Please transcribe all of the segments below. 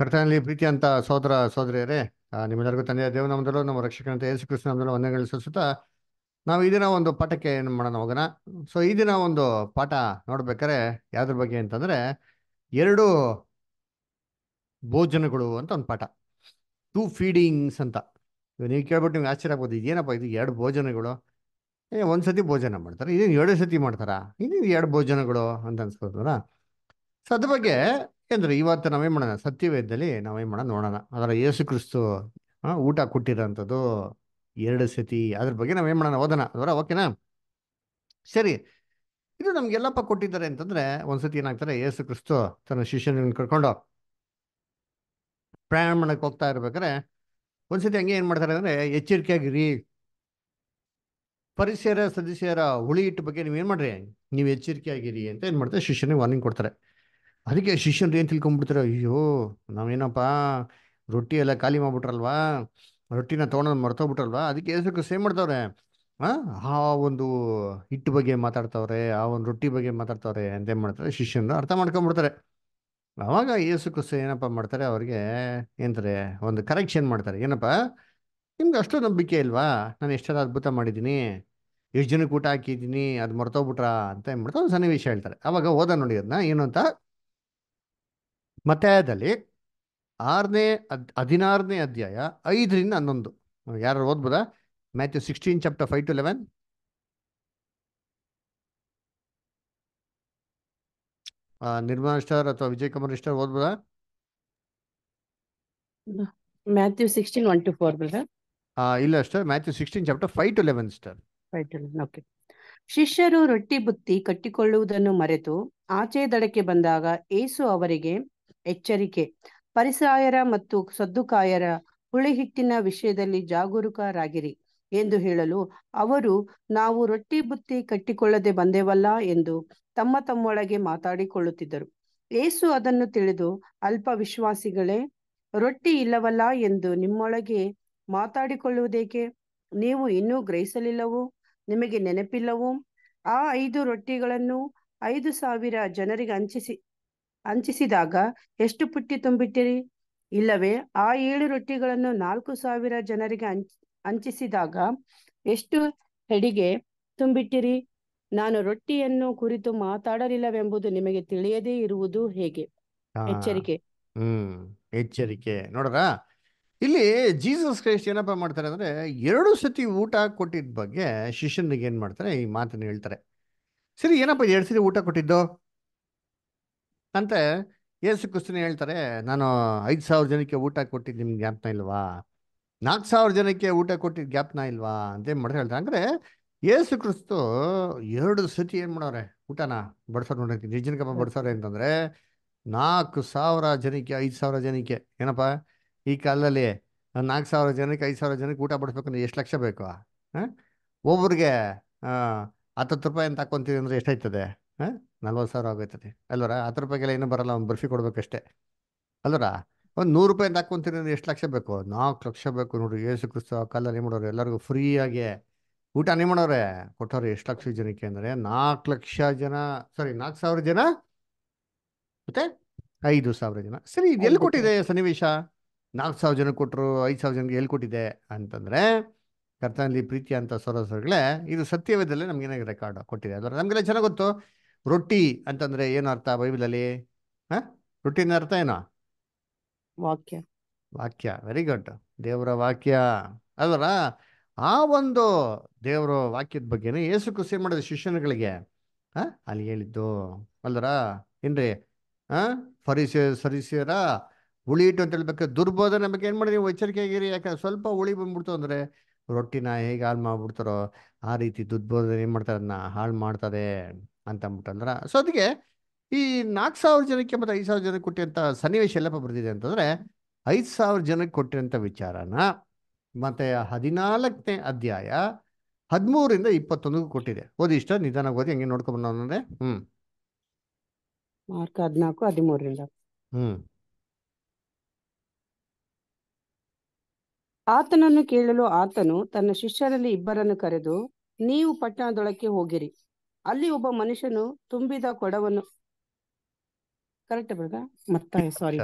ಕರ್ತನಲ್ಲಿ ಅಂತ ಸೋದರ ಸೋದರಿಯರೇ ನಿಮ್ಮೆಲ್ಲರಿಗೂ ತಂದೆಯ ದೇವನಾಮದಲ್ಲೂ ನಮ್ಮ ರಕ್ಷಕನಂತ ಯೇಸು ಅಂದ್ರೆ ವಂದನೆಗಳು ಸಲ್ಲಿಸುತ್ತಾ ನಾವು ಈ ದಿನ ಒಂದು ಪಾಠಕ್ಕೆ ಏನು ಮಾಡೋಣ ಹೋಗೋಣ ಸೊ ಈ ದಿನ ಒಂದು ಪಾಠ ನೋಡ್ಬೇಕಾರೆ ಯಾವ್ದ್ರ ಬಗ್ಗೆ ಅಂತಂದರೆ ಎರಡು ಭೋಜನಗಳು ಅಂತ ಒಂದು ಪಾಠ ಟೂ ಫೀಡಿಂಗ್ಸ್ ಅಂತ ನೀವು ಕೇಳ್ಬಿಟ್ಟು ನಿಮ್ಗೆ ಆಶ್ಚರ್ಯ ಆಗ್ಬೋದು ಇದೇನಪ್ಪ ಇದು ಎರಡು ಭೋಜನಗಳು ಏ ಒಂದು ಸತಿ ಭೋಜನ ಮಾಡ್ತಾರೆ ಇದೇನು ಎರಡು ಸತಿ ಮಾಡ್ತಾರಾ ಇನ್ನೇನು ಎರಡು ಭೋಜನಗಳು ಅಂತ ಅನ್ಸ್ಬೋದಲ್ಲ ಸೊ ಅದ್ರ ಬಗ್ಗೆ ಅಂದರೆ ಇವತ್ತು ನಾವೇನು ಮಾಡೋಣ ಸತ್ಯವೇದದಲ್ಲಿ ನಾವೇನು ಮಾಡೋಣ ನೋಡೋಣ ಅದರ ಯೇಸು ಕ್ರಿಸ್ತು ಊಟ ಕೊಟ್ಟಿರೋಂಥದ್ದು ಎರಡು ಸತಿ ಅದ್ರ ಬಗ್ಗೆ ನಾವೇನು ಮಾಡೋಣ ಓದೋಣ ಅದರ ಓಕೆನಾ ಸರಿ ಇದು ನಮ್ಗೆಲ್ಲಪ್ಪ ಕೊಟ್ಟಿದ್ದಾರೆ ಅಂತಂದ್ರೆ ಒಂದ್ಸತಿ ಏನಾಗ್ತಾರೆ ಯೇಸು ಕ್ರಿಸ್ತು ತನ್ನ ಶಿಷ್ಯನ ಕರ್ಕೊಂಡು ಪ್ರಯಾಣ ಮಾಡಕ್ ಹೋಗ್ತಾ ಇರ್ಬೇಕಾರೆ ಒಂದ್ಸತಿ ಹಂಗೆ ಏನು ಮಾಡ್ತಾರೆ ಅಂದರೆ ಎಚ್ಚರಿಕೆಯಾಗಿರಿ ಪರಿಸರ ಸದಸ್ಯರ ಹುಳಿ ಇಟ್ಟು ಬಗ್ಗೆ ಏನ್ ಮಾಡ್ರಿ ನೀವು ಎಚ್ಚರಿಕೆಯಾಗಿರಿ ಅಂತ ಏನು ಮಾಡ್ತಾರೆ ಶಿಷ್ಯನಿಗೆ ವಾರ್ನಿಂಗ್ ಕೊಡ್ತಾರೆ ಅದಕ್ಕೆ ಶಿಷ್ಯನ್ ಏನು ತಿಳ್ಕೊಂಡ್ಬಿಡ್ತಾರೆ ಅಯ್ಯೋ ನಾವೇನಪ್ಪ ರೊಟ್ಟಿ ಎಲ್ಲ ಖಾಲಿ ಮಾಡ್ಬಿಟ್ರಲ್ವಾ ರೊಟ್ಟಿನ ತೊಗೊಂಡು ಮರ್ತೋಗ್ಬಿಟ್ರಲ್ವಾ ಅದಕ್ಕೆ ಯೇಸುಕು ಸೇಮ್ ಮಾಡ್ತಾವ್ರೆ ಆ ಒಂದು ಹಿಟ್ಟು ಬಗ್ಗೆ ಮಾತಾಡ್ತಾವ್ರೆ ಆ ಒಂದು ರೊಟ್ಟಿ ಬಗ್ಗೆ ಮಾತಾಡ್ತಾವ್ರೆ ಅಂತ ಏನು ಮಾಡ್ತಾರೆ ಶಿಷ್ಯನ ಅರ್ಥ ಮಾಡ್ಕೊಂಡ್ಬಿಡ್ತಾರೆ ಅವಾಗ ಯೇಸು ಏನಪ್ಪ ಮಾಡ್ತಾರೆ ಅವ್ರಿಗೆ ಏನಂತಾರೆ ಒಂದು ಕರೆಕ್ಷನ್ ಮಾಡ್ತಾರೆ ಏನಪ್ಪ ನಿಮ್ಗೆ ಅಷ್ಟು ನಂಬಿಕೆ ಇಲ್ವಾ ನಾನು ಎಷ್ಟೆಲ್ಲ ಅದ್ಭುತ ಮಾಡಿದ್ದೀನಿ ಎಷ್ಟು ಜನಕ್ಕೆ ಊಟ ಹಾಕಿದ್ದೀನಿ ಅದು ಮರ್ತೋಗ್ಬಿಟ್ರಾ ಅಂತ ಏನು ಮಾಡ್ತಾರೆ ಒಂದು ಸನ್ನಿವೇಶ ಹೇಳ್ತಾರೆ ಅವಾಗ ಓದ ನೋಡಿ ಅದನ್ನ ಏನು ಅಂತ ಮತಾಯದಲ್ಲಿ ಆರನೇ ಅದ್ ಹದಿನಾರನೇ ಅಧ್ಯಾಯ ಐದರಿಂದ ಹನ್ನೊಂದು ಯಾರು ಓದ್ಬೋದಾ Matthew sixteen chapter five to eleven Nirmala star ಅಥವಾ ವಿಜಯ್ ಕುಮಾರ್ ಸ್ಟಾರ್ ಓದ್ಬೋದಾ Matthew sixteen one two four ಇಲ್ಲ star Matthew sixteen chapter five to eleven star five to eleven okay ಶಿಷ್ಯರು ರೊಟ್ಟಿ ಬುತ್ತಿ ಕಟ್ಟಿಕೊಳ್ಳುವುದನ್ನು ಮರೆತು ಆಚೆ ದಡಕ್ಕೆ ಬಂದಾಗ ಏಸು ಅವರಿಗೆ ಎಚ್ಚರಿಕೆ ಪರಿಸಾಯರ ಮತ್ತು ಸದ್ದುಕಾಯರ ಹುಳಿಹಿಟ್ಟಿನ ವಿಷಯದಲ್ಲಿ ಜಾಗರೂಕರಾಗಿರಿ ಎಂದು ಹೇಳಲು ಅವರು ನಾವು ರೊಟ್ಟಿ ಬುತ್ತಿ ಕಟ್ಟಿಕೊಳ್ಳದೆ ಬಂದೆವಲ್ಲ ಎಂದು ತಮ್ಮ ತಮ್ಮೊಳಗೆ ಮಾತಾಡಿಕೊಳ್ಳುತ್ತಿದ್ದರು ಏಸು ಅದನ್ನು ತಿಳಿದು ಅಲ್ಪ ವಿಶ್ವಾಸಿಗಳೇ ರೊಟ್ಟಿ ಇಲ್ಲವಲ್ಲ ಎಂದು ನಿಮ್ಮೊಳಗೆ ಮಾತಾಡಿಕೊಳ್ಳುವುದೇಕೆ ನೀವು ಇನ್ನೂ ಗ್ರಹಿಸಲಿಲ್ಲವೋ ನಿಮಗೆ ನೆನಪಿಲ್ಲವೋ ಆ ಐದು ರೊಟ್ಟಿಗಳನ್ನು ಐದು ಸಾವಿರ ಜನರಿಗೆ ಹಂಚಿಸಿ ಹಂಚಿಸಿದಾಗ ಎಷ್ಟು ಪುಟ್ಟಿ ತುಂಬಿಟ್ಟಿರಿ ಇಲ್ಲವೇ ಆ ಏಳು ರೊಟ್ಟಿಗಳನ್ನು ನಾಲ್ಕು ಸಾವಿರ ಜನರಿಗೆ ಹಂಚ್ ಹಂಚಿಸಿದಾಗ ಎಷ್ಟು ಹೆಡಿಗೆ ತುಂಬಿಟ್ಟಿರಿ ನಾನು ರೊಟ್ಟಿಯನ್ನು ಕುರಿತು ಮಾತಾಡಲಿಲ್ಲವೆಂಬುದು ನಿಮಗೆ ತಿಳಿಯದೇ ಇರುವುದು ಹೇಗೆ ಎಚ್ಚರಿಕೆ ಹ್ಮ್ ಎಚ್ಚರಿಕೆ ನೋಡ್ರ ಇಲ್ಲಿ ಜೀಸಸ್ ಕ್ರೈಸ್ಟ್ ಏನಪ್ಪಾ ಮಾಡ್ತಾರೆ ಅಂದ್ರೆ ಎರಡು ಸತಿ ಊಟ ಕೊಟ್ಟಿದ್ದ ಬಗ್ಗೆ ಶಿಷ್ಯನಿಗೆ ಏನ್ ಮಾಡ್ತಾರೆ ಈ ಮಾತನ್ನು ಹೇಳ್ತಾರೆ ಸರಿ ಏನಪ್ಪ ಎರಡು ಸತಿ ಊಟ ಕೊಟ್ಟಿದ್ದು ಅಂತ ಯೇಸು ಕ್ರಿಸ್ತನ ಹೇಳ್ತಾರೆ ನಾನು ಐದು ಸಾವಿರ ಜನಕ್ಕೆ ಊಟ ಕೊಟ್ಟಿದ್ದು ನಿಮ್ಗೆ ಜ್ಞಾಪನ ಇಲ್ವಾ ನಾಲ್ಕು ಸಾವಿರ ಜನಕ್ಕೆ ಊಟ ಕೊಟ್ಟಿದ್ದು ಜ್ಞಾಪನ ಇಲ್ವಾ ಏನು ಮಾಡ್ತಾ ಹೇಳ್ತಾರೆ ಅಂದರೆ ಯೇಸು ಕ್ರಿಸ್ತು ಎರಡು ಸತಿ ಏನು ಮಾಡೋರೆ ಊಟನ ಬಡಿಸೋರು ನೋಡಿರ್ತೀನಿ ನಿರ್ಜನ ಬಡಿಸೋರೆ ಅಂತಂದರೆ ನಾಲ್ಕು ಸಾವಿರ ಜನಕ್ಕೆ ಐದು ಸಾವಿರ ಜನಕ್ಕೆ ಏನಪ್ಪ ಈ ಕಾಲದಲ್ಲಿ ನಾಲ್ಕು ಸಾವಿರ ಜನಕ್ಕೆ ಐದು ಸಾವಿರ ಜನಕ್ಕೆ ಊಟ ಬಡಿಸ್ಬೇಕಂದ್ರೆ ಎಷ್ಟು ಲಕ್ಷ ಬೇಕು ಹಾಂ ಒಬ್ಬರಿಗೆ ಹತ್ತತ್ತು ರೂಪಾಯಿ ಅಂತ ಹಾಕ್ಕೊಂತೀವಿ ಅಂದರೆ ಎಷ್ಟಾಯ್ತದೆ ಹಾಂ ನಲ್ವತ್ತು ಸಾವಿರ ಆಗೋಯ್ತದೆ ಅಲ್ವರ ಹತ್ತು ರೂಪಾಯಿಗೆಲ್ಲ ಏನೂ ಬರಲ್ಲ ಒಂದು ಬರ್ಫಿ ಕೊಡ್ಬೇಕಷ್ಟೇ ಅಲ್ವರ ಒಂದು ನೂರು ರೂಪಾಯಿ ಹಾಕ್ಕೊಂತೀನಿ ಎಷ್ಟು ಲಕ್ಷ ಬೇಕು ನಾಲ್ಕು ಲಕ್ಷ ಬೇಕು ನೋಡ್ರಿ ಏಸು ಕ್ರಿಸ್ತು ಆ ಕಾಲಲ್ಲಿ ಎಲ್ಲರಿಗೂ ಫ್ರೀಯಾಗಿ ಊಟ ನೀವು ಮಾಡೋರೆ ಕೊಟ್ಟವ್ರೆ ಎಷ್ಟು ಲಕ್ಷ ಜನಕ್ಕೆ ಅಂದರೆ ನಾಲ್ಕು ಲಕ್ಷ ಜನ ಸಾರಿ ನಾಲ್ಕು ಸಾವಿರ ಜನ ಮತ್ತೆ ಐದು ಸಾವಿರ ಜನ ಸರಿ ಇದು ಎಲ್ಲಿ ಕೊಟ್ಟಿದೆ ಸನ್ನಿವೇಶ ನಾಲ್ಕು ಸಾವಿರ ಜನ ಕೊಟ್ಟರು ಐದು ಸಾವಿರ ಜನಕ್ಕೆ ಎಲ್ಲಿ ಕೊಟ್ಟಿದೆ ಅಂತಂದರೆ ಕರ್ತನಲ್ಲಿ ಪ್ರೀತಿ ಅಂತ ಸರೋಸರ್ಗಳೇ ಇದು ಸತ್ಯವೇದಲ್ಲೇ ನಮಗೇನಾಗಿ ರೆಕಾರ್ಡ್ ಕೊಟ್ಟಿದೆ ಅದರ ನಮಗೆಲ್ಲ ಚೆನ್ನಾಗಿ ಗೊತ್ತು ರೊಟ್ಟಿ ಅಂತಂದ್ರೆ ಏನು ಅರ್ಥ ಬೈಬಲಲ್ಲಿ ರೊಟ್ಟಿನ ಅರ್ಥ ಏನೋ ವಾಕ್ಯ ವಾಕ್ಯ ವೆರಿ ಗುಡ್ ದೇವರ ವಾಕ್ಯ ಅದರ ಆ ಒಂದು ದೇವರ ವಾಕ್ಯದ ಬಗ್ಗೆನೇ ಏಸು ಕೃಷಿ ಮಾಡಿದ ಶಿಷ್ಯನಗಳಿಗೆ ಹ ಅಲ್ಲಿ ಹೇಳಿದ್ದು ಅಲ್ದರ ಏನ್ರಿ ಹ ಫರಿಸಿ ಸರಿಸಿಯರ ಹುಳಿ ಇಟ್ಟು ಅಂತ ಹೇಳ್ಬೇಕು ದುರ್ಬೋಧನೆ ಬಗ್ಗೆ ಏನು ಮಾಡಿದ್ರಿ ನೀವು ಎಚ್ಚರಿಕೆ ಆಗಿರಿ ಯಾಕಂದ್ರೆ ಸ್ವಲ್ಪ ಹುಳಿ ಬಂದ್ಬಿಡ್ತು ಅಂದರೆ ರೊಟ್ಟಿನ ಹೇಗೆ ಹಾಳು ಮಾಡ್ಬಿಡ್ತಾರೋ ಆ ರೀತಿ ದುರ್ಬೋಧನೆ ಏನು ಮಾಡ್ತಾರೆ ಅದನ್ನ ಹಾಳು ಮಾಡ್ತಾರೆ ಅಂದ್ಬಿಟ್ಟಂದ್ರ ಸೊ ಅದಕ್ಕೆ ಈ ನಾಲ್ಕು ಸಾವಿರ ಜನಕ್ಕೆ ಮತ್ತೆ ಐದು ಸಾವಿರ ಜನಕ್ಕೆ ಕೊಟ್ಟಿರೋಂಥ ಸನ್ನಿವೇಶ ಎಲ್ಲಪ್ಪ ಬರ್ತಿದೆ ಅಂತಂದ್ರೆ ಐದು ಸಾವಿರ ಜನಕ್ಕೆ ಕೊಟ್ಟಿರೋಂಥ ವಿಚಾರನ ಮತ್ತೆ ಹದಿನಾಲ್ಕನೇ ಅಧ್ಯಾಯ ಹದಿಮೂರಿಂದ ಇಪ್ಪತ್ತೊಂದಕ್ಕೂ ಕೊಟ್ಟಿದೆ ಓದಿಷ್ಟ ನಿಧಾನಕ್ಕೆ ಓದಿ ಹಂಗೆ ನೋಡ್ಕೊಂಡ್ ಅಂದರೆ ಹ್ಮ್ ಮಾರ್ಕ್ ಹದಿನಾಲ್ಕು ಹದಿಮೂರರಿಂದ ಹ್ಮ್ ಆತನನ್ನು ಕೇಳಲು ಆತನು ತನ್ನ ಶಿಷ್ಯರಲ್ಲಿ ಇಬ್ಬರನ್ನು ಕರೆದು ನೀವು ಪಟ್ಟಣದೊಳಕ್ಕೆ ಹೋಗಿರಿ ಅಲ್ಲಿ ಒಬ್ಬ ಮನುಷ್ಯನು ತುಂಬಿದ ಕೊಡವನ್ನು ಕರೆಕ್ಟ್ ಬರ್ದ ಮತ್ತ ಸಾರಿ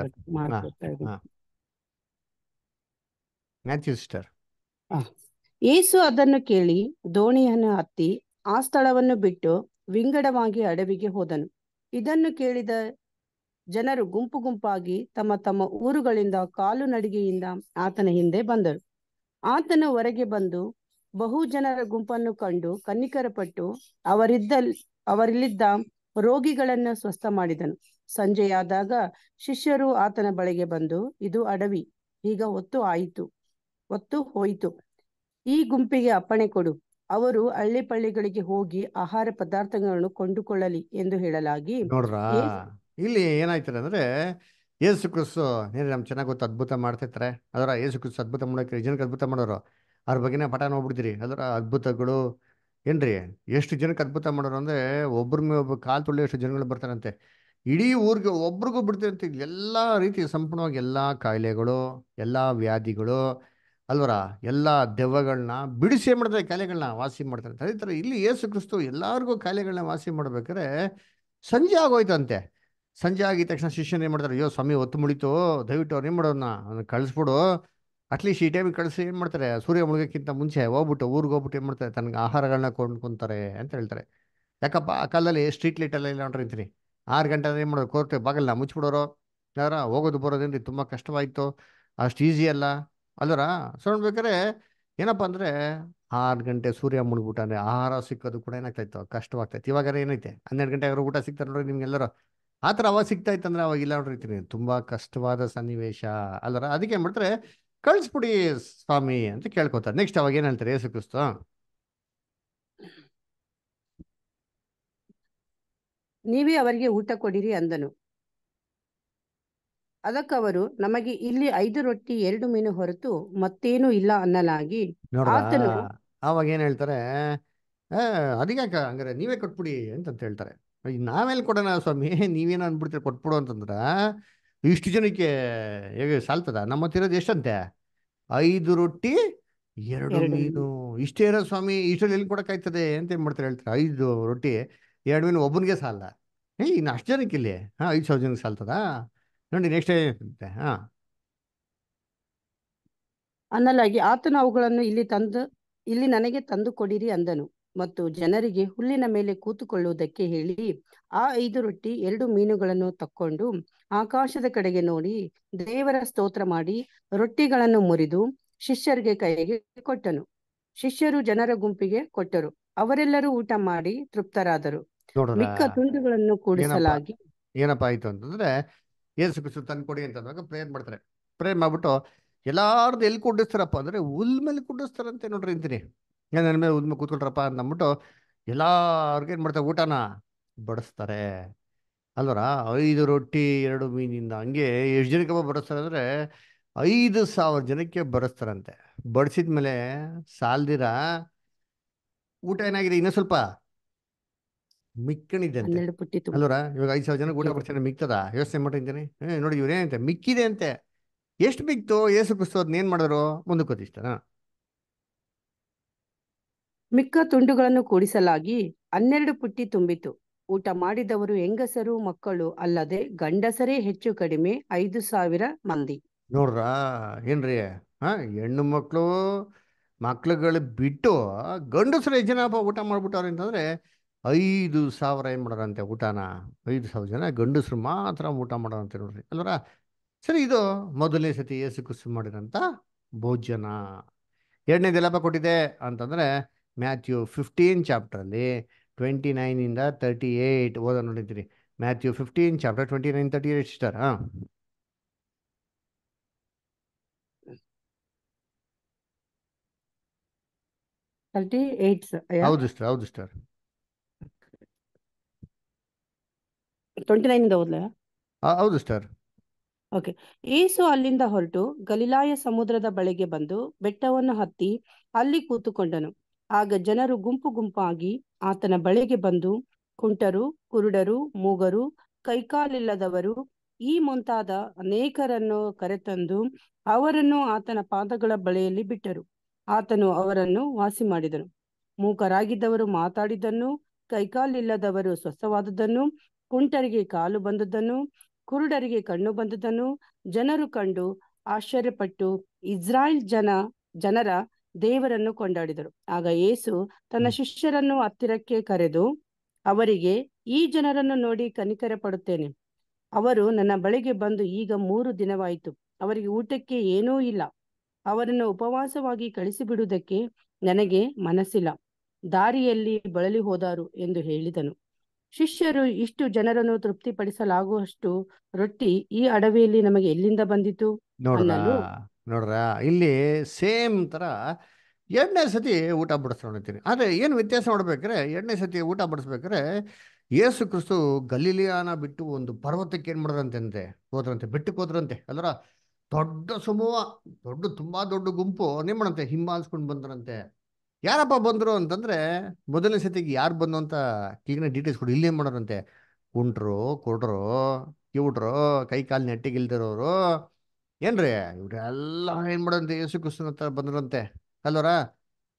ಅದನ್ನು ಕೇಳಿ ದೋಣಿಯನ್ನು ಹತ್ತಿ ಆ ಸ್ಥಳವನ್ನು ಬಿಟ್ಟು ವಿಂಗಡವಾಗಿ ಅಡವಿಗೆ ಹೋದನು ಇದನ್ನು ಕೇಳಿದ ಜನರು ಗುಂಪು ಗುಂಪಾಗಿ ತಮ್ಮ ತಮ್ಮ ಊರುಗಳಿಂದ ಕಾಲು ನಡಿಗೆಯಿಂದ ಆತನ ಹಿಂದೆ ಬಂದರು ಆತನ ಹೊರಗೆ ಬಂದು ಬಹು ಜನರ ಗುಂಪನ್ನು ಕಂಡು ಕನ್ನಿಕರ ಪಟ್ಟು ಅವರಿದ್ದ ಅವರಿಲ್ಲಿದ್ದ ರೋಗಿಗಳನ್ನ ಸ್ವಸ್ಥ ಮಾಡಿದನು ಸಂಜೆಯಾದಾಗ ಶಿಷ್ಯರು ಆತನ ಬಳಿಗೆ ಬಂದು ಇದು ಅಡವಿ ಈಗ ಒತ್ತು ಆಯಿತು ಒತ್ತು ಹೋಯಿತು ಈ ಗುಂಪಿಗೆ ಅಪ್ಪಣೆ ಕೊಡು ಅವರು ಹಳ್ಳಿ ಪಳ್ಳಿಗಳಿಗೆ ಹೋಗಿ ಆಹಾರ ಪದಾರ್ಥಗಳನ್ನು ಕೊಂಡುಕೊಳ್ಳಲಿ ಎಂದು ಹೇಳಲಾಗಿ ನೋಡ್ರ ಇಲ್ಲಿ ಏನಾಯ್ತಾರೆ ಅಂದ್ರೆ ಯೇಸು ಕ್ರಿಸ್ತು ನಮ್ ಚೆನ್ನಾಗಿ ಗೊತ್ತು ಅದ್ಭುತ ಮಾಡ್ತಿರ್ತಾರೆ ಅದರ ಯೇಸು ಕ್ರಿಸ್ತು ಅದ್ಭುತ ಮಾಡೋಕೆ ಜನಕ್ಕೆ ಅದ್ಭುತ ಮಾಡೋರು ಅದ್ರ ಬಗ್ಗೆನೇ ಪಠ ನೋಡ್ಬಿಡ್ತೀರಿ ಅದರ ಅದ್ಭುತಗಳು ಏನ್ರಿ ಎಷ್ಟು ಜನಕ್ಕೆ ಅದ್ಭುತ ಮಾಡೋರು ಅಂದರೆ ಒಬ್ಬರ ಮೇ ಒಬ್ಬ ಕಾಲು ಎಷ್ಟು ಜನಗಳು ಬರ್ತಾರಂತೆ ಇಡೀ ಊರಿಗೆ ಒಬ್ರಿಗೂ ಅಂತ ಎಲ್ಲ ರೀತಿ ಸಂಪೂರ್ಣವಾಗಿ ಎಲ್ಲ ಕಾಯಿಲೆಗಳು ಎಲ್ಲ ವ್ಯಾಧಿಗಳು ಅಲ್ವರ ಎಲ್ಲ ದೆವ್ವಗಳನ್ನ ಬಿಡಿಸಿ ಏನು ಮಾಡ್ತಾರೆ ಕಾಯಿಲೆಗಳನ್ನ ವಾಸಿ ಮಾಡ್ತಾರೆ ಅದೇ ಥರ ಇಲ್ಲಿ ಏಸು ಕ್ರಿಸ್ತು ಎಲ್ಲರಿಗೂ ಕಾಯಿಲೆಗಳನ್ನ ವಾಸಿ ಮಾಡ್ಬೇಕಾದ್ರೆ ಸಂಜೆ ಆಗೋಯ್ತಂತೆ ಸಂಜೆ ಆಗಿದ ತಕ್ಷಣ ಶಿಷ್ಯನ ಏನು ಮಾಡ್ತಾರೆ ಅಯ್ಯೋ ಸ್ವಾಮಿ ಒತ್ತು ಮುಳಿತು ದಯವಿಟ್ಟು ಅವ್ರು ಏನು ಮಾಡೋದನ್ನ ಕಳಿಸ್ಬಿಡು ಅಟ್ಲೀಸ್ಟ್ ಈ ಟೈಮಿಗೆ ಕಳಿಸಿ ಏನು ಮಾಡ್ತಾರೆ ಸೂರ್ಯ ಮುಳುಗಕ್ಕಿಂತ ಮುಂಚೆ ಹೋಗ್ಬಿಟ್ಟು ಊರಿಗೆ ಹೋಗ್ಬಿಟ್ಟು ಏನು ಮಾಡ್ತಾರೆ ತನಗೆ ಆಹಾರಗಳನ್ನ ಕೊಂಡ್ಕೊಂತಾರೆ ಅಂತ ಹೇಳ್ತಾರೆ ಯಾಕಪ್ಪ ಆ ಕಾಲದಲ್ಲಿ ಸ್ಟ್ರೀಟ್ ಲೈಟೆಲ್ಲ ಇಲ್ಲ ನೋಡ್ರಿ ಆರು ಗಂಟೆ ಏನು ಮಾಡೋದು ಕೋರ್ಟ್ ಬಾಗಲ್ಲ ಮುಚ್ಚಿಬಿಡೋರು ಯಾರ ಹೋಗೋದು ಬರೋದೇನ್ರಿ ತುಂಬ ಕಷ್ಟವಾಯಿತು ಅಷ್ಟು ಈಸಿ ಅಲ್ಲ ಅಲ್ಲರ ಸೊ ನೋಡ್ಬೇಕಾರೆ ಏನಪ್ಪ ಅಂದರೆ ಆರು ಗಂಟೆ ಸೂರ್ಯ ಅಂದರೆ ಆಹಾರ ಸಿಕ್ಕೋದು ಕೂಡ ಏನಾಗ್ತಾಯಿತ್ತು ಕಷ್ಟವಾಗ್ತಾಯಿತ್ತು ಇವಾಗ ಏನೈತೆ ಹನ್ನೆರಡು ಗಂಟೆ ಆಗಿರೋ ಊಟ ಸಿಗ್ತಾರೆ ನೋಡ್ರಿ ನಿಮ್ಗೆಲ್ಲರೂ ಆ ಥರ ಅವಾಗ ಸಿಗ್ತಾ ಇತ್ತಂದ್ರೆ ಅವಾಗ ಇಲ್ಲ ನೋಡ್ರಿ ತುಂಬ ಕಷ್ಟವಾದ ಸನ್ನಿವೇಶ ಅಲ್ಲರ ಅದಕ್ಕೆ ಏನು ಮಾಡ್ತಾರೆ ಕಳಿಸ್ಬಿಡಿ ಸ್ವಾಮಿ ಅಂತ ಕೇಳ್ಕೊತಾರೆ ನೆಕ್ಸ್ಟ್ ಅವಾಗ ಏನ್ ಹೇಳ್ತಾರೆ ಯೇಸು ನೀವೇ ಅವರಿಗೆ ಊಟ ಕೊಡಿರಿ ಅಂದನು ಅದಕ್ಕವರು ನಮಗೆ ಇಲ್ಲಿ ಐದು ರೊಟ್ಟಿ ಎರಡು ಮೀನು ಹೊರತು ಮತ್ತೇನು ಇಲ್ಲ ಅನ್ನಲಾಗಿ ಅವಾಗ ಏನ್ ಹೇಳ್ತಾರೆ ಅದಿಗಾಕ ಹಂಗಾರೆ ನೀವೇ ಕೊಟ್ಬಿಡಿ ಅಂತ ಹೇಳ್ತಾರೆ ನಾವೆಲ್ಲಿ ಕೊಡೋಣ ಸ್ವಾಮಿ ನೀವೇನೋ ಅನ್ಬಿಡ್ತೀರಿ ಕೊಟ್ಬಿಡು ಅಂತಂದ್ರ ಇಷ್ಟು ಜನಕ್ಕೆ ಹೇಗೆ ಸಾಲ್ತದ ನಮ್ಮ ಹತ್ತಿರೋದು ಎಷ್ಟಂತೆ ಐದು ರೊಟ್ಟಿ ಎರಡು ಮೀನು ಇಷ್ಟೇ ಇರೋ ಸ್ವಾಮಿ ಇಷ್ಟರಲ್ಲಿ ಎಲ್ಲಿ ಕೊಡಕ್ಕಾಯ್ತದೆ ಅಂತ ಏನ್ ಮಾಡ್ತಾರೆ ಹೇಳ್ತಾರೆ ಐದು ರೊಟ್ಟಿ ಎರಡು ಮೀನು ಒಬ್ಬನಿಗೆ ಸಾಲ ಏ ಇನ್ನು ಅಷ್ಟು ಜನಕ್ಕೆ ಇಲ್ಲಿ ಹಾ ಐದು ಸಾವಿರ ಜನಕ್ಕೆ ಸಾಲ್ತದ ನೋಡಿ ನೆಕ್ಸ್ಟ್ ಏನಂತೆ ಹಾ ಅನ್ನಲಾಗಿ ಆತನು ಅವುಗಳನ್ನು ಇಲ್ಲಿ ತಂದು ಇಲ್ಲಿ ನನಗೆ ತಂದು ಕೊಡಿರಿ ಅಂದನು ಮತ್ತು ಜನರಿಗೆ ಹುಲ್ಲಿನ ಮೇಲೆ ಕೂತುಕೊಳ್ಳುವುದಕ್ಕೆ ಹೇಳಿ ಆ ಐದು ರೊಟ್ಟಿ ಎರಡು ಮೀನುಗಳನ್ನು ತಕ್ಕೊಂಡು ಆಕಾಶದ ಕಡೆಗೆ ನೋಡಿ ದೇವರ ಸ್ತೋತ್ರ ಮಾಡಿ ರೊಟ್ಟಿಗಳನ್ನು ಮುರಿದು ಶಿಷ್ಯರಿಗೆ ಕೈಗೆ ಕೊಟ್ಟನು ಶಿಷ್ಯರು ಜನರ ಗುಂಪಿಗೆ ಕೊಟ್ಟರು ಅವರೆಲ್ಲರೂ ಊಟ ಮಾಡಿ ತೃಪ್ತರಾದರು ಮಿಕ್ಕ ತುಂಡುಗಳನ್ನು ಕೂಡಿಸಲಾಗಿ ಏನಪ್ಪಾ ಆಯ್ತು ಅಂತಂದ್ರೆ ಸಿಕ್ಕಿಸು ತಂದು ಕೊಡಿ ಅಂತ ಪ್ರೇಯರ್ ಮಾಡ್ತಾರೆ ಪ್ರೇಯರ್ ಮಾಡ್ಬಿಟ್ಟು ಎಲ್ಲಾರ್ದು ಎಲ್ಲಿ ಕುಡಿಸ್ತಾರಪ್ಪ ಅಂದ್ರೆ ಉಲ್ ಮೇಲೆ ಕುಡಿಸ್ತಾರಂತೆ ನೋಡ್ರಿ ಅಂತೀನಿ ಏನ್ ನನ್ನ ಮೇಲೆ ಉದ್ಮೆ ಕೂತ್ಕೊಳ್ರಪ್ಪ ಅಂತ ಅಂದ್ಬಿಟ್ಟು ಎಲ್ಲಾರ್ಗು ಏನ್ ಮಾಡ್ತಾರೆ ಊಟನ ಬಡಿಸ್ತಾರೆ ಅಲ್ವರ ಐದು ರೊಟ್ಟಿ ಎರಡು ಮೀನಿಂದ ಹಂಗೆ ಎಷ್ಟು ಜನಕ್ಕೆ ಒಬ್ಬ ಬಡಿಸ್ತಾರೆ ಅಂದರೆ ಐದು ಸಾವಿರ ಜನಕ್ಕೆ ಬಡಿಸ್ತಾರಂತೆ ಬಡಿಸಿದ ಮೇಲೆ ಸಾಲ್ದಿರ ಊಟ ಏನಾಗಿದೆ ಇನ್ನೂ ಸ್ವಲ್ಪ ಮಿಕ್ಕಣಿದೆ ಅಲ್ವರ ಇವಾಗ ಐದು ಸಾವಿರ ಜನಕ್ಕೆ ಊಟ ಬಡಿಸ್ತಾರೆ ಮಿಕ್ತದ ವ್ಯವಸ್ಥೆ ಮಾಡ್ತೀನಿ ಹ್ಞೂ ನೋಡಿ ಇವ್ರು ಮಿಕ್ಕಿದೆ ಅಂತೆ ಎಷ್ಟು ಮಿಕ್ತು ಏಸು ಕುಸ್ತು ಅದನ್ನ ಏನು ಮಾಡಿದ್ರು ಮುಂದಕ್ಕೆ ಮಿಕ್ಕ ತುಂಡುಗಳನ್ನು ಕೂಡಿಸಲಾಗಿ ಹನ್ನೆರಡು ಪುಟ್ಟಿ ತುಂಬಿತು ಊಟ ಮಾಡಿದವರು ಹೆಂಗಸರು ಮಕ್ಕಳು ಅಲ್ಲದೆ ಗಂಡಸರೇ ಹೆಚ್ಚು ಕಡಿಮೆ ಐದು ಸಾವಿರ ಮಂದಿ ನೋಡ್ರ ಏನ್ರಿ ಹೆಣ್ಣು ಮಕ್ಕಳು ಮಕ್ಳುಗಳು ಬಿಟ್ಟು ಗಂಡಸರು ಜನ ಊಟ ಮಾಡ್ಬಿಟ್ಟವ್ರೆ ಅಂತಂದ್ರೆ ಐದು ಸಾವಿರ ಏನು ಮಾಡೋರಂತೆ ಊಟನ ಐದು ಸಾವಿರ ಜನ ಗಂಡಸರು ಮಾತ್ರ ಊಟ ಮಾಡೋರಂತೆ ನೋಡ್ರಿ ಅಲ್ವರ ಸರಿ ಇದು ಮೊದಲನೇ ಸತಿ ಏಸು ಕುಸು ಮಾಡಿದಂಥ ಭೋಜನ ಎರಡನೇ ಕೊಟ್ಟಿದೆ ಅಂತಂದ್ರೆ ಮ್ಯಾಥ್ಯೂ ಫಿಫ್ಟೀನ್ ಅಲ್ಲಿ ಟ್ವೆಂಟಿ ನೈನಿಂದ ತರ್ಟಿ ಏಯ್ಟ್ ಓದ ನೋಡಿದ್ರಿ Matthew fifteen chapter twenty nine thirty eight star ಹಾಂ ತರ್ಟಿ ಏಯ್ಟ್ ಹೌದು ಸರ್ ಹೌದು ಸ್ಟಾರ್ ಟ್ವೆಂಟಿ ನೈನಿಂದ ಹೌದು ಸರ್ ಓಕೆ ಏಸು ಅಲ್ಲಿಂದ ಹೊರಟು ಗಲಿಲಾಯ ಸಮುದ್ರದ ಬಳಿಗೆ ಬಂದು ಬೆಟ್ಟವನ್ನು ಹತ್ತಿ ಅಲ್ಲಿ ಕೂತುಕೊಂಡನು ಆಗ ಜನರು ಗುಂಪು ಗುಂಪಾಗಿ ಆತನ ಬಳಿಗೆ ಬಂದು ಕುಂಟರು ಕುರುಡರು ಮೂಗರು ಕೈಕಾಲಿಲ್ಲದವರು ಈ ಮುಂತಾದ ಅನೇಕರನ್ನು ಕರೆತಂದು ಅವರನ್ನು ಆತನ ಪಾದಗಳ ಬಳಿಯಲ್ಲಿ ಬಿಟ್ಟರು ಆತನು ಅವರನ್ನು ವಾಸಿ ಮಾಡಿದನು ಮೂಕರಾಗಿದ್ದವರು ಮಾತಾಡಿದ್ದನ್ನು ಕೈಕಾಲಿಲ್ಲದವರು ಸ್ವಸ್ಥವಾದದ್ದನ್ನು ಕುಂಟರಿಗೆ ಕಾಲು ಬಂದದ್ದನ್ನು ಕುರುಡರಿಗೆ ಕಣ್ಣು ಬಂದದನ್ನು ಜನರು ಕಂಡು ಆಶ್ಚರ್ಯಪಟ್ಟು ಇಸ್ರಾಯೇಲ್ ಜನ ಜನರ ದೇವರನ್ನು ಕೊಂಡಾಡಿದರು ಆಗ ಯೇಸು ತನ್ನ ಶಿಷ್ಯರನ್ನು ಹತ್ತಿರಕ್ಕೆ ಕರೆದು ಅವರಿಗೆ ಈ ಜನರನ್ನು ನೋಡಿ ಕನಿಕರ ಪಡುತ್ತೇನೆ ಅವರು ನನ್ನ ಬಳಿಗೆ ಬಂದು ಈಗ ಮೂರು ದಿನವಾಯಿತು ಅವರಿಗೆ ಊಟಕ್ಕೆ ಏನೂ ಇಲ್ಲ ಅವರನ್ನು ಉಪವಾಸವಾಗಿ ಕಳಿಸಿಬಿಡುವುದಕ್ಕೆ ನನಗೆ ಮನಸ್ಸಿಲ್ಲ ದಾರಿಯಲ್ಲಿ ಬಳಲಿ ಹೋದಾರು ಎಂದು ಹೇಳಿದನು ಶಿಷ್ಯರು ಇಷ್ಟು ಜನರನ್ನು ತೃಪ್ತಿಪಡಿಸಲಾಗುವಷ್ಟು ರೊಟ್ಟಿ ಈ ಅಡವಿಯಲ್ಲಿ ನಮಗೆ ಎಲ್ಲಿಂದ ಬಂದಿತು ನೋಡ್ರ ಇಲ್ಲಿ ಸೇಮ್ ಥರ ಎರಡನೇ ಸತಿ ಊಟ ಬಡಿಸ್ಕೊಂಡಿರ್ತೀನಿ ಆದರೆ ಏನು ವ್ಯತ್ಯಾಸ ಮಾಡ್ಬೇಕ್ರೆ ಎರಡನೇ ಸತಿ ಊಟ ಬಡಿಸ್ಬೇಕ್ರೆ ಯೇಸು ಕ್ರಿಸ್ತು ಗಲೀಲಿಯಾನ ಬಿಟ್ಟು ಒಂದು ಪರ್ವತಕ್ಕೆ ಏನು ಮಾಡಿದ್ರಂತೆ ಹೋದ್ರಂತೆ ಬೆಟ್ಟಕ್ಕೆ ಹೋದ್ರಂತೆ ಅದರ ದೊಡ್ಡ ಸಮೂಹ ದೊಡ್ಡ ತುಂಬ ದೊಡ್ಡ ಗುಂಪು ಮಾಡಂತೆ ಹಿಂಬಾಲಿಸ್ಕೊಂಡು ಬಂದ್ರಂತೆ ಯಾರಪ್ಪ ಬಂದರು ಅಂತಂದರೆ ಮೊದಲನೇ ಸತಿಗೆ ಯಾರು ಬಂದು ಅಂತ ಈಗಿನ ಡೀಟೇಲ್ಸ್ ಕೊಡಿ ಇಲ್ಲೇನು ಮಾಡೋರಂತೆ ಕುಂಟ್ರು ಕೊಡ್ರು ಕಿವುಡ್ರು ಕೈ ಕಾಲು ನೆಟ್ಟಿಗಿಲ್ದಿರೋರು ಏನ್ರಿ ಇವರೆಲ್ಲ ಏನ್ ಮಾಡಂತೆ ಯೇಸು ಕ್ರಿಸ್ತನ ಬಂದ್ರಂತೆ ಅಲ್ವರ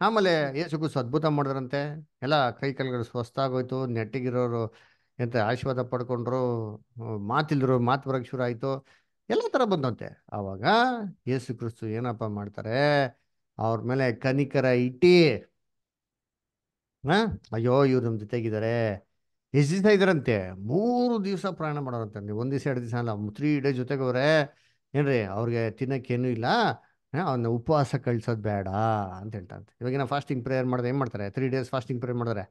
ಆಮೇಲೆ ಯೇಸು ಕ್ರಿಸ್ತು ಅದ್ಭುತ ಮಾಡಿದ್ರಂತೆ ಎಲ್ಲ ಕೈ ಕಾಲುಗಳು ಸ್ವಸ್ಥ ಆಗೋಯ್ತು ನೆಟ್ಟಿಗಿರೋರು ಎಂತ ಆಶೀರ್ವಾದ ಪಡ್ಕೊಂಡ್ರು ಮಾತಿಲ್ದರು ಮಾತು ಬರಕ್ ಶುರು ಆಯ್ತು ಎಲ್ಲ ತರ ಬಂದಂತೆ ಅವಾಗ ಯೇಸು ಕ್ರಿಸ್ತು ಏನಪ್ಪ ಮಾಡ್ತಾರೆ ಅವ್ರ ಮೇಲೆ ಕನಿಕರ ಇಟ್ಟಿ ಹಾ ಅಯ್ಯೋ ಇವ್ರು ನಮ್ಮ ಜೊತೆಗಿದ್ದಾರೆ ಎಷ್ಟು ದಿವಸ ಇದ್ದಾರಂತೆ ಮೂರು ದಿವಸ ಪ್ರಯಾಣ ಮಾಡೋರಂತೆ ಒಂದು ದಿವಸ ಎರಡು ದಿವಸ ಅಲ್ಲ ತ್ರೀ ಡೇ ಜೊತೆಗೆ ಏನ್ರಿ ಅವ್ರಿಗೆ ತಿನ್ನೋಕೇನು ಇಲ್ಲ ಅವನ್ನ ಉಪವಾಸ ಕಳ್ಸೋದು ಬೇಡ ಅಂತ ಹೇಳ್ತಂತೆ ಇವಾಗಿನ ಫಾಸ್ಟಿಂಗ್ ಪ್ರೇಯರ್ ಮಾಡಿದ್ರೆ ಏನು ಮಾಡ್ತಾರೆ ತ್ರೀ ಡೇಸ್ ಫಾಸ್ಟಿಂಗ್ ಪ್ರೇಯರ್ ಮಾಡಿದ್ರೆ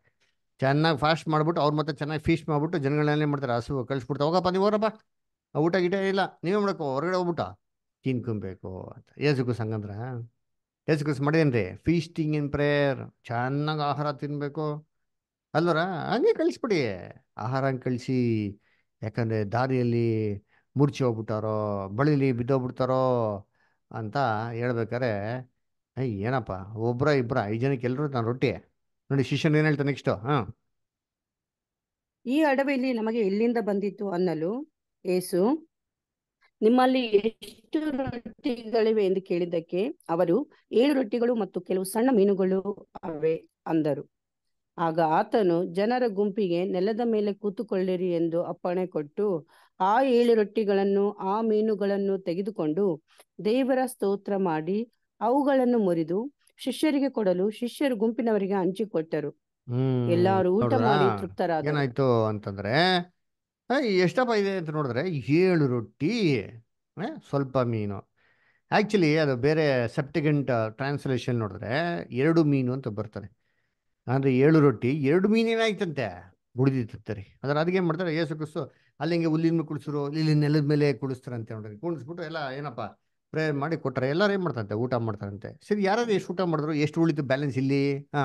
ಚೆನ್ನಾಗಿ ಫಾಸ್ಟ್ ಮಾಡಿಬಿಟ್ಟು ಅವ್ರು ಮತ್ತೆ ಚೆನ್ನಾಗಿ ಫೀಸ್ಟ್ ಮಾಡಿಬಿಟ್ಟು ಜನಗಳನ್ನೇ ಮಾಡ್ತಾರೆ ಹಸು ಕಳಿಸ್ಬಿಡ್ತಾರೆ ಹೋಗಪ್ಪ ನೀವು ಹೋರಪ್ಪ ಊಟ ಗೀಟ ಇಲ್ಲ ನೀವೇ ಮಾಡಬೇಕು ಹೊರಗಡೆ ಹೋಗ್ಬಿಟ್ಟ ತಿನ್ಕೊಬೇಕು ಅಂತ ಏಸುಕು ಹಂಗಂದ್ರ ಏಸು ಮಾಡಿದೇನ್ರಿ ಫೀಸ್ಟಿಂಗ್ ಇನ್ ಪ್ರೇಯರ್ ಚೆನ್ನಾಗಿ ಆಹಾರ ತಿನ್ಬೇಕು ಅಲ್ವರ ಹಂಗೆ ಕಳಿಸ್ಬಿಡಿ ಆಹಾರ ಕಳಿಸಿ ಯಾಕಂದ್ರೆ ದಾರಿಯಲ್ಲಿ ಮುರ್ಚಿ ಹೋಗ್ಬಿಟ್ಟಾರೋ ಬಳಿಲಿ ಬಿದ್ದೋಗ್ಬಿಡ್ತಾರೋ ಅಂತ ಹೇಳ್ಬೇಕಾರೆ ಏನಪ್ಪ ಒಬ್ಬರ ಇಬ್ಬರ ಐದು ಜನಕ್ಕೆ ಎಲ್ಲರೂ ನಾನು ರೊಟ್ಟಿ ನೋಡಿ ಶಿಷ್ಯನ ಏನು ಹೇಳ್ತಾನೆ ನೆಕ್ಸ್ಟ್ ಹಾಂ ಈ ಅಡವೆಯಲ್ಲಿ ನಮಗೆ ಎಲ್ಲಿಂದ ಬಂದಿತ್ತು ಅನ್ನಲು ಏಸು ನಿಮ್ಮಲ್ಲಿ ಎಷ್ಟು ರೊಟ್ಟಿಗಳಿವೆ ಎಂದು ಕೇಳಿದ್ದಕ್ಕೆ ಅವರು ಏಳು ರೊಟ್ಟಿಗಳು ಮತ್ತು ಕೆಲವು ಸಣ್ಣ ಮೀನುಗಳು ಅವೆ ಅಂದರು ಆಗ ಆತನು ಜನರ ಗುಂಪಿಗೆ ನೆಲದ ಮೇಲೆ ಕೂತುಕೊಳ್ಳಿರಿ ಎಂದು ಅಪ್ಪಣೆ ಕೊಟ್ಟು ಆ ಏಳು ರೊಟ್ಟಿಗಳನ್ನು ಆ ಮೀನುಗಳನ್ನು ತೆಗೆದುಕೊಂಡು ದೇವರ ಸ್ತೋತ್ರ ಮಾಡಿ ಅವುಗಳನ್ನು ಮುರಿದು ಶಿಷ್ಯರಿಗೆ ಕೊಡಲು ಶಿಷ್ಯರು ಗುಂಪಿನವರಿಗೆ ಹಂಚಿಕೊಟ್ಟರು ಎಲ್ಲಾರು ಊಟ ಮಾಡಿ ತೃಪ್ತರಾದ ಏನಾಯ್ತು ಅಂತಂದ್ರೆ ಎಷ್ಟಪ್ಪ ಇದೆ ಅಂತ ನೋಡಿದ್ರೆ ಏಳು ರೊಟ್ಟಿ ಸ್ವಲ್ಪ ಮೀನು ಆಕ್ಚುಲಿ ಅದು ಬೇರೆ ಸೆಪ್ಟಿಗೆಂಟ್ ಟ್ರಾನ್ಸ್ಲೇಷನ್ uh, ನೋಡಿದ್ರೆ ಎರಡು ಮೀನು ಅಂತ ಬರ್ತಾರೆ ಅಂದರೆ ಏಳು ರೊಟ್ಟಿ ಎರಡು ಮೀನೇನಾಯ್ತಂತೆ ಅದ್ರ ಅದಕ್ಕೆ ಏನ್ ಮಾಡ್ತಾರೆ ಏಸು ಕ್ರಿಸ್ತು ಅಲ್ಲಿ ಹಿಂಗೆ ಹುಲ್ಲಿನ ಮೇಲೆ ಇಲ್ಲಿ ನೆಲದ ಮೇಲೆ ಕುಡಿಸ್ತಾರಂತೆ ನೋಡ್ರಿ ಕುಣಿಸ್ಬಿಟ್ಟು ಎಲ್ಲ ಏನಪ್ಪ ಪ್ರೇಯರ್ ಮಾಡಿ ಕೊಟ್ಟರೆ ಎಲ್ಲರೂ ಏನು ಮಾಡ್ತಾರಂತೆ ಊಟ ಮಾಡ್ತಾರಂತೆ ಸರಿ ಯಾರಾದ್ರು ಎಷ್ಟು ಊಟ ಮಾಡಿದ್ರು ಎಷ್ಟು ಉಳಿತು ಬ್ಯಾಲೆನ್ಸ್ ಇಲ್ಲಿ ಹಾ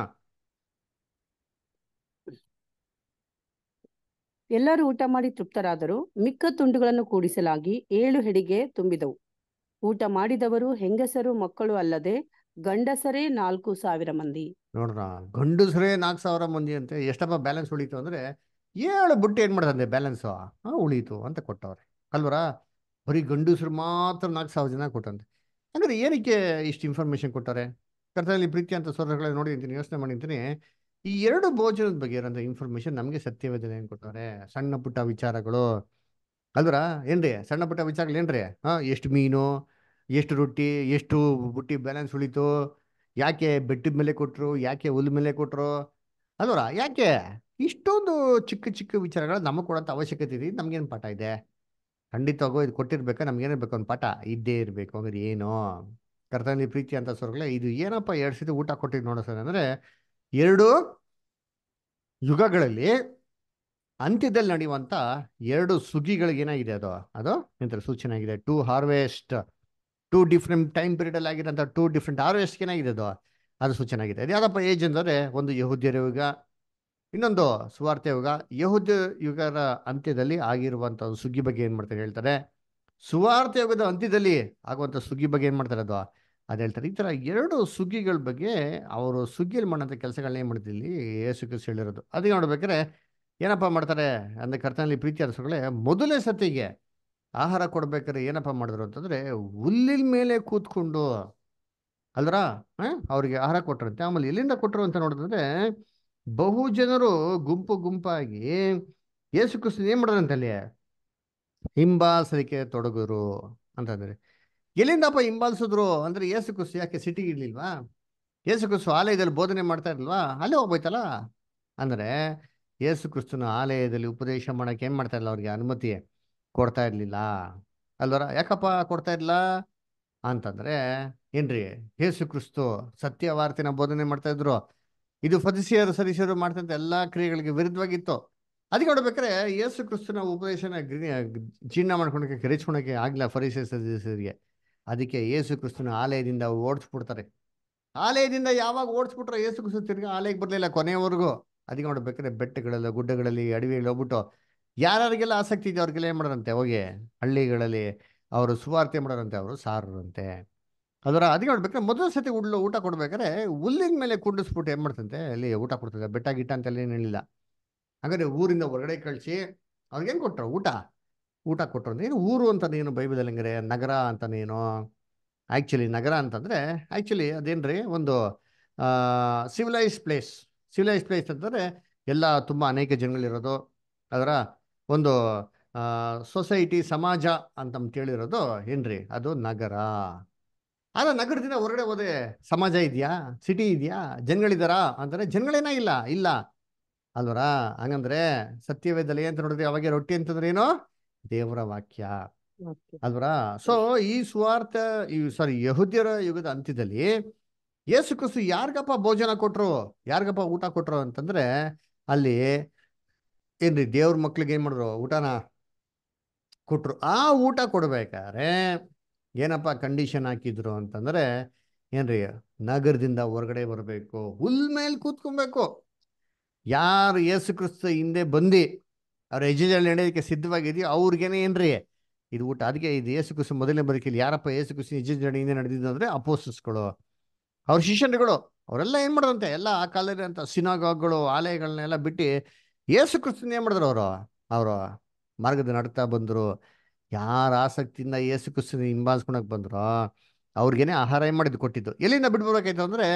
ಎಲ್ಲರೂ ಊಟ ಮಾಡಿ ತೃಪ್ತರಾದರು ಮಿಕ್ಕ ತುಂಡುಗಳನ್ನು ಕೂಡಿಸಲಾಗಿ ಏಳು ಹೆಡಿಗೆ ತುಂಬಿದವು ಊಟ ಮಾಡಿದವರು ಹೆಂಗಸರು ಮಕ್ಕಳು ಅಲ್ಲದೆ ಗಂಡಸರೇ ನಾಲ್ಕು ಸಾವಿರ ಮಂದಿ ನೋಡ್ರಾ ಗಂಡಸ್ರೇ ನಾಲ್ಕು ಸಾವಿರ ಮಂದಿ ಅಂತೆ ಎಷ್ಟಪ್ಪ ಬ್ಯಾಲೆನ್ಸ್ ಉಳಿತು ಅಂದರೆ ಏಳು ಬಿಟ್ಟು ಏನು ಮಾಡ್ತಂದೆ ಬ್ಯಾಲೆನ್ಸು ಹಾಂ ಉಳೀತು ಅಂತ ಕೊಟ್ಟವ್ರೆ ಅಲ್ವರ ಬರೀ ಗಂಡಸ್ರು ಮಾತ್ರ ನಾಲ್ಕು ಸಾವಿರ ಜನ ಕೊಟ್ಟಂತೆ ಅಂದರೆ ಏನಕ್ಕೆ ಇಷ್ಟು ಇನ್ಫಾರ್ಮೇಷನ್ ಕೊಟ್ಟಾರೆ ಕರ್ತನಲ್ಲಿ ಪ್ರೀತಿ ಅಂತ ಸ್ವರಗಳನ್ನ ನೋಡಿ ಯೋಚನೆ ಮಾಡಿದ್ದೀನಿ ಈ ಎರಡು ಭೋಜನದ ಬಗ್ಗೆ ಇರೋಂಥ ಇನ್ಫಾರ್ಮೇಷನ್ ನಮಗೆ ಸತ್ಯವೇದನೆ ಏನು ಕೊಟ್ಟವ್ರೆ ಸಣ್ಣ ಪುಟ್ಟ ವಿಚಾರಗಳು ಅಲ್ವರ ಏನ್ರಿ ಸಣ್ಣ ಪುಟ್ಟ ವಿಚಾರಗಳು ಏನ್ರಿ ಹಾಂ ಎಷ್ಟು ಮೀನು ಎಷ್ಟು ರೊಟ್ಟಿ ಎಷ್ಟು ಬುಟ್ಟಿ ಬ್ಯಾಲೆನ್ಸ್ ಉಳಿತು ಯಾಕೆ ಬೆಟ್ಟದ ಮೇಲೆ ಕೊಟ್ಟರು ಯಾಕೆ ಹುಲ್ ಮೇಲೆ ಕೊಟ್ಟರು ಅಲ್ವರ ಯಾಕೆ ಇಷ್ಟೊಂದು ಚಿಕ್ಕ ಚಿಕ್ಕ ವಿಚಾರಗಳು ನಮಗೆ ಕೊಡೋಂಥ ಅವಶ್ಯಕತೆ ಇದೆ ನಮಗೇನು ಪಾಠ ಇದೆ ಖಂಡಿತವಾಗೂ ಇದು ಕೊಟ್ಟಿರ್ಬೇಕಾ ನಮ್ಗೇನೇ ಬೇಕು ಒಂದು ಪಾಠ ಇದ್ದೇ ಇರಬೇಕು ಅಂದ್ರೆ ಏನು ಕರ್ತನಲ್ಲಿ ಪ್ರೀತಿ ಅಂತ ಸ್ವರ್ಗಳೆ ಇದು ಏನಪ್ಪ ಎರಡು ಸತಿ ಊಟ ಕೊಟ್ಟಿದ್ದು ನೋಡೋ ಸರ್ ಅಂದರೆ ಎರಡು ಯುಗಗಳಲ್ಲಿ ಅಂತ್ಯದಲ್ಲಿ ನಡೆಯುವಂಥ ಎರಡು ಸುಗ್ಗಿಗಳಿಗೆ ಏನಾಗಿದೆ ಅದು ಅದು ಎಂತ ಸೂಚನೆ ಆಗಿದೆ to harvest two different time ಅಲ್ಲಿ ಟು ಟೂ ಡಿಫ್ರೆಂಟ್ ಆರು ಎಸ್ ಏನಾಗಿದೆ ಅದು ಅದು ಸೂಚನೆ ಆಗಿದೆ ಅದು ಯಾವ್ದಪ್ಪ ಏಜ್ ಅಂದರೆ ಒಂದು ಯಹೂದ್ಯರ ಯುಗ ಇನ್ನೊಂದು ಸುವಾರ್ಥ ಯುಗ ಯಹೂದ್ಯ ಯುಗರ ಅಂತ್ಯದಲ್ಲಿ ಆಗಿರುವಂಥ ಸುಗ್ಗಿ ಬಗ್ಗೆ ಏನು ಮಾಡ್ತಾರೆ ಹೇಳ್ತಾರೆ ಸುವಾರ್ಥ ಯುಗದ ಅಂತ್ಯದಲ್ಲಿ ಆಗುವಂಥ ಸುಗ್ಗಿ ಬಗ್ಗೆ ಏನು ಮಾಡ್ತಾರೆ ಅದು ಅದು ಹೇಳ್ತಾರೆ ಈ ಥರ ಎರಡು ಸುಗ್ಗಿಗಳ ಬಗ್ಗೆ ಅವರು ಸುಗ್ಗಿಯಲ್ಲಿ ಮಾಡೋಂಥ ಕೆಲಸಗಳನ್ನ ಏನು ಮಾಡಿದ್ರು ಇಲ್ಲಿ ಯೇಸು ಹೇಳಿರೋದು ಅದಕ್ಕೆ ನೋಡ್ಬೇಕಾದ್ರೆ ಏನಪ್ಪ ಮಾಡ್ತಾರೆ ಅಂದ್ರೆ ಕರ್ತನಲ್ಲಿ ಪ್ರೀತಿ ಅರಸುಗಳೇ ಮೊದಲೇ ಸತಿಗೆ ಆಹಾರ ಕೊಡ್ಬೇಕಾದ್ರೆ ಏನಪ್ಪ ಮಾಡಿದ್ರು ಅಂತಂದ್ರೆ ಹುಲ್ಲಿನ ಮೇಲೆ ಕೂತ್ಕೊಂಡು ಅಲ್ರ ಅವ್ರಿಗೆ ಆಹಾರ ಕೊಟ್ಟರಂತೆ ಆಮೇಲೆ ಎಲ್ಲಿಂದ ಕೊಟ್ಟರು ಅಂತ ನೋಡಿದ್ರೆ ಬಹು ಜನರು ಗುಂಪು ಗುಂಪಾಗಿ ಏಸು ಕ್ರಿಸ್ತನ ಏನ್ ಮಾಡಿದ್ರಂತೆ ಅಲ್ಲಿ ಹಿಂಬಾಲಿಸಲಿಕ್ಕೆ ತೊಡಗರು ಅಂತಂದ್ರೆ ಎಲ್ಲಿಂದಪ್ಪ ಹಿಂಬಾಲಿಸಿದ್ರು ಅಂದ್ರೆ ಏಸು ಕ್ರಿಸ್ತು ಯಾಕೆ ಸಿಟಿಗೆ ಇಡ್ಲಿಲ್ವಾ ಯೇಸು ಕ್ರಿಸ್ತು ಆಲಯದಲ್ಲಿ ಬೋಧನೆ ಮಾಡ್ತಾ ಇರ್ಲ್ವಾ ಅಲ್ಲೇ ಹೋಗ್ಬೋಯ್ತಲ್ಲ ಅಂದ್ರೆ ಯೇಸು ಕ್ರಿಸ್ತನ ಆಲಯದಲ್ಲಿ ಉಪದೇಶ ಮಾಡಕ್ಕೆ ಏನು ಮಾಡ್ತಾ ಇಲ್ಲ ಅವ್ರಿಗೆ ಅನುಮತಿ ಕೊಡ್ತಾ ಇರಲಿಲ್ಲ ಅಲ್ವರ ಯಾಕಪ್ಪ ಕೊಡ್ತಾ ಇರಲಿಲ್ಲ ಅಂತಂದರೆ ಏನ್ರಿ ಯೇಸು ಕ್ರಿಸ್ತು ಸತ್ಯವಾರ್ತಿನ ಬೋಧನೆ ಮಾಡ್ತಾ ಇದ್ರು ಇದು ಫತಿಸಿಯರು ಸರಿಸಿಯರು ಮಾಡ್ತಂತ ಎಲ್ಲ ಕ್ರಿಯೆಗಳಿಗೆ ವಿರುದ್ಧವಾಗಿತ್ತು ಅದಕ್ಕೆ ನೋಡ್ಬೇಕಾದ್ರೆ ಯೇಸು ಕ್ರಿಸ್ತನ ಉಪದೇಶನ ಜೀರ್ಣ ಮಾಡ್ಕೊಳಕ್ಕೆ ಕೆರೆಚ್ಕೊಳಕ್ಕೆ ಆಗಲ್ಲ ಫರಿಸಿಯ ಸದಸ್ಯರಿಗೆ ಅದಕ್ಕೆ ಯೇಸು ಕ್ರಿಸ್ತನ ಆಲಯದಿಂದ ಓಡಿಸ್ಬಿಡ್ತಾರೆ ಆಲಯದಿಂದ ಯಾವಾಗ ಓಡಿಸ್ಬಿಟ್ರೆ ಯೇಸು ಕ್ರಿಸ್ತು ತಿರ್ಗಿ ಆಲಯಕ್ಕೆ ಬರಲಿಲ್ಲ ಕೊನೆಯವರೆಗೂ ಅದಕ್ಕೆ ನೋಡ್ಬೇಕಾದ್ರೆ ಬೆಟ್ಟಗಳಲ್ಲಿ ಗುಡ್ಡಗಳಲ್ಲಿ ಅಡವಿಯಲ್ಲಿ ಹೋಗ್ಬಿಟ್ಟು ಯಾರ್ಯಾರಿಗೆಲ್ಲ ಆಸಕ್ತಿ ಇದೆ ಅವ್ರಿಗೆಲ್ಲ ಏನು ಮಾಡೋರಂತೆ ಹೋಗಿ ಹಳ್ಳಿಗಳಲ್ಲಿ ಅವರು ಸುವಾರ್ತೆ ಮಾಡೋರಂತೆ ಅವರು ಸಾರರಂತೆ ಅದರ ಅದಕ್ಕೆ ನೋಡ್ಬೇಕಾದ್ರೆ ಮೊದಲ ಸತಿ ಉಡ್ಲು ಊಟ ಕೊಡ್ಬೇಕಾದ್ರೆ ಹುಲ್ಲಿನ ಮೇಲೆ ಕುಂಡಿಸ್ಬಿಟ್ಟು ಏನು ಮಾಡ್ತಂತೆ ಅಲ್ಲಿ ಊಟ ಕೊಡ್ತದೆ ಬೆಟ್ಟ ಗಿಟ್ಟ ಅಂತ ಏನು ಹೇಳಿಲ್ಲ ಹಾಗಾದ್ರೆ ಊರಿಂದ ಹೊರಗಡೆ ಕಳಿಸಿ ಅವ್ರಿಗೇನು ಕೊಟ್ಟರು ಊಟ ಊಟ ಕೊಟ್ಟರು ಅಂದ್ರೆ ಏನು ಊರು ಅಂತಂದೇನು ಬೈಬಲ್ ಹಂಗ್ರೆ ನಗರ ಅಂತಾನೇನು ಆ್ಯಕ್ಚುಲಿ ನಗರ ಅಂತಂದರೆ ಆ್ಯಕ್ಚುಲಿ ಅದೇನ್ರಿ ಒಂದು ಸಿವಿಲೈಸ್ಡ್ ಪ್ಲೇಸ್ ಸಿವಿಲೈಸ್ಡ್ ಪ್ಲೇಸ್ ಅಂತಂದರೆ ಎಲ್ಲ ತುಂಬ ಅನೇಕ ಜನಗಳಿರೋದು ಅದರ ಒಂದು ಸೊಸೈಟಿ ಸಮಾಜ ಅಂತ ಹೇಳಿರೋದು ಏನ್ರಿ ಅದು ನಗರ ಆದರೆ ನಗರದಿಂದ ಹೊರಗಡೆ ಹೋದೆ ಸಮಾಜ ಇದೆಯಾ ಸಿಟಿ ಇದೆಯಾ ಜನಗಳಿದ್ದಾರಾ ಅಂತಾರೆ ಜನಗಳೇನ ಇಲ್ಲ ಇಲ್ಲ ಅಲ್ವರ ಹಂಗಂದ್ರೆ ಸತ್ಯವೇದಲ್ಲಿ ಅಂತ ನೋಡಿದ್ರೆ ಅವಾಗ ರೊಟ್ಟಿ ಅಂತಂದ್ರೆ ಏನು ದೇವರ ವಾಕ್ಯ ಅಲ್ವರ ಸೊ ಈ ಸ್ವಾರ್ಥ ಸಾರಿ ಯಹುದ್ಯರ ಯುಗದ ಅಂತ್ಯದಲ್ಲಿ ಯೇಸು ಕ್ರಿಸ್ತು ಯಾರಿಗಪ್ಪ ಭೋಜನ ಕೊಟ್ರು ಯಾರಿಗಪ್ಪ ಊಟ ಕೊಟ್ರು ಅಂತಂದ್ರೆ ಅಲ್ಲಿ ಏನ್ರಿ ದೇವ್ರ ಮಕ್ಳಿಗೆ ಏನು ಮಾಡ್ರು ಊಟನ ಕೊಟ್ರು ಆ ಊಟ ಕೊಡ್ಬೇಕಾದ್ರೆ ಏನಪ್ಪ ಕಂಡೀಷನ್ ಹಾಕಿದ್ರು ಅಂತಂದ್ರೆ ಏನ್ರಿ ನಗರದಿಂದ ಹೊರಗಡೆ ಬರಬೇಕು ಹುಲ್ ಮೇಲೆ ಕೂತ್ಕೊಬೇಕು ಯಾರು ಯೇಸು ಕ್ರಿಸ್ತ ಹಿಂದೆ ಬಂದು ಅವ್ರ ಯಜಮಾನ ನಡೆಯೋದಕ್ಕೆ ಸಿದ್ಧವಾಗಿದೆಯೋ ಅವ್ರಿಗೇನೆ ಏನ್ರಿ ಇದು ಊಟ ಅದಕ್ಕೆ ಇದು ಯೇಸು ಕ್ರಿಸ್ತ ಮೊದಲನೇ ಬದುಕಿಲ್ಲ ಯಾರಪ್ಪ ಯೇಸು ಕ್ರಿಸ್ತ ಯಜಮಾನ ಹಿಂದೆ ನಡೆದಿದ್ದು ಅಂದರೆ ಅಪೋಸಿಸ್ಗಳು ಅವ್ರ ಶಿಷ್ಯರುಗಳು ಅವರೆಲ್ಲ ಏನು ಮಾಡ್ರಂತೆ ಎಲ್ಲ ಆ ಕಾಲದಲ್ಲಿ ಅಂತ ಸಿನಾಗಳು ಆಲಯಗಳನ್ನೆಲ್ಲ ಬಿಟ್ಟು ಯೇಸು ಕ್ರಿಸ್ತನ್ ಏನು ಮಾಡಿದ್ರು ಅವರು ಅವರು ಮಾರ್ಗದ ನಡ್ತಾ ಬಂದರು ಯಾರ ಆಸಕ್ತಿಯಿಂದ ಏಸು ಕ್ರಿಸ್ತನ ಹಿಂಬಾಲಿಸ್ಕೊಳಕ್ ಬಂದ್ರು ಅವ್ರಿಗೇನೆ ಆಹಾರ ಏನು ಮಾಡಿದ್ದು ಕೊಟ್ಟಿದ್ದು ಎಲ್ಲಿಂದ ಬಿಟ್ಬರ್ಬೇಕಾಯ್ತು ಅಂದರೆ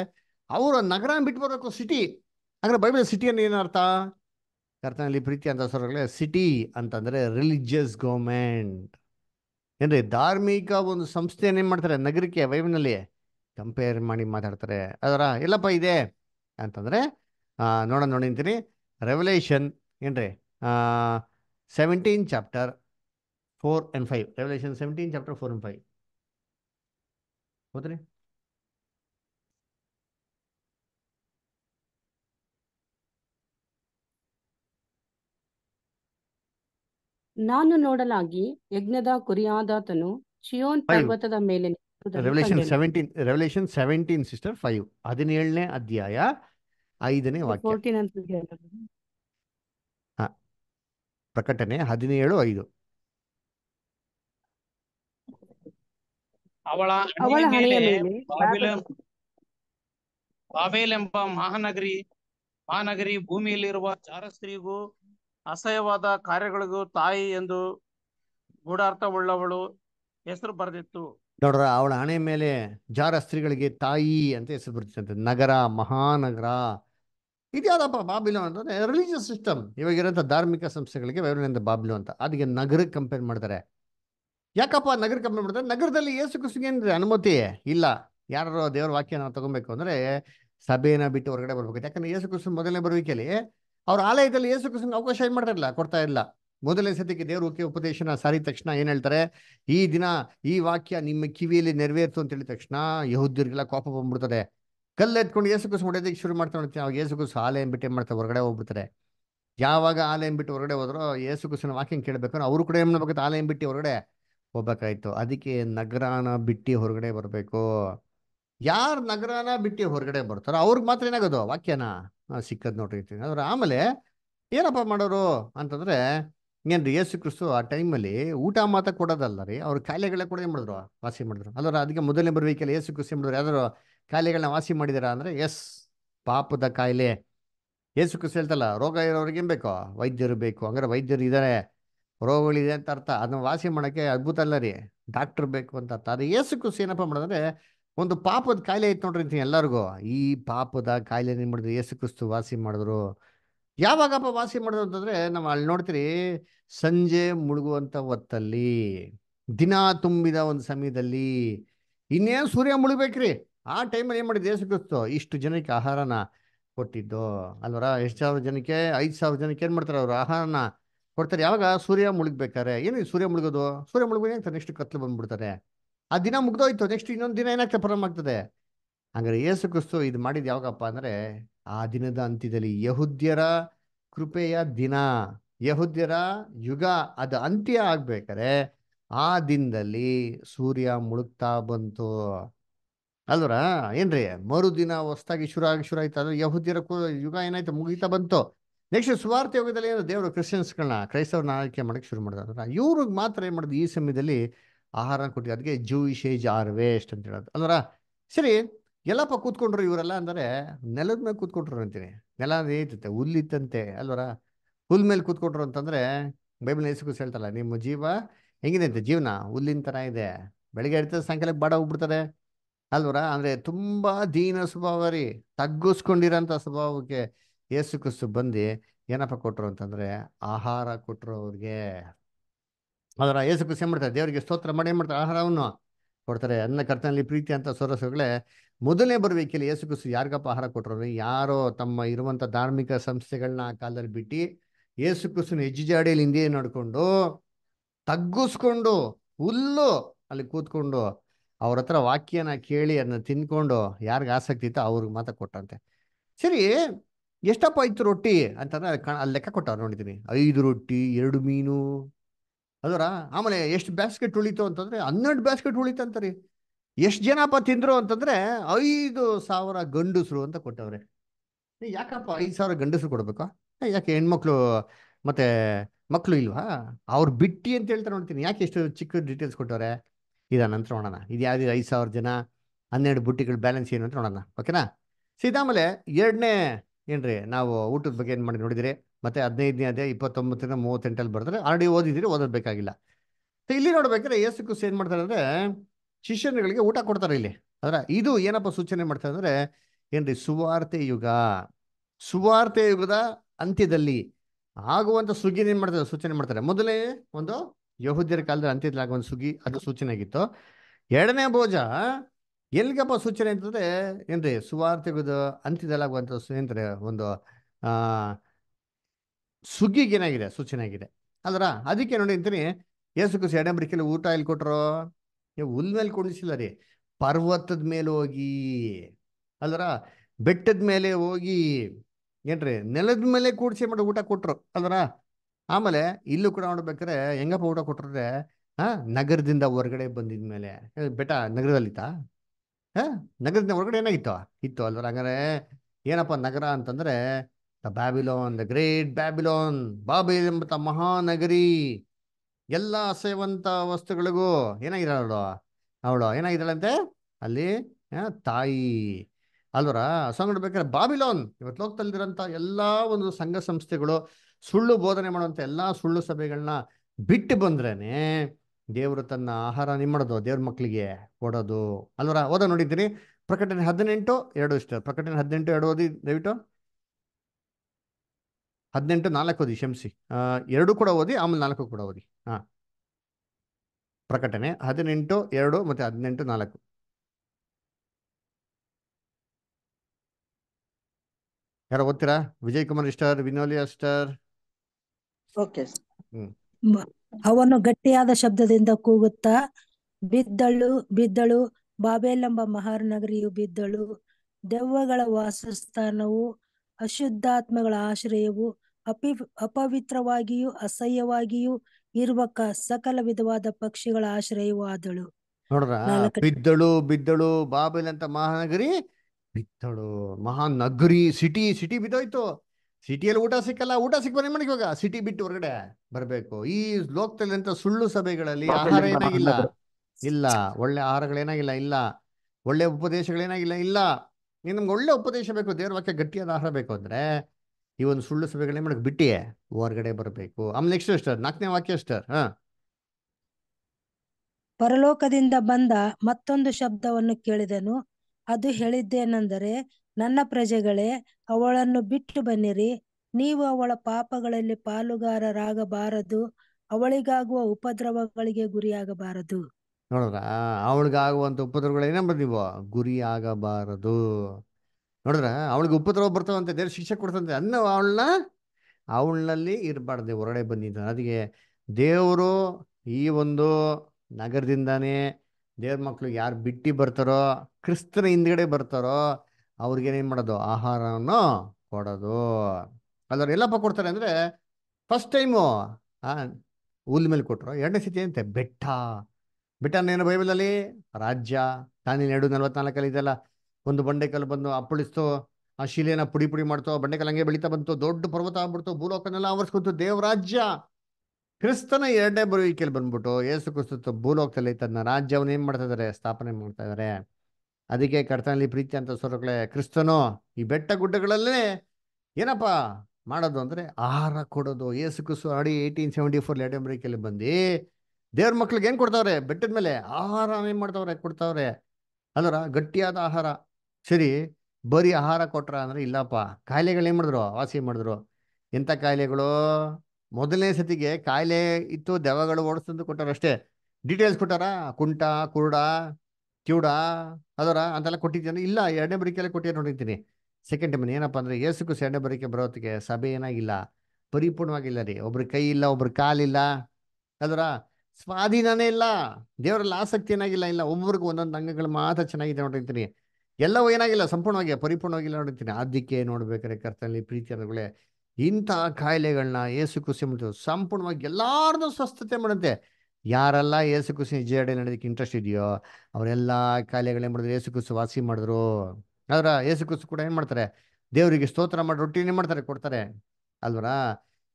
ಅವರು ನಗರ ಬಿಟ್ಬರ್ಬೇಕು ಸಿಟಿ ಅಂದ್ರೆ ಬೈಬಲ್ ಸಿಟಿ ಅಂದ್ರೆ ಏನರ್ಥ ಕರ್ತನಲ್ಲಿ ಪ್ರೀತಿ ಅಂತ ಸರ್ಗಳೇ ಸಿಟಿ ಅಂತಂದರೆ ರಿಲಿಜಿಯಸ್ ಗೌರ್ಮೆಂಟ್ ಏನ್ರಿ ಧಾರ್ಮಿಕ ಒಂದು ಸಂಸ್ಥೆಯನ್ನು ಏನು ಮಾಡ್ತಾರೆ ನಗರಕ್ಕೆ ವೈವಿನಲ್ಲಿ ಕಂಪೇರ್ ಮಾಡಿ ಮಾತಾಡ್ತಾರೆ ಅದರ ಎಲ್ಲಪ್ಪ ಇದೆ ಅಂತಂದರೆ ನೋಡೋಣ ನೋಡಿ ಅಂತೀನಿ ರೆವಲೇಷನ್ ಏನ್ರಿ seventeen chapter four and five revelation seventeen chapter four and five ಹೋದ್ರಿ ನಾನು ನೋಡಲಾಗಿ ಯಜ್ಞದ ಕುರಿಯಾದಾತನು ಶಿಯೋನ್ ಪರ್ವತದ ಮೇಲೆ revelation seventeen revelation seventeen sister five ಹದಿನೇಳನೇ ಅಧ್ಯಾಯ ಐದನೇ ವಾಕ್ಯ ಪ್ರಕಟಣೆ ಹದಿನೇಳು ಐದು ಅವಳ ಎಂಬ ಮಹಾನಗರಿ ಮಹಾನಗರಿ ಭೂಮಿಯಲ್ಲಿರುವ ಚಾರಸ್ತ್ರೀಗೂ ಅಸಹ್ಯವಾದ ಕಾರ್ಯಗಳಿಗೂ ತಾಯಿ ಎಂದು ಗೂಢಾರ್ಥವುಳ್ಳವಳು ಹೆಸರು ಬರೆದಿತ್ತು ನೋಡ್ರ ಅವಳ ಹಣೆ ಮೇಲೆ ಜಾರ ಸ್ತ್ರೀಗಳಿಗೆ ತಾಯಿ ಅಂತ ಹೆಸರು ಬರ್ತಂತೆ ನಗರ ಮಹಾನಗರ ಇದ್ಯಾವುದಪ್ಪ ಬಾಬಿಲು ಅಂತಂದ್ರೆ ರಿಲಿಜಿಯಸ್ ಸಿಸ್ಟಮ್ ಇವಾಗಿರೋಂಥ ಧಾರ್ಮಿಕ ಸಂಸ್ಥೆಗಳಿಗೆ ವೈರನಿಂದ ಬಾಬಿಲು ಅಂತ ಅದಕ್ಕೆ ನಗರಕ್ಕೆ ಕಂಪೇರ್ ಮಾಡ್ತಾರೆ ಯಾಕಪ್ಪ ನಗರ ಕಂಪೇರ್ ಮಾಡ್ತಾರೆ ನಗರದಲ್ಲಿ ಏಸು ಏನಿದೆ ಅನುಮತಿ ಇಲ್ಲ ಯಾರೋ ದೇವರ ವಾಕ್ಯ ನಾವು ತಗೊಬೇಕು ಅಂದ್ರೆ ಸಭೆನ ಬಿಟ್ಟು ಹೊರಗಡೆ ಬರ್ಬೇಕು ಯಾಕಂದ್ರೆ ಏಸು ಕೃಷ್ಣ ಮೊದಲನೇ ಬರುವಿಕೆಯಲ್ಲಿ ಅವ್ರ ಆಲಯದಲ್ಲಿ ಏಸು ಕೃಷ್ಣಗೆ ಅವಕಾಶ ಏನು ಮಾಡ್ತಾ ಇರಲಿಲ್ಲ ಕೊಡ್ತಾ ಇಲ್ಲ ಮೊದಲನೇ ಸತಿಗೆ ದೇವರು ಉಪದೇಶನ ಸಾರಿದ ತಕ್ಷಣ ಏನ್ ಹೇಳ್ತಾರೆ ಈ ದಿನ ಈ ವಾಕ್ಯ ನಿಮ್ಮ ಕಿವಿಯಲ್ಲಿ ನೆರವೇರ್ತು ಅಂತ ಹೇಳಿದ ತಕ್ಷಣ ಯಹುದ್ಯರಿಗೆಲ್ಲ ಕೋಪ ಬಂದ್ಬಿಡ್ತಾರೆ ಕಲ್ಲು ಎತ್ಕೊಂಡು ಏಸುಕಸ್ ಹೊಡೆಯೋದಕ್ಕೆ ಶುರು ಮಾಡ್ತಾ ನೋಡ್ತೀನಿ ಅವಾಗ ಏಸುಕಸ್ ಆಲೆಯನ್ನು ಬಿಟ್ಟು ಮಾಡ್ತಾರೆ ಹೊರಗಡೆ ಹೋಗ್ಬಿಡ್ತಾರೆ ಯಾವಾಗ ಆಲೆ ಬಿಟ್ಟು ಹೊರಗಡೆ ಹೋದ್ರೋ ಏಸುಕುಸಿನ ವಾಕ್ಯಂಗ್ ಕೇಳಬೇಕು ಅವರು ಕೂಡ ಏನು ಮಾಡ್ಬೇಕು ಆಲೆಯನ್ನು ಬಿಟ್ಟು ಹೊರಗಡೆ ಹೋಗ್ಬೇಕಾಯ್ತು ಅದಕ್ಕೆ ನಗರಾನ ಬಿಟ್ಟು ಹೊರಗಡೆ ಬರಬೇಕು ಯಾರು ನಗರಾನ ಬಿಟ್ಟು ಹೊರಗಡೆ ಬರ್ತಾರೋ ಅವ್ರಿಗೆ ಮಾತ್ರ ಏನಾಗೋದು ವಾಕ್ಯನ ಸಿಕ್ಕದ್ ನೋಡ್ರಿ ಆದ್ರೆ ಆಮೇಲೆ ಏನಪ್ಪ ಮಾಡೋರು ಅಂತಂದ್ರೆ ಇನ್ನೇನು ರೀ ಯೇಸು ಕ್ರಿಸ್ತು ಆ ಟೈಮಲ್ಲಿ ಊಟ ಮಾತ್ರ ಕೊಡೋದಲ್ಲ ರೀ ಅವ್ರ ಕಾಯಿಲೆಗಳೇ ಕೂಡ ಏನು ಮಾಡಿದ್ರು ವಾಸಿ ಮಾಡಿದ್ರು ಅಲ್ಲರ ಅದಕ್ಕೆ ಮೊದಲೇ ಬರಬೇಕಲ್ಲ ಯೇಸು ಕ್ರಿಸ್ತು ಮಾಡಿದ್ರು ಯಾವ್ದಾರು ಕಾಯಿಲೆಗಳನ್ನ ವಾಸಿ ಮಾಡಿದಾರ ಅಂದರೆ ಎಸ್ ಪಾಪದ ಕಾಯಿಲೆ ಯೇಸು ಕ್ರಿಸ್ತು ಹೇಳ್ತಲ್ಲ ರೋಗ ಇರೋರಿಗೆ ಏನು ಬೇಕೋ ವೈದ್ಯರು ಬೇಕು ಹಂಗಾರೆ ವೈದ್ಯರು ಇದ್ದಾರೆ ರೋಗಗಳಿದೆ ಅಂತ ಅರ್ಥ ಅದನ್ನ ವಾಸಿ ಮಾಡೋಕ್ಕೆ ಅದ್ಭುತ ಅಲ್ಲ ರೀ ಡಾಕ್ಟ್ರ್ ಬೇಕು ಅಂತ ಅರ್ಥ ಅದು ಯೇಸು ಕ್ರಿಸ್ತು ಏನಪ್ಪ ಮಾಡೋದಂದ್ರೆ ಒಂದು ಪಾಪದ ಕಾಯಿಲೆ ಐತೆ ನೋಡ್ರಿ ಎಲ್ಲರಿಗೂ ಈ ಪಾಪದ ಕಾಯಿಲೆ ಏನು ಮಾಡಿದ್ರು ಯೇಸು ಕ್ರಿಸ್ತು ವಾಸಿ ಮಾಡಿದ್ರು ಯಾವಾಗಪ್ಪ ವಾಸಿ ಮಾಡೋದು ಅಂತಂದ್ರೆ ನಾವು ಅಲ್ಲಿ ನೋಡ್ತೀರಿ ಸಂಜೆ ಮುಳುಗುವಂತ ಹೊತ್ತಲ್ಲಿ ದಿನ ತುಂಬಿದ ಒಂದು ಸಮಯದಲ್ಲಿ ಇನ್ನೇನು ಸೂರ್ಯ ಮುಳುಗ್ಬೇಕ್ರಿ ಆ ಟೈಮಲ್ಲಿ ಏನು ಮಾಡಿ ಏಸು ಇಷ್ಟು ಜನಕ್ಕೆ ಆಹಾರನ ಕೊಟ್ಟಿದ್ದು ಅಲ್ವರ ಎಷ್ಟು ಸಾವಿರ ಜನಕ್ಕೆ ಐದು ಸಾವಿರ ಜನಕ್ಕೆ ಏನು ಮಾಡ್ತಾರೆ ಅವರು ಆಹಾರನ ಕೊಡ್ತಾರೆ ಯಾವಾಗ ಸೂರ್ಯ ಮುಳುಗ್ಬೇಕಾರೆ ಏನು ಸೂರ್ಯ ಮುಳುಗೋದು ಸೂರ್ಯ ಮುಳುಗೋದು ನೆಕ್ಸ್ಟ್ ಕತ್ಲು ಬಂದ್ಬಿಡ್ತಾರೆ ಆ ದಿನ ಮುಗ್ದೋಯ್ತು ನೆಕ್ಸ್ಟ್ ಇನ್ನೊಂದು ದಿನ ಏನಾಗ್ತದೆ ಪ್ರಾರಂಭ ಆಗ್ತದೆ ಹಂಗಾರೆ ಯೇಸು ಕ್ರಿಸ್ತು ಇದು ಮಾಡಿದ ಯಾವಾಗಪ್ಪ ಅಂದರೆ ಆ ದಿನದ ಅಂತ್ಯದಲ್ಲಿ ಯಹುದ್ಯರ ಕೃಪೆಯ ದಿನ ಯಹುದ್ಯರ ಯುಗ ಅದು ಅಂತ್ಯ ಆಗ್ಬೇಕಾದ್ರೆ ಆ ದಿನದಲ್ಲಿ ಸೂರ್ಯ ಮುಳುಗ್ತಾ ಬಂತು ಅಲ್ವರ ಏನ್ರಿ ಮರುದಿನ ಹೊಸ್ದಾಗಿ ಶುರು ಆಗಿ ಶುರು ಆಯ್ತು ಅಂದ್ರೆ ಯಹುದ್ಯರ ಯುಗ ಏನಾಯ್ತು ಮುಗಿತಾ ಬಂತು ನೆಕ್ಸ್ಟ್ ಸುವಾರ್ಥ ಯುಗದಲ್ಲಿ ಏನಾದ್ರು ದೇವರು ಕ್ರಿಶ್ಚಿಯನ್ಸ್ಗಳನ್ನ ಕ್ರೈಸ್ತವ್ರನ್ನ ಆಯ್ಕೆ ಮಾಡಕ್ಕೆ ಶುರು ಮಾಡಿದ್ರ ಇವ್ರಿಗೆ ಮಾತ್ರ ಏನು ಮಾಡೋದು ಈ ಸಮಯದಲ್ಲಿ ಆಹಾರ ಕೊಟ್ಟಿದ್ದು ಅದಕ್ಕೆ ಜೂಯಿಶ್ ಏಜ್ ಆರ್ ವೇಸ್ಟ್ ಅಂತ ಹೇಳೋದು ಅಲ್ವರ ಸರಿ ಎಲ್ಲಪ್ಪ ಕೂತ್ಕೊಂಡ್ರು ಇವರೆಲ್ಲ ಅಂದರೆ ನೆಲದ ಮೇಲೆ ಕೂತ್ಕೊಂಡ್ರು ಅಂತೀನಿ ನೆಲ ಏತಿತ್ತೆ ಹುಲ್ಲಿತ್ತಂತೆ ಅಲ್ವರ ಹುಲ್ ಮೇಲೆ ಕೂತ್ಕೊಂಡ್ರು ಅಂತಂದರೆ ಬೈಬಲ್ ಹೆಸರು ಹೇಳ್ತಲ್ಲ ನಿಮ್ಮ ಜೀವ ಹೆಂಗಿದೆ ಅಂತ ಜೀವನ ಹುಲ್ಲಿನ ಥರ ಇದೆ ಬೆಳಿಗ್ಗೆ ಇರ್ತದೆ ಸಾಯಂಕಾಲಕ್ಕೆ ಬಾಡ ಹೋಗ್ಬಿಡ್ತಾರೆ ಅಲ್ವರ ಅಂದರೆ ತುಂಬ ದೀನ ಸ್ವಭಾವ ರೀ ತಗ್ಗಿಸ್ಕೊಂಡಿರೋಂಥ ಸ್ವಭಾವಕ್ಕೆ ಯೇಸು ಕ್ರಿಸ್ತು ಬಂದು ಏನಪ್ಪ ಕೊಟ್ಟರು ಅಂತಂದರೆ ಆಹಾರ ಕೊಟ್ಟರು ಅವ್ರಿಗೆ ಅದರ ಯೇಸು ಕ್ರಿಸ್ತು ಏನ್ ಮಾಡ್ತಾರೆ ದೇವರಿಗೆ ಸ್ತೋತ್ರ ಮಾಡಿ ಏನ್ಮಾಡ್ತಾರೆ ಮಾಡ್ತಾರೆ ಆಹಾರವನ್ನು ಕೊಡ್ತಾರೆ ಅನ್ನ ಕರ್ತನಲ್ಲಿ ಪ್ರೀತಿ ಅಂತ ಸೊರಸುಗಳೇ ಮೊದಲನೇ ಬರಬೇಕಿಲ್ಲ ಯೇಸು ಕ್ರಿಸ್ತು ಯಾರಿಗಪ್ಪ ಆಹಾರ ಕೊಟ್ಟರು ಯಾರೋ ತಮ್ಮ ಇರುವಂಥ ಧಾರ್ಮಿಕ ಸಂಸ್ಥೆಗಳನ್ನ ಆ ಕಾಲದಲ್ಲಿ ಬಿಟ್ಟು ಯೇಸು ಕ್ರಿಸ್ತನ ಹೆಜ್ಜಿಜಾಡಿಯಲ್ಲಿ ಹಿಂದೆ ನಡ್ಕೊಂಡು ತಗ್ಗಿಸ್ಕೊಂಡು ಹುಲ್ಲು ಅಲ್ಲಿ ಕೂತ್ಕೊಂಡು ಅವ್ರ ಹತ್ರ ವಾಕ್ಯನ ಕೇಳಿ ಅದನ್ನ ತಿನ್ಕೊಂಡು ಯಾರಿಗ ಆಸಕ್ತಿ ಇತ್ತು ಅವ್ರಿಗೆ ಮಾತ್ರ ಕೊಟ್ಟಂತೆ ಸರಿ ಎಷ್ಟಪ್ಪ ಇತ್ತು ರೊಟ್ಟಿ ಅಂತಂದ್ರೆ ಅಲ್ಲಿ ಲೆಕ್ಕ ಕೊಟ್ಟವ್ರು ನೋಡಿದ್ದೀನಿ ಐದು ರೊಟ್ಟಿ ಎರಡು ಮೀನು ಅದರ ಆಮೇಲೆ ಎಷ್ಟು ಬ್ಯಾಸ್ಕೆಟ್ ಉಳಿತು ಅಂತಂದ್ರೆ ಹನ್ನೆರಡು ಬ್ಯಾಸ್ಕೆಟ್ ಉಳಿತಂತ ರೀ ಎಷ್ಟು ಜನಪ್ಪ ತಿಂದ್ರು ಅಂತಂದ್ರೆ ಐದು ಸಾವಿರ ಗಂಡಸರು ಅಂತ ಕೊಟ್ಟವ್ರೆ ಯಾಕಪ್ಪ ಐದು ಸಾವಿರ ಗಂಡಸರು ಕೊಡ್ಬೇಕು ಯಾಕೆ ಹೆಣ್ಮಕ್ಳು ಮತ್ತೆ ಮಕ್ಕಳು ಇಲ್ವಾ ಅವ್ರು ಬಿಟ್ಟಿ ಅಂತ ಹೇಳ್ತಾರೆ ನೋಡ್ತೀನಿ ಯಾಕೆ ಎಷ್ಟು ಚಿಕ್ಕ ಡೀಟೇಲ್ಸ್ ಕೊಟ್ಟವ್ರೆ ಇದಾ ನಂತರ ನೋಡೋಣ ಇದು ಯಾವ್ದು ಐದು ಸಾವಿರ ಜನ ಹನ್ನೆರಡು ಬುಟ್ಟಿಗಳು ಬ್ಯಾಲೆನ್ಸ್ ಏನು ಅಂತ ನೋಡೋಣ ಓಕೆನಾ ಸೀದಾಮೇಲೆ ಎರಡನೇ ಏನ್ರಿ ನಾವು ಊಟದ ಬಗ್ಗೆ ಏನು ಮಾಡಿ ನೋಡಿದಿರಿ ಮತ್ತೆ ಹದಿನೈದನೇ ಅದೇ ಇಪ್ಪತ್ತೊಂಬತ್ತರಿಂದ ಮೂವತ್ತೆಂಟಲ್ಲಿ ಬರ್ತಾರೆ ಆಲ್ರೆಡಿ ಓದಿದಿರಿ ಓದೋದ್ ಬೇಕಾಗಿಲ್ಲ ಇಲ್ಲಿ ನೋಡ್ಬೇಕಾದ್ರೆ ಯೇಸು ಏನು ಮಾಡ್ತಾರೆ ಅಂದರೆ ಶಿಷ್ಯರುಗಳಿಗೆ ಊಟ ಕೊಡ್ತಾರೆ ಇಲ್ಲಿ ಅದರ ಇದು ಏನಪ್ಪ ಸೂಚನೆ ಮಾಡ್ತಾರೆ ಅಂದ್ರೆ ಏನ್ರಿ ಸುವಾರ್ತೆ ಯುಗ ಸುವಾರ್ತೆ ಯುಗದ ಅಂತ್ಯದಲ್ಲಿ ಆಗುವಂತ ಸುಗ್ಗಿನ ಏನ್ ಮಾಡ್ತಾರೆ ಸೂಚನೆ ಮಾಡ್ತಾರೆ ಮೊದಲೇ ಒಂದು ಯಹುದ್ಯರ ಕಾಲದ ಅಂತ್ಯದಲ್ಲಿ ಆಗುವಂತ ಸುಗ್ಗಿ ಅದು ಸೂಚನೆ ಆಗಿತ್ತು ಎರಡನೇ ಭೋಜ ಎಲ್ಲಿಗಪ್ಪ ಸೂಚನೆ ಅಂತಂದ್ರೆ ಏನ್ರಿ ಸುವಾರ್ತೆ ಯುಗದ ಅಂತ್ಯದಲ್ಲಿ ಆಗುವಂತ ಏನ್ರಿ ಒಂದು ಆ ಸುಗ್ಗಿಗೆ ಏನಾಗಿದೆ ಸೂಚನೆ ಆಗಿದೆ ಅದರ ಅದಕ್ಕೆ ನೋಡಿ ಅಂತೀನಿ ಯೇಸು ಕುಸಿ ಎರಡನೇ ಊಟ ಇಲ್ಲಿ ಕೊಟ್ರು ನೀವು ಹುಲ್ ಮೇಲೆ ಕುಣಿಸಿಲ್ಲ ರೀ ಪರ್ವತದ ಮೇಲೆ ಹೋಗಿ ಅಲ್ರ ಬೆಟ್ಟದ ಮೇಲೆ ಹೋಗಿ ಏನ್ರಿ ನೆಲದ ಮೇಲೆ ಕೂಡಿಸಿ ಮಾಡಿ ಊಟ ಕೊಟ್ರು ಅಲ್ರ ಆಮೇಲೆ ಇಲ್ಲೂ ಕೂಡ ನೋಡ್ಬೇಕಾರೆ ಹೆಂಗಪ್ಪ ಊಟ ಕೊಟ್ರೆ ಹಾಂ ನಗರದಿಂದ ಹೊರಗಡೆ ಬಂದಿದ ಮೇಲೆ ಬೆಟ್ಟ ನಗರದಲ್ಲಿತ್ತಾ ಹಾಂ ನಗರದಿಂದ ಹೊರಗಡೆ ಏನಾಗಿತ್ತು ಇತ್ತು ಅಲ್ರ ಹಂಗಾರೆ ಏನಪ್ಪ ನಗರ ಅಂತಂದ್ರೆ the Babylon the great Babylon ಬಾಬೆ ಎಂಬ ಮಹಾನಗರಿ ಎಲ್ಲ ಅಸಹ್ಯವಂತ ವಸ್ತುಗಳಿಗೂ ಏನಾಗಿದ್ದಾಳು ಅವಳು ಅವಳು ಏನಾಗಿದ್ದಾಳಂತೆ ಅಲ್ಲಿ ತಾಯಿ ಅಲ್ವರ ಸಂಗಡ ಬೇಕಾದ್ರೆ ಬಾಬಿಲೋನ್ ಇವತ್ತು ಲೋಕದಲ್ಲಿರೋಂಥ ಎಲ್ಲ ಒಂದು ಸಂಘ ಸಂಸ್ಥೆಗಳು ಸುಳ್ಳು ಬೋಧನೆ ಮಾಡುವಂಥ ಎಲ್ಲ ಸುಳ್ಳು ಸಭೆಗಳನ್ನ ಬಿಟ್ಟು ಬಂದ್ರೇನೆ ದೇವರು ತನ್ನ ಆಹಾರ ನಿಮ್ಮಡೋದು ದೇವ್ರ ಮಕ್ಕಳಿಗೆ ಕೊಡೋದು ಅಲ್ವರ ಓದ ನೋಡಿದ್ದೀನಿ ಪ್ರಕಟಣೆ ಹದಿನೆಂಟು ಎರಡು ಇಷ್ಟ ಪ್ರಕಟಣೆ ಹದಿನೆಂಟು ಎರಡು ಓದಿ ದಯವಿಟ್ಟು ಹದಿನೆಂಟು ನಾಲ್ಕು ಓದಿ ಕ್ಷಮಿಸಿ ಎರಡು ಕೂಡ ಓದಿ ಆಮೇಲೆ ನಾಲ್ಕು ಕೂಡ ಓದಿ ಹಾ ಪ್ರಕಟಣೆ ಹದಿನೆಂಟು ಎರಡು ಮತ್ತೆ ಹದಿನೆಂಟು ನಾಲ್ಕು ಯಾರು ಓದ್ತೀರಾ ವಿಜಯ್ ಕುಮಾರ್ ಸ್ಟಾರ್ ವಿನೋಲಿ ಅಷ್ಟರ್ ಅವನು ಗಟ್ಟಿಯಾದ ಶಬ್ದದಿಂದ ಕೂಗುತ್ತಾ ಬಿದ್ದಳು ಬಿದ್ದಳು ಬಾಬೇಲೆಂಬ ಮಹಾನಗರಿಯು ಬಿದ್ದಳು ದೆವ್ವಗಳ ವಾಸಸ್ಥಾನವು ಅಶುದ್ಧಾತ್ಮಗಳ ಆಶ್ರಯವು ಅಪಿ ಅಪವಿತ್ರವಾಗಿಯೂ ಅಸಹ್ಯವಾಗಿಯೂ ಇರುವಕ ಸಕಲ ವಿಧವಾದ ಪಕ್ಷಿಗಳ ಆಶ್ರಯವೂ ಆದಳು ನೋಡ್ರ ಬಿದ್ದಳು ಬಿದ್ದಳು ಬಾಬಿಲ್ ಅಂತ ಮಹಾನಗರಿ ಬಿದ್ದಳು ಮಹಾನಗರಿ ಸಿಟಿ ಸಿಟಿ ಬಿದ್ದೋಯ್ತು ಸಿಟಿಯಲ್ಲಿ ಊಟ ಸಿಕ್ಕಲ್ಲ ಊಟ ಸಿಕ್ಕ ಇವಾಗ ಸಿಟಿ ಬಿಟ್ಟು ಹೊರಗಡೆ ಬರಬೇಕು ಈ ಲೋಕದಲ್ಲಿ ಅಂತ ಸುಳ್ಳು ಸಭೆಗಳಲ್ಲಿ ಆಹಾರ ಏನಾಗಿಲ್ಲ ಇಲ್ಲ ಒಳ್ಳೆ ಆಹಾರಗಳೇನಾಗಿಲ್ಲ ಇಲ್ಲ ಒಳ್ಳೆ ಉಪದೇಶಗಳೇನಾಗಿಲ್ಲ ಇಲ್ಲ ನಿಮ್ಗೆ ಒಳ್ಳೆ ಉಪದೇಶ ಬೇಕು ದೇವ್ರ ವಾಕ್ಯ ಗಟ್ಟಿಯಾದ ಆಹಾರ ಬೇಕು ಅಂದ್ರೆ ಈ ಒಂದು ಸುಳ್ಳು ಸಭೆಗಳೇ ಮಾಡಕ್ ಬಿಟ್ಟಿಯೇ ಹೊರಗಡೆ ಬರಬೇಕು ಆಮೇಲೆ ನೆಕ್ಸ್ಟ್ ಸ್ಟರ್ ನಾಲ್ಕನೇ ವಾಕ್ಯ ಸ್ಟರ್ ಹ ಪರಲೋಕದಿಂದ ಬಂದ ಮತ್ತೊಂದು ಶಬ್ದವನ್ನು ಕೇಳಿದನು ಅದು ಹೇಳಿದ್ದೇನೆಂದರೆ ನನ್ನ ಪ್ರಜೆಗಳೇ ಅವಳನ್ನು ಬಿಟ್ಟು ಬನ್ನಿರಿ ನೀವು ಅವಳ ಪಾಪಗಳಲ್ಲಿ ಪಾಲುಗಾರರಾಗಬಾರದು ಅವಳಿಗಾಗುವ ಉಪದ್ರವಗಳಿಗೆ ಗುರಿಯಾಗಬಾರದು ನೋಡ್ರ ಅವಳಿಗಾಗುವಂತ ಉಪದ್ರವಗಳೇನ ಬಂದಿವ ಗುರಿಯಾಗಬಾರದು ನೋಡಿದ್ರ ಅವಳಿಗೆ ಉಪದ್ರವ ಬರ್ತಾವಂತೆ ದೇವ್ರ ಶಿಕ್ಷೆ ಕೊಡ್ತಂತೆ ಅನ್ನ ಅವಳನ್ನ ಅವಳಲ್ಲಿ ಇರಬಾರ್ದೆ ಹೊರಡೆ ಬಂದಿದ್ದ ಅದಕ್ಕೆ ದೇವರು ಈ ಒಂದು ನಗರದಿಂದಾನೇ ದೇವ್ರ ಮಕ್ಕಳು ಯಾರು ಬಿಟ್ಟು ಬರ್ತಾರೋ ಕ್ರಿಸ್ತನ ಹಿಂದ್ಗಡೆ ಬರ್ತಾರೋ ಏನೇನು ಮಾಡೋದು ಆಹಾರವನ್ನು ಕೊಡೋದು ಅಲ್ಲವ್ರು ಎಲ್ಲಪ್ಪ ಕೊಡ್ತಾರೆ ಅಂದರೆ ಫಸ್ಟ್ ಟೈಮು ಹುಲ್ ಮೇಲೆ ಕೊಟ್ಟರು ಎರಡನೇ ಸ್ಥಿತಿ ಅಂತೆ ಬೆಟ್ಟ ಬೆಟ್ಟ ಏನು ಬೈಬಲಲ್ಲಿ ರಾಜ್ಯ ತಾನೇ ಎರಡು ನಲ್ವತ್ನಾಲ್ಕಲ್ಲಿ ಇದೆಲ್ಲ ಒಂದು ಬಂಡೆಕಲ್ಲು ಬಂದು ಅಪ್ಪಳಿಸ್ತೋ ಆ ಶಿಲೆಯನ್ನ ಪುಡಿ ಪುಡಿ ಮಾಡ್ತೋ ಬಂಡೆಕಲ್ಲು ಹಂಗೆ ಬೆಳೀತಾ ಬಂತು ದೊಡ್ಡ ಪರ್ವತ ಆಗ್ಬಿಡ್ತು ಭೂಲೋಕನೆಲ್ಲ ಆವರಿಸ್ಕೊಂತು ದೇವರಾಜ್ಯ ಕ್ರಿಸ್ತನ ಎರಡನೇ ಬರುವಿಕೆಯಲ್ಲಿ ಬಂದ್ಬಿಟ್ಟು ಯೇಸು ಕ್ರಿಸ್ತ ಭೂಲೋಕದಲ್ಲಿ ತನ್ನ ರಾಜ್ಯವನ್ನು ಏನ್ ಮಾಡ್ತಾ ಇದಾರೆ ಸ್ಥಾಪನೆ ಮಾಡ್ತಾ ಇದ್ದಾರೆ ಅದಕ್ಕೆ ಕರ್ತನಲ್ಲಿ ಪ್ರೀತಿ ಅಂತ ಸ್ವರಗಳೇ ಕ್ರಿಸ್ತನೋ ಈ ಬೆಟ್ಟ ಗುಡ್ಡಗಳಲ್ಲೇ ಏನಪ್ಪ ಮಾಡೋದು ಅಂದ್ರೆ ಆಹಾರ ಕೊಡೋದು ಏಸು ಕ್ರಿಸ್ತು ಅಡಿ ಏಯ್ಟೀನ್ ಸೆವೆಂಟಿ ಫೋರ್ ಎರಡನೇ ಬರುವಿಕೆಯಲ್ಲಿ ಬಂದು ದೇವ್ರ ಮಕ್ಳಿಗೆ ಏನ್ ಕೊಡ್ತಾವ್ರೆ ಬೆಟ್ಟದ ಮೇಲೆ ಆಹಾರ ಏನ್ ಮಾಡ್ತಾವ್ರೆ ಕೊಡ್ತಾವ್ರೆ ಅದರ ಗಟ್ಟಿಯಾದ ಆಹಾರ ಸರಿ ಬರೀ ಆಹಾರ ಕೊಟ್ರ ಅಂದ್ರೆ ಇಲ್ಲಪ್ಪ ಕಾಯಿಲೆಗಳು ಏನು ಮಾಡಿದ್ರು ವಾಸಿ ಮಾಡಿದ್ರು ಎಂಥ ಕಾಯಿಲೆಗಳು ಮೊದಲನೇ ಸತಿಗೆ ಕಾಯಿಲೆ ಇತ್ತು ದೆವಗಳು ಓಡಿಸ್ತಂದು ಅಷ್ಟೇ ಡೀಟೇಲ್ಸ್ ಕೊಟ್ಟಾರ ಕುಂಟ ಕುರುಡ ಕ್ಯೂಡ ಅದರ ಅಂತೆಲ್ಲ ಕೊಟ್ಟಿದ್ದೀನಿ ಇಲ್ಲ ಎರಡನೇ ಬರಿಕೆಲ್ಲ ಕೊಟ್ಟಿದ್ದು ನೋಡಿರ್ತೀನಿ ಸೆಕೆಂಡ್ ಟೈಮ್ ಏನಪ್ಪ ಅಂದ್ರೆ ಯೇಸುಕು ಎರಡನೇ ಬರಿಕೆ ಬರೋತ್ತಿಗೆ ಸಭೆ ಏನಾಗಿಲ್ಲ ಪರಿಪೂರ್ಣವಾಗಿಲ್ಲ ರೀ ಒಬ್ರ ಕೈ ಇಲ್ಲ ಒಬ್ರು ಕಾಲಿಲ್ಲ ಅದರ ಸ್ವಾಧೀನನೇ ಇಲ್ಲ ದೇವರಲ್ಲಿ ಆಸಕ್ತಿ ಏನಾಗಿಲ್ಲ ಇಲ್ಲ ಒಬ್ಬರಿಗೂ ಒಂದೊಂದು ಅಂಗಗಳು ಮಾತ್ರ ಚೆನ್ನಾಗಿದೆ ನೋಡಿರ್ತೀನಿ ಎಲ್ಲವೂ ಏನಾಗಿಲ್ಲ ಸಂಪೂರ್ಣವಾಗಿ ಪರಿಪೂರ್ಣವಾಗಿಲ್ಲ ನೋಡುತ್ತೀನಿ ಆದ್ಯಕ್ಕೆ ನೋಡ್ಬೇಕಾದ್ರೆ ಕರ್ತನಲ್ಲಿ ಪ್ರೀತಿಯಾದಗಳೇ ಇಂಥ ಕಾಯಿಲೆಗಳನ್ನ ಏಸು ಖುಷಿ ಮಾಡ್ತೀವಿ ಸಂಪೂರ್ಣವಾಗಿ ಎಲ್ಲಾರನ್ನೂ ಸ್ವಸ್ಥತೆ ಮಾಡುತ್ತೆ ಯಾರೆಲ್ಲ ಏಸು ಜೆ ಜೇಡಿ ನಡೋದಕ್ಕೆ ಇಂಟ್ರೆಸ್ಟ್ ಇದೆಯೋ ಅವರೆಲ್ಲ ಕಾಯಿಲೆಗಳೇನು ಮಾಡಿದ್ರು ಏಸು ಖುಷಿ ವಾಸಿ ಮಾಡಿದ್ರು ಅದರ ಏಸು ಖುಷಿ ಕೂಡ ಏನು ಮಾಡ್ತಾರೆ ದೇವರಿಗೆ ಸ್ತೋತ್ರ ಮಾಡಿ ರೊಟ್ಟಿನೇ ಮಾಡ್ತಾರೆ ಕೊಡ್ತಾರೆ ಅಲ್ವರಾ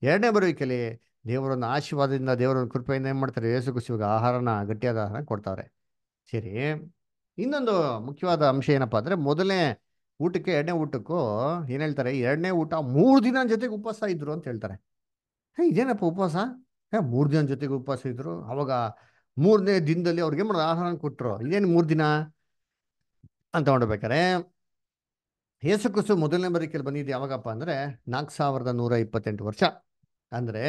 ಎರಡನೇ ಬರೋಕೆಲಿ ದೇವರನ್ನ ಆಶೀರ್ವಾದದಿಂದ ದೇವರ ಕೃಪೆಯಿಂದ ಏನು ಮಾಡ್ತಾರೆ ಏಸು ಕೃಷಿ ಆಹಾರನ ಗಟ್ಟಿಯಾದ ಆಹಾರ ಕೊಡ್ತಾರೆ ಸರಿ ಇನ್ನೊಂದು ಮುಖ್ಯವಾದ ಅಂಶ ಏನಪ್ಪ ಅಂದರೆ ಮೊದಲನೇ ಊಟಕ್ಕೆ ಎರಡನೇ ಊಟಕ್ಕೂ ಏನು ಹೇಳ್ತಾರೆ ಎರಡನೇ ಊಟ ಮೂರು ದಿನ ಜೊತೆಗೆ ಉಪವಾಸ ಇದ್ರು ಅಂತ ಹೇಳ್ತಾರೆ ಹೇ ಇದೇನಪ್ಪ ಉಪವಾಸ ಹೇ ಮೂರು ದಿನ ಜೊತೆಗೆ ಉಪವಾಸ ಇದ್ರು ಅವಾಗ ಮೂರನೇ ದಿನದಲ್ಲಿ ಅವ್ರಿಗೆ ಮಾಡೋದು ಆಹಾರ ಕೊಟ್ಟರು ಇದೇನು ಮೂರು ದಿನ ಅಂತ ನೋಡ್ಬೇಕಾರೆ ಯೇಸುಕ್ರಿಸ್ತು ಮೊದಲನೇ ಬರೀಕೆಯಲ್ಲಿ ಬಂದಿದ್ದು ಯಾವಾಗಪ್ಪ ಅಂದರೆ ನಾಲ್ಕು ಸಾವಿರದ ನೂರ ಇಪ್ಪತ್ತೆಂಟು ವರ್ಷ ಅಂದರೆ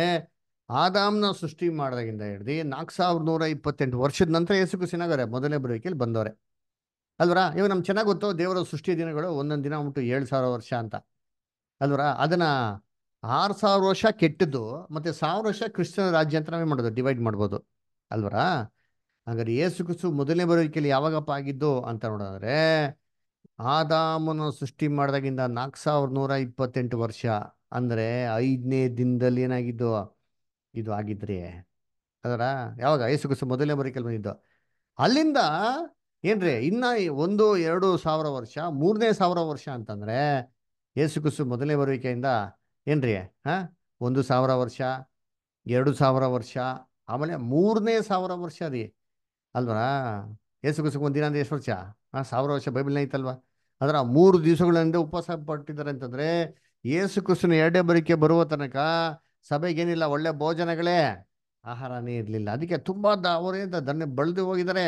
ಆದಾಮ್ನ ಸೃಷ್ಟಿ ಮಾಡಿದಾಗಿಂದ ಹಿಡ್ದು ನಾಲ್ಕು ಸಾವಿರದ ನೂರ ಇಪ್ಪತ್ತೆಂಟು ವರ್ಷದ ನಂತರ ಯೇಸುಕ್ರಿಸ್ತನಾಗವ್ರೆ ಮೊದಲನೇ ಬರೀಕೆಯಲ್ಲಿ ಬಂದವರೆ ಅಲ್ವರಾ ಇವಾಗ ನಮ್ಗೆ ಚೆನ್ನಾಗಿ ಗೊತ್ತು ದೇವರ ಸೃಷ್ಟಿಯ ದಿನಗಳು ಒಂದೊಂದು ದಿನ ಉಂಟು ಏಳು ಸಾವಿರ ವರ್ಷ ಅಂತ ಅಲ್ವರಾ ಅದನ್ನು ಆರು ಸಾವಿರ ವರ್ಷ ಕೆಟ್ಟದ್ದು ಮತ್ತು ಸಾವಿರ ವರ್ಷ ಕ್ರಿಶ್ಚಿಯನ್ ರಾಜ್ಯ ಅಂತ ನಾವೇ ಮಾಡೋದು ಡಿವೈಡ್ ಮಾಡ್ಬೋದು ಅಲ್ವರಾ ಹಾಗಾದ್ರೆ ಏಸು ಕ್ರಿಸ್ತು ಮೊದಲನೇ ಬರೋಕೆಯಲ್ಲಿ ಯಾವಾಗಪ್ಪ ಆಗಿದ್ದು ಅಂತ ನೋಡೋದ್ರೆ ಆದಾಮನ ಸೃಷ್ಟಿ ಮಾಡಿದಾಗಿಂದ ನಾಲ್ಕು ಸಾವಿರದ ನೂರ ಇಪ್ಪತ್ತೆಂಟು ವರ್ಷ ಅಂದರೆ ಐದನೇ ದಿನದಲ್ಲಿ ಏನಾಗಿದ್ದು ಇದು ಆಗಿದ್ರಿ ಅದರ ಯಾವಾಗ ಏಸು ಕ್ರಿಸ್ತು ಮೊದಲನೇ ಬರೋಕೆಲ್ಲಿ ಬಂದಿದ್ದು ಅಲ್ಲಿಂದ ಏನ್ರಿ ಇನ್ನ ಒಂದು ಎರಡು ಸಾವಿರ ವರ್ಷ ಮೂರನೇ ಸಾವಿರ ವರ್ಷ ಅಂತಂದ್ರೆ ಯೇಸು ಮೊದಲೇ ಮೊದಲನೇ ಬರುವಿಕೆಯಿಂದ ಏನ್ರಿ ಹಾ ಒಂದು ಸಾವಿರ ವರ್ಷ ಎರಡು ಸಾವಿರ ವರ್ಷ ಆಮೇಲೆ ಮೂರನೇ ಸಾವಿರ ವರ್ಷ ರೀ ಅಲ್ವರಾ ಯೇಸು ಕುಸು ಒಂದಿನ ಅಂದ್ರೆ ಎಷ್ಟು ವರ್ಷ ಹಾ ಸಾವಿರ ವರ್ಷ ಬೈಬಲ್ನ ಐತಲ್ವಾ ಅದರ ಮೂರು ದಿವಸಗಳಿಂದ ಉಪವಾಸ ಪಟ್ಟಿದ್ದಾರೆ ಅಂತಂದ್ರೆ ಏಸು ಕುಸುನ ಎರಡೇ ಬರಿಕೆ ಬರುವ ತನಕ ಸಭೆಗೇನಿಲ್ಲ ಒಳ್ಳೆ ಭೋಜನಗಳೇ ಆಹಾರನೇ ಇರಲಿಲ್ಲ ಅದಕ್ಕೆ ತುಂಬಾ ಅವರೇ ಧನ್ಯ ಬಳದು ಹೋಗಿದ್ದಾರೆ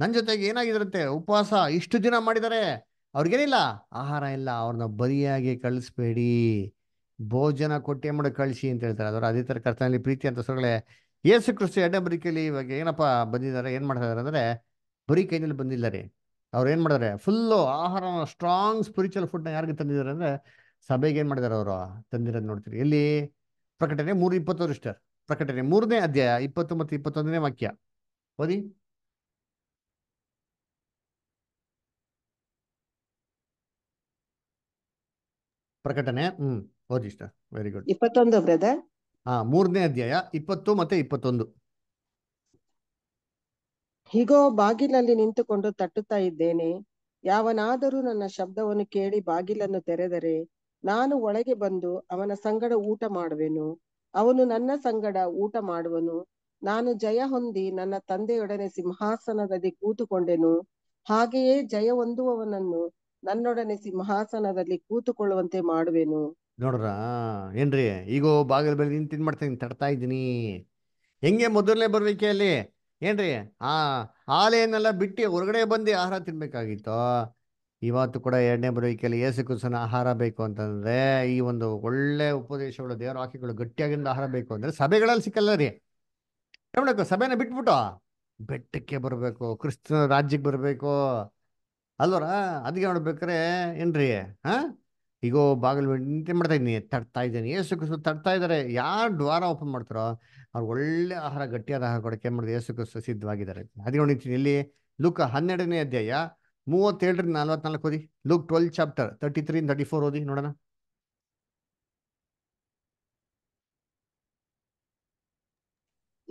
ನನ್ನ ಜೊತೆಗೆ ಏನಾಗಿದ್ರಂತೆ ಉಪವಾಸ ಇಷ್ಟು ದಿನ ಮಾಡಿದ್ದಾರೆ ಅವ್ರಿಗೇನಿಲ್ಲ ಆಹಾರ ಇಲ್ಲ ಅವ್ರನ್ನ ಬರಿಯಾಗಿ ಕಳಿಸ್ಬೇಡಿ ಭೋಜನ ಕೊಟ್ಟೆ ಮಾಡಿ ಕಳಿಸಿ ಅಂತ ಹೇಳ್ತಾರೆ ಅದರ ಅದೇ ಥರ ಕರ್ತನಲ್ಲಿ ಪ್ರೀತಿ ಅಂತ ಸೊಗಳೇ ಯೇಸು ಕೃಷಿ ಎಡ್ಡ ಬರಿಕೆಯಲ್ಲಿ ಇವಾಗ ಏನಪ್ಪ ಬಂದಿದ್ದಾರೆ ಏನು ಮಾಡ್ತಿದ್ದಾರೆ ಅಂದರೆ ಬರೀ ಕೈನಲ್ಲಿ ಬಂದಿಲ್ಲ ರೀ ಅವ್ರು ಏನು ಮಾಡಿದಾರೆ ಫುಲ್ಲು ಆಹಾರ ಸ್ಟ್ರಾಂಗ್ ಸ್ಪಿರಿಚುವಲ್ ಫುಡ್ನ ಯಾರಿಗೆ ತಂದಿದ್ದಾರೆ ಅಂದರೆ ಸಭೆಗೆ ಏನು ಮಾಡಿದ್ದಾರೆ ಅವರು ತಂದಿರೋದು ನೋಡ್ತೀರಿ ಇಲ್ಲಿ ಪ್ರಕಟಣೆ ಮೂರು ಇಪ್ಪತ್ತೊಂದು ಇಷ್ಟರ್ ಪ್ರಕಟಣೆ ಮೂರನೇ ಅಧ್ಯಾಯ ಇಪ್ಪತ್ತು ಮತ್ತು ಇಪ್ಪತ್ತೊಂದನೇ ವಾಕ್ಯ ಓದಿ ಪ್ರಕಟಣೆ ಹ್ಮ್ ವೆರಿ ಗುಡ್ ಇಪ್ಪತ್ತೊಂದು ಹಾ ಮೂರನೇ ಅಧ್ಯಾಯ ಇಪ್ಪತ್ತು ಮತ್ತೆ ಇಪ್ಪತ್ತೊಂದು ಹೀಗೋ ಬಾಗಿಲಲ್ಲಿ ನಿಂತುಕೊಂಡು ತಟ್ಟುತ್ತಾ ಇದ್ದೇನೆ ಯಾವನಾದರೂ ನನ್ನ ಶಬ್ದವನ್ನು ಕೇಳಿ ಬಾಗಿಲನ್ನು ತೆರೆದರೆ ನಾನು ಒಳಗೆ ಬಂದು ಅವನ ಸಂಗಡ ಊಟ ಮಾಡುವೆನು ಅವನು ನನ್ನ ಸಂಗಡ ಊಟ ಮಾಡುವನು ನಾನು ಜಯ ಹೊಂದಿ ನನ್ನ ತಂದೆಯೊಡನೆ ಸಿಂಹಾಸನದಲ್ಲಿ ಕೂತುಕೊಂಡೆನು ಹಾಗೆಯೇ ಜಯ ಹೊಂದುವವನನ್ನು ನನ್ನೊಡನೆ ಸಿಂಹಾಸನದಲ್ಲಿ ಕೂತುಕೊಳ್ಳುವಂತೆ ಮಾಡುವೆನು ನೋಡ್ರ ಏನ್ರಿ ಈಗ ಬಾಗಿಲು ಬೆಳೆದು ನಿಂತಿನ್ ಮಾಡ್ತೀನಿ ತಡ್ತಾ ಇದ್ದೀನಿ ಹೆಂಗೆ ಮೊದಲನೇ ಅಲ್ಲಿ ಏನ್ರಿ ಆ ಆಲೆಯನ್ನೆಲ್ಲ ಬಿಟ್ಟು ಹೊರಗಡೆ ಬಂದು ಆಹಾರ ತಿನ್ಬೇಕಾಗಿತ್ತು ಇವತ್ತು ಕೂಡ ಎರಡನೇ ಬರುವಿಕೆಯಲ್ಲಿ ಏಸು ಆಹಾರ ಬೇಕು ಅಂತಂದ್ರೆ ಈ ಒಂದು ಒಳ್ಳೆ ಉಪದೇಶಗಳು ದೇವರ ವಾಕ್ಯಗಳು ಗಟ್ಟಿಯಾಗಿಂದ ಆಹಾರ ಬೇಕು ಅಂದ್ರೆ ಸಭೆಗಳಲ್ಲಿ ಸಿಕ್ಕಲ್ಲ ರೀ ನೋಡಬೇಕು ಸಭೆನ ಬಿಟ್ಬಿಟ್ಟು ಬೆಟ್ಟಕ್ಕೆ ಬರಬೇಕು ಕ್ರಿಸ್ತನ ರಾಜ್ಯಕ್ಕೆ ಬರಬೇಕು ಅಲ್ವರ ಅದಕ್ಕೆ ನೋಡ್ಬೇಕಾರೆ ಏನ್ರಿ ಇಗೋ ಈಗ ಬಾಗಿಲು ನಿಂತೆ ಮಾಡ್ತಾ ಇದ್ದೀನಿ ತಡ್ತಾ ಇದ್ದೀನಿ ಏಸು ಕಸು ತಡ್ತಾ ಇದ್ದಾರೆ ಯಾರು ದ್ವಾರ ಓಪನ್ ಮಾಡ್ತಾರೋ ಅವ್ರು ಒಳ್ಳೆ ಆಹಾರ ಗಟ್ಟಿಯಾದ ಆಹಾರ ಕೊಡಕ್ಕೆ ಮಾಡಿದ್ರು ಏಸು ಕಸು ಸಿದ್ಧವಾಗಿದ್ದಾರೆ ಅದಕ್ಕೆ ನೋಡಿದ್ದೀನಿ ಇಲ್ಲಿ ಲುಕ್ ಹನ್ನೆರಡನೇ ಅಧ್ಯಾಯ ಮೂವತ್ತೇಳರಿಂದ ನಲ್ವತ್ನಾಲ್ಕು ಓದಿ Luke twelve chapter thirty three thirty four ಓದಿ ನೋಡೋಣ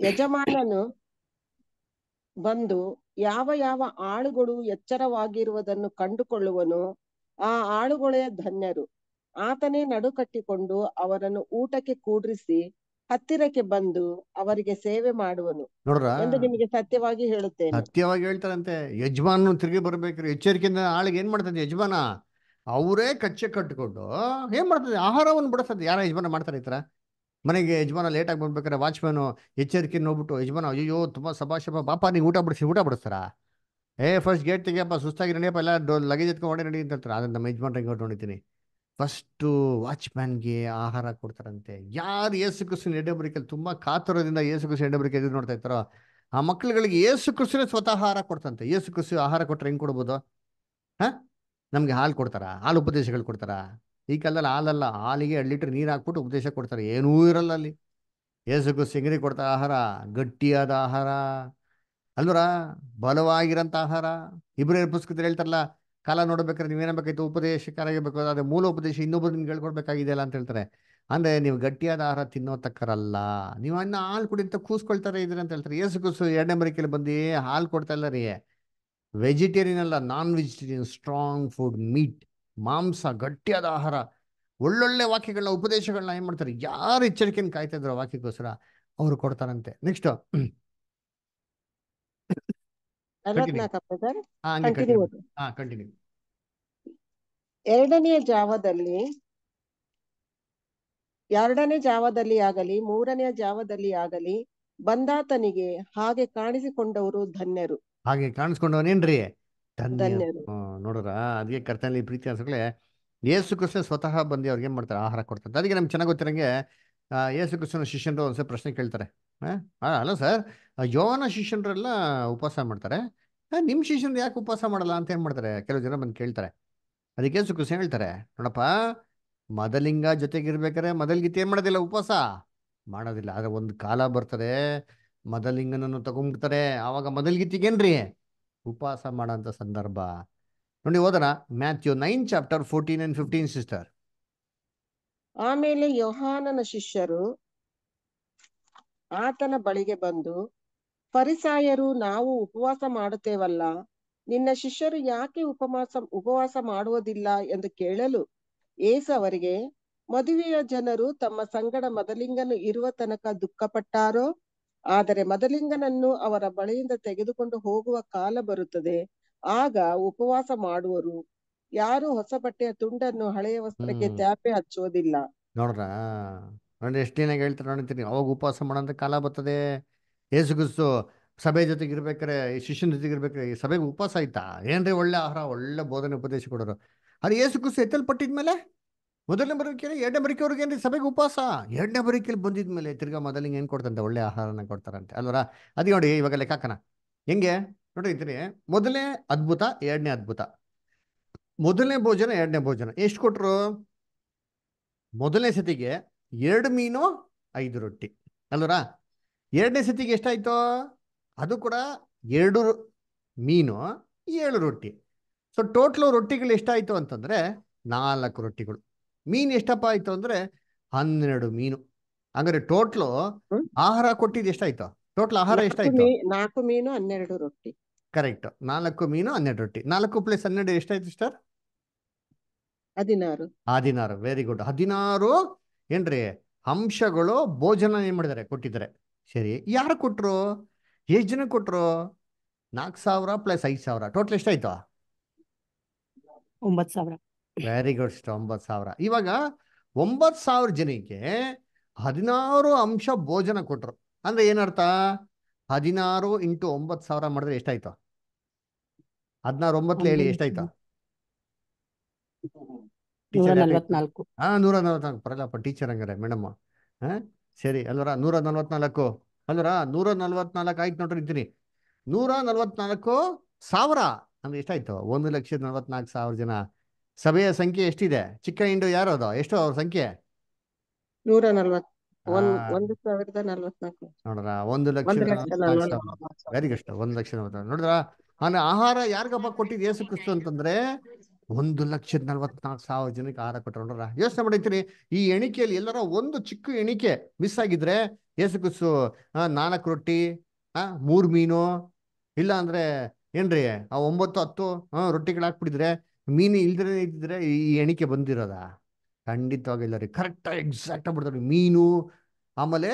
ಯಜಮಾನನು ಬಂದು ಯಾವ ಯಾವ ಆಳುಗಳು ಎಚ್ಚರವಾಗಿರುವುದನ್ನು ಕಂಡುಕೊಳ್ಳುವನು ಆ ಆಳುಗಳೇ ಧನ್ಯರು ಆತನೇ ನಡು ಕಟ್ಟಿಕೊಂಡು ಅವರನ್ನು ಊಟಕ್ಕೆ ಕೂಡ್ರಿಸಿ ಹತ್ತಿರಕ್ಕೆ ಬಂದು ಅವರಿಗೆ ಸೇವೆ ಮಾಡುವನು ಎಂದು ನಿಮಗೆ ಸತ್ಯವಾಗಿ ಹೇಳುತ್ತೇನೆ ಸತ್ಯವಾಗಿ ಹೇಳ್ತಾರಂತೆ ಯಜಮಾನ್ ತಿರುಗಿ ಬರ್ಬೇಕು ಎಚ್ಚರಿಕೆಯಿಂದ ಆಳಿಗೆ ಏನ್ ಮಾಡ್ತದೆ ಯಜಮಾನ ಅವರೇ ಕಚ್ಚೆ ಕಟ್ಟಿಕೊಂಡು ಏನ್ ಮಾಡ್ತದೆ ಆಹಾರವನ್ನು ಬಡಿಸ್ತದೆ ಯಾರ ಯಜಮಾನ ಮಾಡ್ತಾರೆ ಈ ತರ ಮನೆಗೆ ಯಜಮಾನ ಲೇಟಾಗಿ ಬಂದ್ಬೇಕಾದ್ರೆ ವಾಚ್ಮ್ಯಾನು ಎಚ್ಚರಿಕೆ ನೋಡ್ಬಿಟ್ಟು ಯಜಮಾನ ಅಯ್ಯೋ ತುಂಬ ಸಭಾಶಭ ಪಾಪ ನೀವು ಊಟ ಬಿಡಿಸಿ ಊಟ ಬಿಡಿಸ್ತಾರ ಏ ಫಸ್ಟ್ ಗೇಟ್ ತೆಗಿಯಪ್ಪ ಸುಸ್ತಾಗಿ ನಡೆಯಪ್ಪ ಎಲ್ಲ ಡೋ ಲಗೇಜ್ ಎತ್ಕೊಂಡು ಓಡೇ ನಡಿ ಅಂತ ಅದನ್ನು ನಮ್ಮ ಯಜಮಾನ್ರಿಗೆ ನೋಡಿದ್ದೀನಿ ಫಸ್ಟು ವಾಚ್ಮ್ಯಾನ್ಗೆ ಆಹಾರ ಕೊಡ್ತಾರಂತೆ ಯಾರು ಏಸು ಕೃಷ್ಣ ಎಡಬರಿಕೆಯಲ್ಲಿ ತುಂಬ ಕಾತುರದಿಂದ ಏಸು ಕೃಷ್ಣ ಎಡಬರಿಕೆ ಎದುರು ನೋಡ್ತಾ ಇರ್ತಾರೋ ಆ ಮಕ್ಕಳುಗಳಿಗೆ ಏಸು ಕೃಷಿನ ಸ್ವತಃ ಆಹಾರ ಕೊಡ್ತಂತೆ ಏಸು ಕೃಷಿ ಆಹಾರ ಕೊಟ್ಟರೆ ಹೆಂಗೆ ಕೊಡ್ಬೋದು ಹಾಂ ನಮಗೆ ಹಾಲು ಕೊಡ್ತಾರಾ ಹಾಲು ಉಪದೇಶಗಳು ಕೊಡ್ತಾರಾ ಈ ಕಾಲದಲ್ಲಿ ಹಾಲಲ್ಲ ಹಾಲಿಗೆ ಎರಡು ಲೀಟ್ರ್ ನೀರು ಹಾಕ್ಬಿಟ್ಟು ಉಪದೇಶ ಕೊಡ್ತಾರೆ ಏನೂ ಇರಲ್ಲ ಅಲ್ಲಿ ಏಸಕ್ಕೂ ಸಿಂಗರಿ ಕೊಡ್ತಾ ಆಹಾರ ಗಟ್ಟಿಯಾದ ಆಹಾರ ಅಲ್ವರ ಬಲವಾಗಿರೋಂಥ ಆಹಾರ ಇಬ್ಬರೇ ಪುಸ್ತಕದಲ್ಲಿ ಹೇಳ್ತಾರಲ್ಲ ಕಾಲ ನೋಡ್ಬೇಕಾದ್ರೆ ನೀವೇನಾಗಬೇಕಾಯ್ತು ಬೇಕು ಅದೇ ಮೂಲ ಉಪದೇಶ ಇನ್ನೊಬ್ಬರು ನಿಮ್ಗೆ ಹೇಳ್ಕೊಡ್ಬೇಕಾಗಿದೆಯಲ್ಲ ಅಂತ ಹೇಳ್ತಾರೆ ಅಂದರೆ ನೀವು ಗಟ್ಟಿಯಾದ ಆಹಾರ ತಿನ್ನೋ ತಕ್ಕರಲ್ಲ ನೀವು ಅನ್ನ ಹಾಲು ಕುಡಿ ಕೂಸ್ಕೊಳ್ತಾರೆ ಇದ್ರೆ ಅಂತ ಹೇಳ್ತಾರೆ ಏಸು ಕೂಸು ಎರಡನೇ ಮರಿಕೆಯಲ್ಲಿ ಬಂದು ಹಾಲು ಕೊಡ್ತಾ ಇಲ್ಲ ರೀ ವೆಜಿಟೇರಿಯನ್ ಅಲ್ಲ non vegetarian strong food meat ಮಾಂಸ ಗಟ್ಟಿಯಾದ ಆಹಾರ ಒಳ್ಳೊಳ್ಳೆ ವಾಕ್ಯಗಳನ್ನ ಉಪದೇಶಗಳನ್ನ ಏನ್ ಮಾಡ್ತಾರೆ ಯಾರು ಎಚ್ಚರಿಕೆಯನ್ನು ಕಾಯ್ತಾ ಇದ್ರು ವಾಕ್ಯಕ್ಕೋಸ್ಕರ ಅವ್ರು ಕೊಡ್ತಾರಂತೆ ನೆಕ್ಸ್ಟ್ ಎರಡನೆಯ ಜಾವದಲ್ಲಿ ಎರಡನೇ ಜಾವದಲ್ಲಿ ಆಗಲಿ ಮೂರನೆಯ ಜಾವದಲ್ಲಿ ಆಗಲಿ ಬಂದಾತನಿಗೆ ಹಾಗೆ ಕಾಣಿಸಿಕೊಂಡವರು ಧನ್ಯರು ಹಾಗೆ ಕಾಣಿಸ್ಕೊಂಡವನೇನ್ರಿ ನೋಡ್ರ ನೋಡೋರ ಅದಕ್ಕೆ ಕರ್ತನಲ್ಲಿ ಪ್ರೀತಿ ಅನ್ಸಕ್ಲೆ ಯೇಸು ಕೃಷ್ಣ ಸ್ವತಃ ಬಂದು ಅವ್ರಿಗೆ ಏನ್ ಮಾಡ್ತಾರೆ ಆಹಾರ ಕೊಡ್ತಾರೆ ಅದಕ್ಕೆ ನಮ್ಗೆ ಚೆನ್ನಾಗಿ ಗೊತ್ತಿರಂಗೆ ಯೇಸು ಕೃಷ್ಣನ ಶಿಷ್ಯನರು ಒಂದ್ಸಲ ಪ್ರಶ್ನೆ ಕೇಳ್ತಾರೆ ಹಾ ಅಲ್ಲ ಸರ್ ಯೋವನ ಶಿಷ್ಯನರೆಲ್ಲ ಉಪವಾಸ ಮಾಡ್ತಾರೆ ನಿಮ್ಮ ಶಿಷ್ಯನ್ ಯಾಕೆ ಉಪವಾಸ ಮಾಡಲ್ಲ ಅಂತ ಏನ್ ಮಾಡ್ತಾರೆ ಕೆಲವು ಜನ ಬಂದು ಕೇಳ್ತಾರೆ ಅದಕ್ಕೆ ಯೇಸು ಕೃಷ್ಣ ಹೇಳ್ತಾರೆ ನೋಡಪ್ಪ ಮದಲಿಂಗ ಜೊತೆಗಿರ್ಬೇಕಾರೆ ಮದಲ್ಗೀತೆ ಏನ್ ಮಾಡೋದಿಲ್ಲ ಉಪವಾಸ ಮಾಡೋದಿಲ್ಲ ಆದ್ರೆ ಒಂದು ಕಾಲ ಬರ್ತದೆ ಮದಲಿಂಗನನ್ನು ತಗೊಂಡ್ಬಿಡ್ತಾರೆ ಆವಾಗ ಏನ್ರಿ ಉಪವಾಸ ಮಾಡೋಂಥ ಸಂದರ್ಭ ನೋಡಿ ಓದನ Matthew nine chapter fourteen and fifteen sister ಆಮೇಲೆ ಯೋಹಾನನ ಶಿಷ್ಯರು ಆತನ ಬಳಿಗೆ ಬಂದು ಪರಿಸಾಯರು ನಾವು ಉಪವಾಸ ಮಾಡುತ್ತೇವಲ್ಲ ನಿನ್ನ ಶಿಷ್ಯರು ಯಾಕೆ ಉಪವಾಸ ಉಪವಾಸ ಮಾಡುವುದಿಲ್ಲ ಎಂದು ಕೇಳಲು ಏಸ ಅವರಿಗೆ ಮದುವೆಯ ಜನರು ತಮ್ಮ ಸಂಗಡ ಮದಲಿಂಗನು ಇರುವ ತನಕ ದುಃಖಪಟ್ಟಾರೋ ಆದರೆ ಮದಲಿಂಗನನ್ನು ಅವರ ಬಳಿಯಿಂದ ತೆಗೆದುಕೊಂಡು ಹೋಗುವ ಕಾಲ ಬರುತ್ತದೆ ಆಗ ಉಪವಾಸ ಮಾಡುವರು ಯಾರು ಹೊಸ ಬಟ್ಟೆಯ ತುಂಡನ್ನು ಹಳೆಯ ವಸ್ತ್ರಕ್ಕೆ ತ್ಯಾಪೆ ಹಚ್ಚುವುದಿಲ್ಲ ನೋಡ್ರ ನೋಡ್ರಿ ಎಷ್ಟು ದಿನ ಹೇಳ್ತಾರೆ ನೋಡಿರ್ತೀನಿ ಅವಾಗ ಉಪವಾಸ ಮಾಡೋಂಥ ಕಾಲ ಬರ್ತದೆ ಏಸುಗುಸು ಸಭೆ ಜೊತೆಗೆ ಇರ್ಬೇಕಾರೆ ಶಿಷ್ಯನ ಜೊತೆಗೆ ಈ ಸಭೆಗೆ ಉಪವಾಸ ಆಯ್ತಾ ಏನ್ರಿ ಒಳ್ಳೆ ಆಹಾರ ಒಳ್ಳೆ ಬೋಧನೆ ಉಪದೇಶ ಕೊಡೋರು ಅದು ಏಸುಗುಸ್ಸು ಎತ್ತಲ್ಪಟ್ಟಿದ್ಮೇಲೆ ಮೊದಲನೇ ಬರೋಕೆ ಎರಡನೇ ಬರೋಕೆ ಅವ್ರಿಗೆ ಏನು ಸಭೆಗೆ ಉಪವಾಸ ಎರಡನೇ ಬರೋಕೆಲ್ಲಿ ಬಂದಿದ ಮೇಲೆ ತಿರ್ಗಾ ಮೊದಲಿಗೆ ಏನು ಕೊಡ್ತಂತೆ ಒಳ್ಳೆ ಆಹಾರನ ಕೊಡ್ತಾರಂತೆ ಅಲ್ವರ ಅದು ನೋಡಿ ಇವಾಗ ಲೆಕ್ಕಾಕನ ಹೆಂಗೆ ನೋಡಿ ಇದ್ರಿ ಮೊದಲನೇ ಅದ್ಭುತ ಎರಡನೇ ಅದ್ಭುತ ಮೊದಲನೇ ಭೋಜನ ಎರಡನೇ ಭೋಜನ ಎಷ್ಟು ಕೊಟ್ಟರು ಮೊದಲನೇ ಸತಿಗೆ ಎರಡು ಮೀನು ಐದು ರೊಟ್ಟಿ ಅಲ್ವರ ಎರಡನೇ ಸತಿಗೆ ಎಷ್ಟಾಯ್ತು ಅದು ಕೂಡ ಎರಡು ಮೀನು ಏಳು ರೊಟ್ಟಿ ಸೊ ಟೋಟ್ಲು ರೊಟ್ಟಿಗಳು ಎಷ್ಟಾಯ್ತು ಅಂತಂದ್ರೆ ನಾಲ್ಕು ರೊಟ್ಟಿಗಳು ಮೀನ್ ಎಷ್ಟಪ್ಪ ಆಯ್ತು ಅಂದ್ರೆ ಹನ್ನೆರಡು ಮೀನು ಅಂದ್ರೆ ಟೋಟ್ಲು ಆಹಾರ ಕೊಟ್ಟಿದ್ ಎಷ್ಟಾಯ್ತು ಟೋಟಲ್ ಆಹಾರ ಎಷ್ಟಾಯ್ತು ನಾಲ್ಕು ಮೀನು ಹನ್ನೆರಡು ರೊಟ್ಟಿ ಕರೆಕ್ಟ್ ನಾಲ್ಕು ಮೀನು ಹನ್ನೆರಡು ರೊಟ್ಟಿ ನಾಲ್ಕು ಪ್ಲಸ್ ಹನ್ನೆರಡು ಎಷ್ಟಾಯ್ತು ಸರ್ ಹದಿನಾರು ಹದಿನಾರು ವೆರಿ ಗುಡ್ ಹದಿನಾರು ಏನ್ರಿ ಅಂಶಗಳು ಭೋಜನ ಏನ್ ಮಾಡಿದಾರೆ ಕೊಟ್ಟಿದ್ದಾರೆ ಸರಿ ಯಾರು ಕೊಟ್ರು ಎಷ್ಟು ಜನ ಕೊಟ್ರು ನಾಲ್ಕು ಸಾವಿರ ಪ್ಲಸ್ ಐದು ಸಾವಿರ ಟೋಟಲ್ ಎಷ್ಟಾಯ್ತು ಒಂಬತ್ತು ಸಾವಿರ ವೆರಿ ಗುಡ್ ಒಂಬತ್ ಸಾವಿರ ಇವಾಗ ಒಂಬತ್ ಸಾವಿರ ಜನಕ್ಕೆ ಹದಿನಾರು ಅಂಶ ಭೋಜನ ಕೊಟ್ರು ಅಂದ್ರೆ ಏನರ್ಥ ಹದಿನಾರು ಇಂಟು ಒಂಬತ್ತು ಸಾವಿರ ಮಾಡಿದ್ರೆ ಎಷ್ಟಾಯ್ತು ಹದಿನಾರು ಒಂಬತ್ತು ಹೇಳಿ ಎಷ್ಟಾಯ್ತು ಹಾ ನೂರ ನಲ್ವತ್ನಾಲ್ಕು ಪ್ರಜಾಪ ಟೀಚರ್ ಹಂಗಾರೆ ಮೇಡಮ್ ಹಾ ಸರಿ ಅಲ್ವರ ನೂರ ನಲ್ವತ್ನಾಲ್ಕು ಅಲ್ವರ ನೂರ ನಲ್ವತ್ನಾಲ್ಕು ಆಯ್ತು ನೋಡ್ರಿ ಇದ್ದೀನಿ ನೂರ ನಲ್ವತ್ನಾಲ್ಕು ಸಾವಿರ ಅಂದ್ರೆ ಎಷ್ಟಾಯ್ತು ಒಂದು ಲಕ್ಷದ ನಲ್ವತ್ನಾಲ್ಕು ಸಾವಿರ ಜನ ಸಭೆಯ ಸಂಖ್ಯೆ ಎಷ್ಟಿದೆ ಚಿಕ್ಕ ಯಾರು ಯಾರು ಎಷ್ಟು ಅವ್ರ ಸಂಖ್ಯೆ ನೂರ ನೋಡ್ರ ಲಕ್ಷ ವೆರಿ ಲಕ್ಷ ನೋಡಿದ್ರ ಆಹಾರ ಯಾರಿಗಪ್ಪ ಕೊಟ್ಟಿದ್ ಯೇಸು ಕ್ರಿಸ್ತು ಅಂತಂದ್ರೆ ಒಂದು ಲಕ್ಷದ ನಲ್ವತ್ನಾಲ್ಕು ಸಾವಿರ ಜನಕ್ಕೆ ಆಹಾರ ಕೊಟ್ಟರು ನೋಡ್ರ ಯೋಚನೆ ಮಾಡಿರ್ತೀನಿ ಈ ಎಣಿಕೆಯಲ್ಲಿ ಎಲ್ಲರ ಒಂದು ಚಿಕ್ಕ ಎಣಿಕೆ ಮಿಸ್ ಆಗಿದ್ರೆ ಯೇಸು ಕ್ರಿಸ್ತು ನಾಲ್ಕು ರೊಟ್ಟಿ ಆ ಮೂರ್ ಮೀನು ಇಲ್ಲ ಅಂದ್ರೆ ಏನ್ರಿ ಆ ಒಂಬತ್ತು ಹತ್ತು ಹ ರೊಟ್ಟಿಗಳು ಹಾಕ್ಬಿಟ್ಟಿದ್ರೆ ಮೀನು ಇಲ್ದ್ರೇ ಇದ್ದಿದ್ರೆ ಈ ಎಣಿಕೆ ಬಂದಿರೋದ ಖಂಡಿತವಾಗಿಲ್ಲ ರೀ ಕರೆಕ್ಟಾಗಿ ಎಕ್ಸಾಕ್ಟಾಗಿ ಬಿಡ್ತಾರೆ ಮೀನು ಆಮೇಲೆ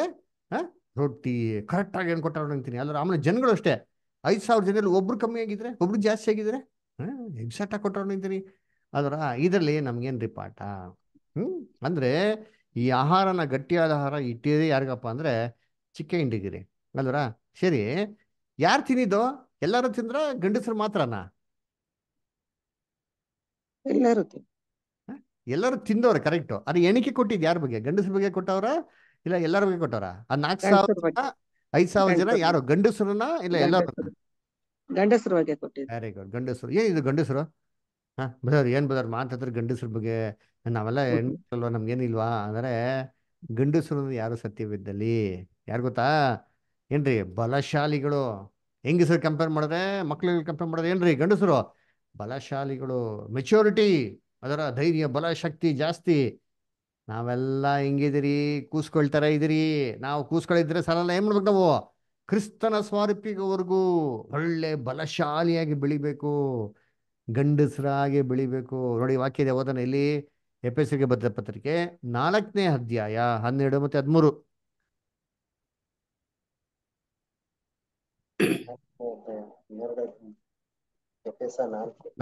ರೊಟ್ಟಿ ಕರೆಕ್ಟಾಗಿ ಏನು ಕೊಟ್ಟಾರ ಅಂತೀನಿ ಅಲ್ಲರ ಆಮೇಲೆ ಜನಗಳು ಅಷ್ಟೇ ಐದು ಸಾವಿರ ಜನರಲ್ಲಿ ಒಬ್ರು ಕಮ್ಮಿ ಆಗಿದ್ರೆ ಒಬ್ರು ಜಾಸ್ತಿ ಆಗಿದ್ರೆ ಹಾಂ ಎಕ್ಸಾಕ್ಟಾಗಿ ಕೊಟ್ಟಾರ ಅಂತೀನಿ ಅದರ ಇದರಲ್ಲಿ ನಮ್ಗೇನು ರೀ ಪಾಠ ಹ್ಞೂ ಅಂದರೆ ಈ ಆಹಾರನ ಗಟ್ಟಿಯಾದ ಆಹಾರ ಇಟ್ಟಿದೆ ಯಾರಿಗಪ್ಪ ಅಂದರೆ ಚಿಕ್ಕ ಹಿಂಡಿಗಿರಿ ಅಲ್ವರ ಸರಿ ಯಾರು ತಿಂದಿದ್ದೋ ಎಲ್ಲರೂ ತಿಂದ್ರ ಗಂಡಸರು ಮಾತ್ರನಾ ಎಲ್ಲರೂ ಎಲ್ಲರೂ ತಿಂದವ್ರೆ ಕರೆಕ್ಟ್ ಅದು ಎಣಿಕೆ ಕೊಟ್ಟಿದ್ ಯಾರ ಬಗ್ಗೆ ಗಂಡಸ್ರ ಬಗ್ಗೆ ಕೊಟ್ಟವ್ರ ಇಲ್ಲ ಎಲ್ಲರ ಬಗ್ಗೆ ಕೊಟ್ಟವ್ರ ಆ ನಾಲ್ಕ್ ಸಾವಿರ ಐದ್ ಸಾವಿರ ಜನ ಯಾರು ಗಂಡಸರನ್ನ ಇಲ್ಲ ಎಲ್ಲರ ಗಂಡಸರು ಬಗ್ಗೆ ವೆರಿ ಗುಡ್ ಗಂಡಸರು ಏನ್ ಇದು ಗಂಡಸರು ಹಾ ಬದರ್ ಏನ್ ಬದರ್ ಮಾತಾಡ್ತಾರೆ ಗಂಡಸ್ರ ಬಗ್ಗೆ ನಾವೆಲ್ಲ ಹೆಣ್ಮಕ್ಳಲ್ವಾ ನಮ್ಗೇನಿಲ್ವಾ ಅಂದ್ರೆ ಗಂಡಸರು ಯಾರು ಸತ್ಯವಿದ್ದಲ್ಲಿ ಯಾರು ಗೊತ್ತಾ ಏನ್ರಿ ಬಲಶಾಲಿಗಳು ಹೆಂಗಸರು ಕಂಪೇರ್ ಮಾಡಿದ್ರೆ ಮಕ್ಳಿಗೆ ಕಂಪೇರ್ ಮಾಡಿದ್ರೆ ಏನ್ರಿ ಗಂಡಸರು ಬಲಶಾಲಿಗಳು ಮೆಚ್ಯೂರಿಟಿ ಅದರ ಧೈರ್ಯ ಬಲ ಶಕ್ತಿ ಜಾಸ್ತಿ ನಾವೆಲ್ಲ ಹಿಂಗಿದಿರಿ ಕೂಸ್ಕೊಳ್ತಾರ ಇದಿರಿ ನಾವು ಕೂಸ್ಕೊಳಿದ್ರೆ ಸರಲ್ಲ ಏನ್ ಮಾಡ್ಬೇಕು ನಾವು ಕ್ರಿಸ್ತನ ಸ್ವಾರೂಪಿಗವರೆಗೂ ಒಳ್ಳೆ ಬಲಶಾಲಿಯಾಗಿ ಬೆಳಿಬೇಕು ಗಂಡಸರಾಗಿ ಬೆಳಿಬೇಕು ನೋಡಿ ವಾಕ್ಯದ ಓದನ ಇಲ್ಲಿ ಎಫ್ ಭದ್ರ ಪತ್ರಿಕೆ ನಾಲ್ಕನೇ ಅಧ್ಯಾಯ ಹನ್ನೆರಡು ಮತ್ತೆ ಹದಿಮೂರು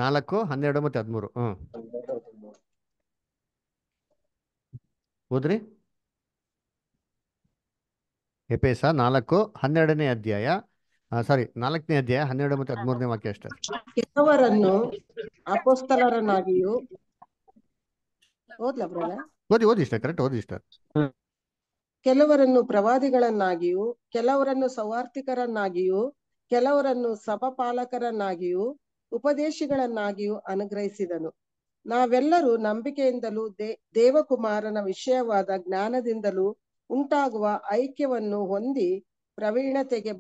ನಾಲ್ಕು ಹನ್ನೆರಡು ಮತ್ತೆ ಹದಿಮೂರು ಹ್ಮ್ ಓದ್ರಿ ಎಪೇಸ ನಾಲ್ಕು ಹನ್ನೆರಡನೇ ಅಧ್ಯಾಯ ಸಾರಿ ನಾಲ್ಕನೇ ಅಧ್ಯಾಯ ಹನ್ನೆರಡು ಮತ್ತೆ ಹದಿಮೂರನೇ ವಾಕ್ಯ ಅಷ್ಟೇ ಕೆಲವರನ್ನು ಓದಿ ಓದಿ ಇಷ್ಟ ಕರೆಕ್ಟ್ ಓದಿ ಇಷ್ಟ ಕೆಲವರನ್ನು ಪ್ರವಾದಿಗಳನ್ನಾಗಿಯೂ ಕೆಲವರನ್ನು ಸವಾರ್ಥಿಕರನ್ನಾಗಿಯೂ ಕೆಲವರನ್ನು ಸಭಪಾಲಕರನ್ನಾಗಿಯೂ ಉಪದೇಶಗಳನ್ನಾಗಿಯೂ ಅನುಗ್ರಹಿಸಿದನು ನಾವೆಲ್ಲರೂ ನಂಬಿಕೆಯಿಂದಲೂ ದೇ ದೇವಕುಮಾರನ ವಿಷಯವಾದ ಜ್ಞಾನದಿಂದಲೂ ಉಂಟಾಗುವ ಐಕ್ಯವನ್ನು ಹೊಂದಿ ಪ್ರವೀಣತೆಗೆ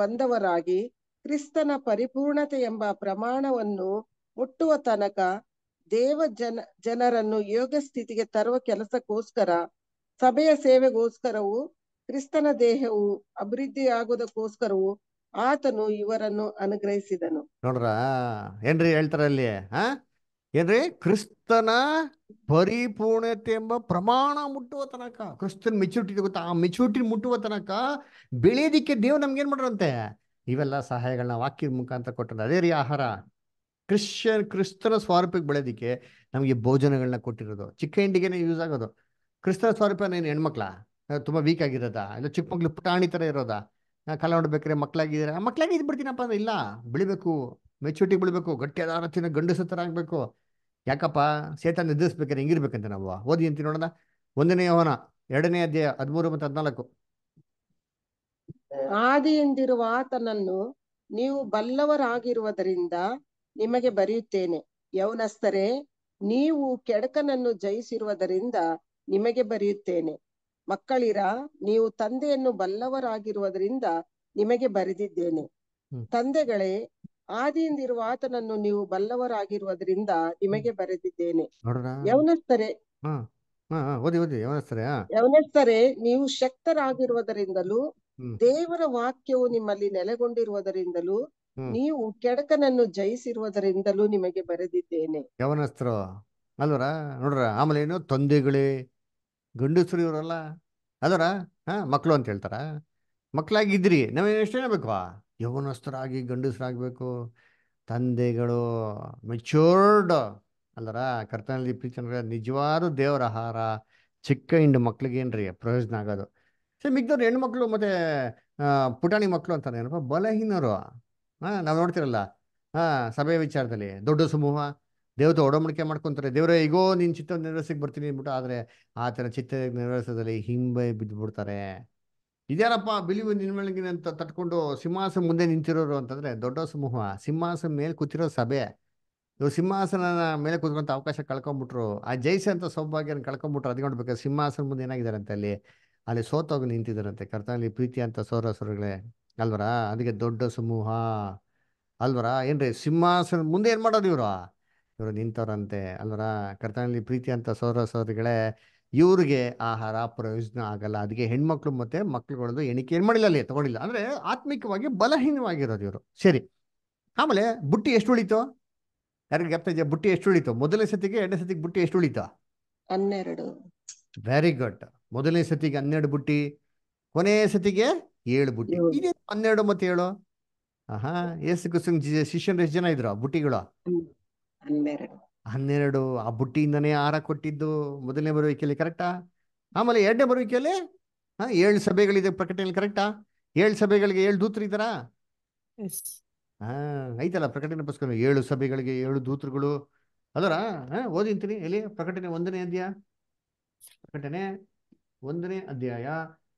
ಬಂದವರಾಗಿ ಕ್ರಿಸ್ತನ ಪರಿಪೂರ್ಣತೆ ಎಂಬ ಪ್ರಮಾಣವನ್ನು ಮುಟ್ಟುವ ತನಕ ದೇವ ಜನ ಜನರನ್ನು ಯೋಗ ಸ್ಥಿತಿಗೆ ತರುವ ಕೆಲಸಕ್ಕೋಸ್ಕರ ಸಭೆಯ ಸೇವೆಗೋಸ್ಕರವೂ ಕ್ರಿಸ್ತನ ದೇಹವು ಅಭಿವೃದ್ಧಿಯಾಗುವುದಕ್ಕೋಸ್ಕರವೂ ಆತನು ಇವರನ್ನು ಅನುಗ್ರಹಿಸಿದನು ನೋಡ್ರ ಏನ್ರಿ ಹೇಳ್ತಾರ ಅಲ್ಲಿ ಹಾ ಏನ್ರಿ ಕ್ರಿಸ್ತನ ಪರಿಪೂರ್ಣತೆ ಎಂಬ ಪ್ರಮಾಣ ಮುಟ್ಟುವ ತನಕ ಕ್ರಿಸ್ತನ್ ಮೆಚುರಿಟಿ ಗೊತ್ತಾ ಆ ಮೆಚುರಿಟಿ ಮುಟ್ಟುವ ತನಕ ಬೆಳೆಯೋದಿಕ್ಕೆ ದೇವ್ ನಮ್ಗೆ ಏನ್ ಮಾಡ್ರಂತೆ ಇವೆಲ್ಲ ಸಹಾಯಗಳನ್ನ ವಾಕ್ಯದ ಮುಖಾಂತರ ಕೊಟ್ಟ ಅದೇ ರೀ ಆಹಾರ ಕ್ರಿಶ್ಚಿಯನ್ ಕ್ರಿಸ್ತನ ಸ್ವರೂಪಕ್ಕೆ ಬೆಳೆಯೋದಿಕ್ಕೆ ನಮಗೆ ಭೋಜನಗಳನ್ನ ಕೊಟ್ಟಿರೋದು ಚಿಕ್ಕ ಹಿಂಡಿಗೆನೆ ಯೂಸ್ ಆಗೋದು ಕ್ರಿಸ್ತನ ಸ್ವರೂಪ ಏನು ಹೆಣ್ಮಕ್ಳ ತುಂಬಾ ವೀಕ್ ಆಗಿರೋದಾ ಇಲ್ಲ ಚಿಕ್ಕ ಮಕ್ಳು ಪುಟಾಣಿ ತರ ಇರೋದಾ ಕಾಲ ನೋಡ್ಬೇಕಾದ್ರೆ ಮಕ್ಳಾಗಿ ಮಕ್ಕಳಾಗಿ ಬಿಡ್ತೀನಪ್ಪ ಅಂದ್ರೆ ಇಲ್ಲ ಬಿಳಿಬೇಕು ಮೆಚುರಿಟಿ ಬಿಳ್ಬೇಕು ಗಟ್ಟಿಯಾದ ಆರತಿನ ಗಂಡಸ ಥರ ಆಗಬೇಕು ಯಾಕಪ್ಪ ಸೇತ ನಿರ್ಧರಿಸ್ಬೇಕಾದ್ರೆ ಹಿಂಗಿರ್ಬೇಕಂತ ನಾವು ಓದಿ ಅಂತ ನೋಡೋಣ ಒಂದನೇ ಅವನ ಎರಡನೇ ಅಧ್ಯಾಯ ಹದಿಮೂರು ಮತ್ತು ಹದಿನಾಲ್ಕು ಎಂದಿರುವ ಆತನನ್ನು ನೀವು ಬಲ್ಲವರಾಗಿರುವುದರಿಂದ ನಿಮಗೆ ಬರೆಯುತ್ತೇನೆ ಯೌನಸ್ಥರೇ ನೀವು ಕೆಡಕನನ್ನು ಜಯಿಸಿರುವುದರಿಂದ ನಿಮಗೆ ಬರೆಯುತ್ತೇನೆ ಮಕ್ಕಳಿರ ನೀವು ತಂದೆಯನ್ನು ಬಲ್ಲವರಾಗಿರುವುದರಿಂದ ನಿಮಗೆ ಬರೆದಿದ್ದೇನೆ ತಂದೆಗಳೇ ಆದಿಯಿಂದಿರುವ ಆತನನ್ನು ನೀವು ಬಲ್ಲವರಾಗಿರುವುದರಿಂದ ನಿಮಗೆ ಬರೆದಿದ್ದೇನೆ ಯವನಸ್ಥರೇ ನೀವು ಶಕ್ತರಾಗಿರುವುದರಿಂದಲೂ ದೇವರ ವಾಕ್ಯವು ನಿಮ್ಮಲ್ಲಿ ನೆಲೆಗೊಂಡಿರುವುದರಿಂದಲೂ ನೀವು ಕೆಡಕನನ್ನು ಜಯಿಸಿರುವುದರಿಂದಲೂ ನಿಮಗೆ ಬರೆದಿದ್ದೇನೆ ಯವನಸ್ಥರು ಅಲ್ವರ ನೋಡ್ರ ಆಮೇಲೆ ಏನು ತಂದೆಗಳೇ ಗಂಡಸರು ಇವರಲ್ಲ ಅದರ ಹಾಂ ಮಕ್ಕಳು ಅಂತ ಹೇಳ್ತಾರ ಮಕ್ಕಳಾಗಿದ್ರಿ ನಮಗೆ ಎಷ್ಟು ಹೇಳಬೇಕು ಯೌವನಸ್ಥರಾಗಿ ಗಂಡಸರಾಗಬೇಕು ತಂದೆಗಳು ಮೆಚೂರ್ಡ್ ಅಲ್ಲರ ಕರ್ತನಲ್ಲಿ ಪ್ರೀತಿ ನಿಜವಾದ ದೇವರ ಆಹಾರ ಚಿಕ್ಕ ಹಿಂಡು ಮಕ್ಳಿಗೇನ್ರಿ ಪ್ರಯೋಜನ ಆಗೋದು ಸೊ ಮಿಕ್ದವ್ರು ಹೆಣ್ಮಕ್ಳು ಮತ್ತು ಪುಟಾಣಿ ಮಕ್ಕಳು ಅಂತ ಏನಪ್ಪ ಬಲಹೀನರು ಹಾಂ ನಾವು ನೋಡ್ತಿರಲ್ಲ ಹಾಂ ಸಭೆ ವಿಚಾರದಲ್ಲಿ ದೊಡ್ಡ ಸಮೂಹ ದೇವತೆ ಒಡಂಬಡಿಕೆ ಮಾಡ್ಕೊತಾರೆ ದೇವರೇ ಈಗೋ ನಿನ್ ಚಿತ್ರ ನೆರವೇರಿಸಿಗೆ ಬರ್ತೀನಿ ಅಂದ್ಬಿಟ್ಟು ಆದ್ರೆ ಆ ಥರ ಚಿತ್ತ ನೆರವೇರಿಸೋದಲ್ಲಿ ಹಿಂಬೆ ಬಿಡ್ತಾರೆ ಇದ್ಯಾರಪ್ಪ ಬಿಳಿ ನಿನ್ಮಳಗಿನ ಅಂತ ತಟ್ಕೊಂಡು ಸಿಂಹಾಸನ ಮುಂದೆ ನಿಂತಿರೋರು ಅಂತಂದ್ರೆ ದೊಡ್ಡ ಸಮೂಹ ಸಿಂಹಾಸನ ಮೇಲೆ ಕೂತಿರೋ ಸಭೆ ಇವ್ರು ಸಿಂಹಾಸನ ಮೇಲೆ ಕೂತ್ಕೊಂತ ಅವಕಾಶ ಕಳ್ಕೊಂಡ್ಬಿಟ್ರು ಆ ಜೈಸ ಅಂತ ಸೌಭಾಗ್ಯನ ಕಳ್ಕೊಂಡ್ಬಿಟ್ರು ಅದ್ಕೊಂಡ್ಬೇಕಾದ್ರೆ ಸಿಂಹಾಸನ ಮುಂದೆ ಏನಾಗಿದ್ದಾರೆ ಅಂತ ಅಲ್ಲಿ ಅಲ್ಲಿ ಸೋತೋಗಿ ನಿಂತಿದ್ದಾರಂತೆ ಕರ್ತನಲ್ಲಿ ಪ್ರೀತಿ ಅಂತ ಸೋರಗಳೇ ಅಲ್ವರಾ ಅದಕ್ಕೆ ದೊಡ್ಡ ಸಮೂಹ ಅಲ್ವರ ಏನ್ರಿ ಸಿಂಹಾಸನ ಮುಂದೆ ಏನ್ ಮಾಡೋದು ಇವರು ಇವರು ನಿಂತವರಂತೆ ಅಲ್ವರ ಕರ್ತನಲ್ಲಿ ಪ್ರೀತಿ ಅಂತ ಸೌರ ಸೋದರಿಗಳೇ ಇವ್ರಿಗೆ ಆಹಾರ ಪ್ರಯೋಜನ ಆಗಲ್ಲ ಅದಕ್ಕೆ ಹೆಣ್ಮಕ್ಳು ಮತ್ತೆ ಮಕ್ಳುಗಳದ್ದು ಎಣಿಕೆ ಏನು ಮಾಡಿಲ್ಲ ಅಲ್ಲಿ ತಗೊಂಡಿಲ್ಲ ಅಂದ್ರೆ ಆತ್ಮಿಕವಾಗಿ ಬಲಹೀನವಾಗಿರೋದು ಇವರು ಸರಿ ಆಮೇಲೆ ಬುಟ್ಟಿ ಎಷ್ಟು ಉಳಿತು ಯಾರಿಗೆ ಜ್ಞಾಪಕ ಇದೆಯಾ ಬುಟ್ಟಿ ಎಷ್ಟು ಉಳಿತು ಮೊದಲನೇ ಸತಿಗೆ ಎರಡನೇ ಸತಿಗೆ ಬುಟ್ಟಿ ಎಷ್ಟು ಉಳಿತು ಹನ್ನೆರಡು ವೆರಿ ಗುಡ್ ಮೊದಲನೇ ಸತಿಗೆ ಹನ್ನೆರಡು ಬುಟ್ಟಿ ಕೊನೆಯ ಸತಿಗೆ ಏಳು ಬುಟ್ಟಿ ಹನ್ನೆರಡು ಮತ್ತೆ ಏಳು ಆಹಾ ಏಸು ಶಿಷ್ಯನ್ ಎಷ್ಟು ಜನ ಇದ್ರು ಬುಟ್ಟಿಗಳು ಹನ್ನೆರಡು ಆ ಬುಟ್ಟಿಯಿಂದನೇ ಆರ ಕೊಟ್ಟಿದ್ದು ಮೊದಲನೇ ಬರುವಿಕೆಯಲ್ಲಿ ಕರೆಕ್ಟಾ ಆಮೇಲೆ ಎರಡನೇ ಬರುವಿಕೆಯಲ್ಲಿ ಹಾ ಏಳು ಸಭೆಗಳಿದೆ ಪ್ರಕಟಣೆಯಲ್ಲಿ ಕರೆಕ್ಟಾ ಏಳು ಸಭೆಗಳಿಗೆ ಏಳು ದೂತರಿದ್ದಾರಾ ಹಾ ಐತಲ್ಲ ಪ್ರಕಟಣೆ ಪುಸ್ತಕ ಏಳು ಸಭೆಗಳಿಗೆ ಏಳು ದೂತರುಗಳು ಅದರ ಓದಿಂತೀನಿ ಎಲ್ಲಿ ಪ್ರಕಟಣೆ ಒಂದನೇ ಅಧ್ಯಾಯ ಪ್ರಕಟಣೆ ಒಂದನೇ ಅಧ್ಯಾಯ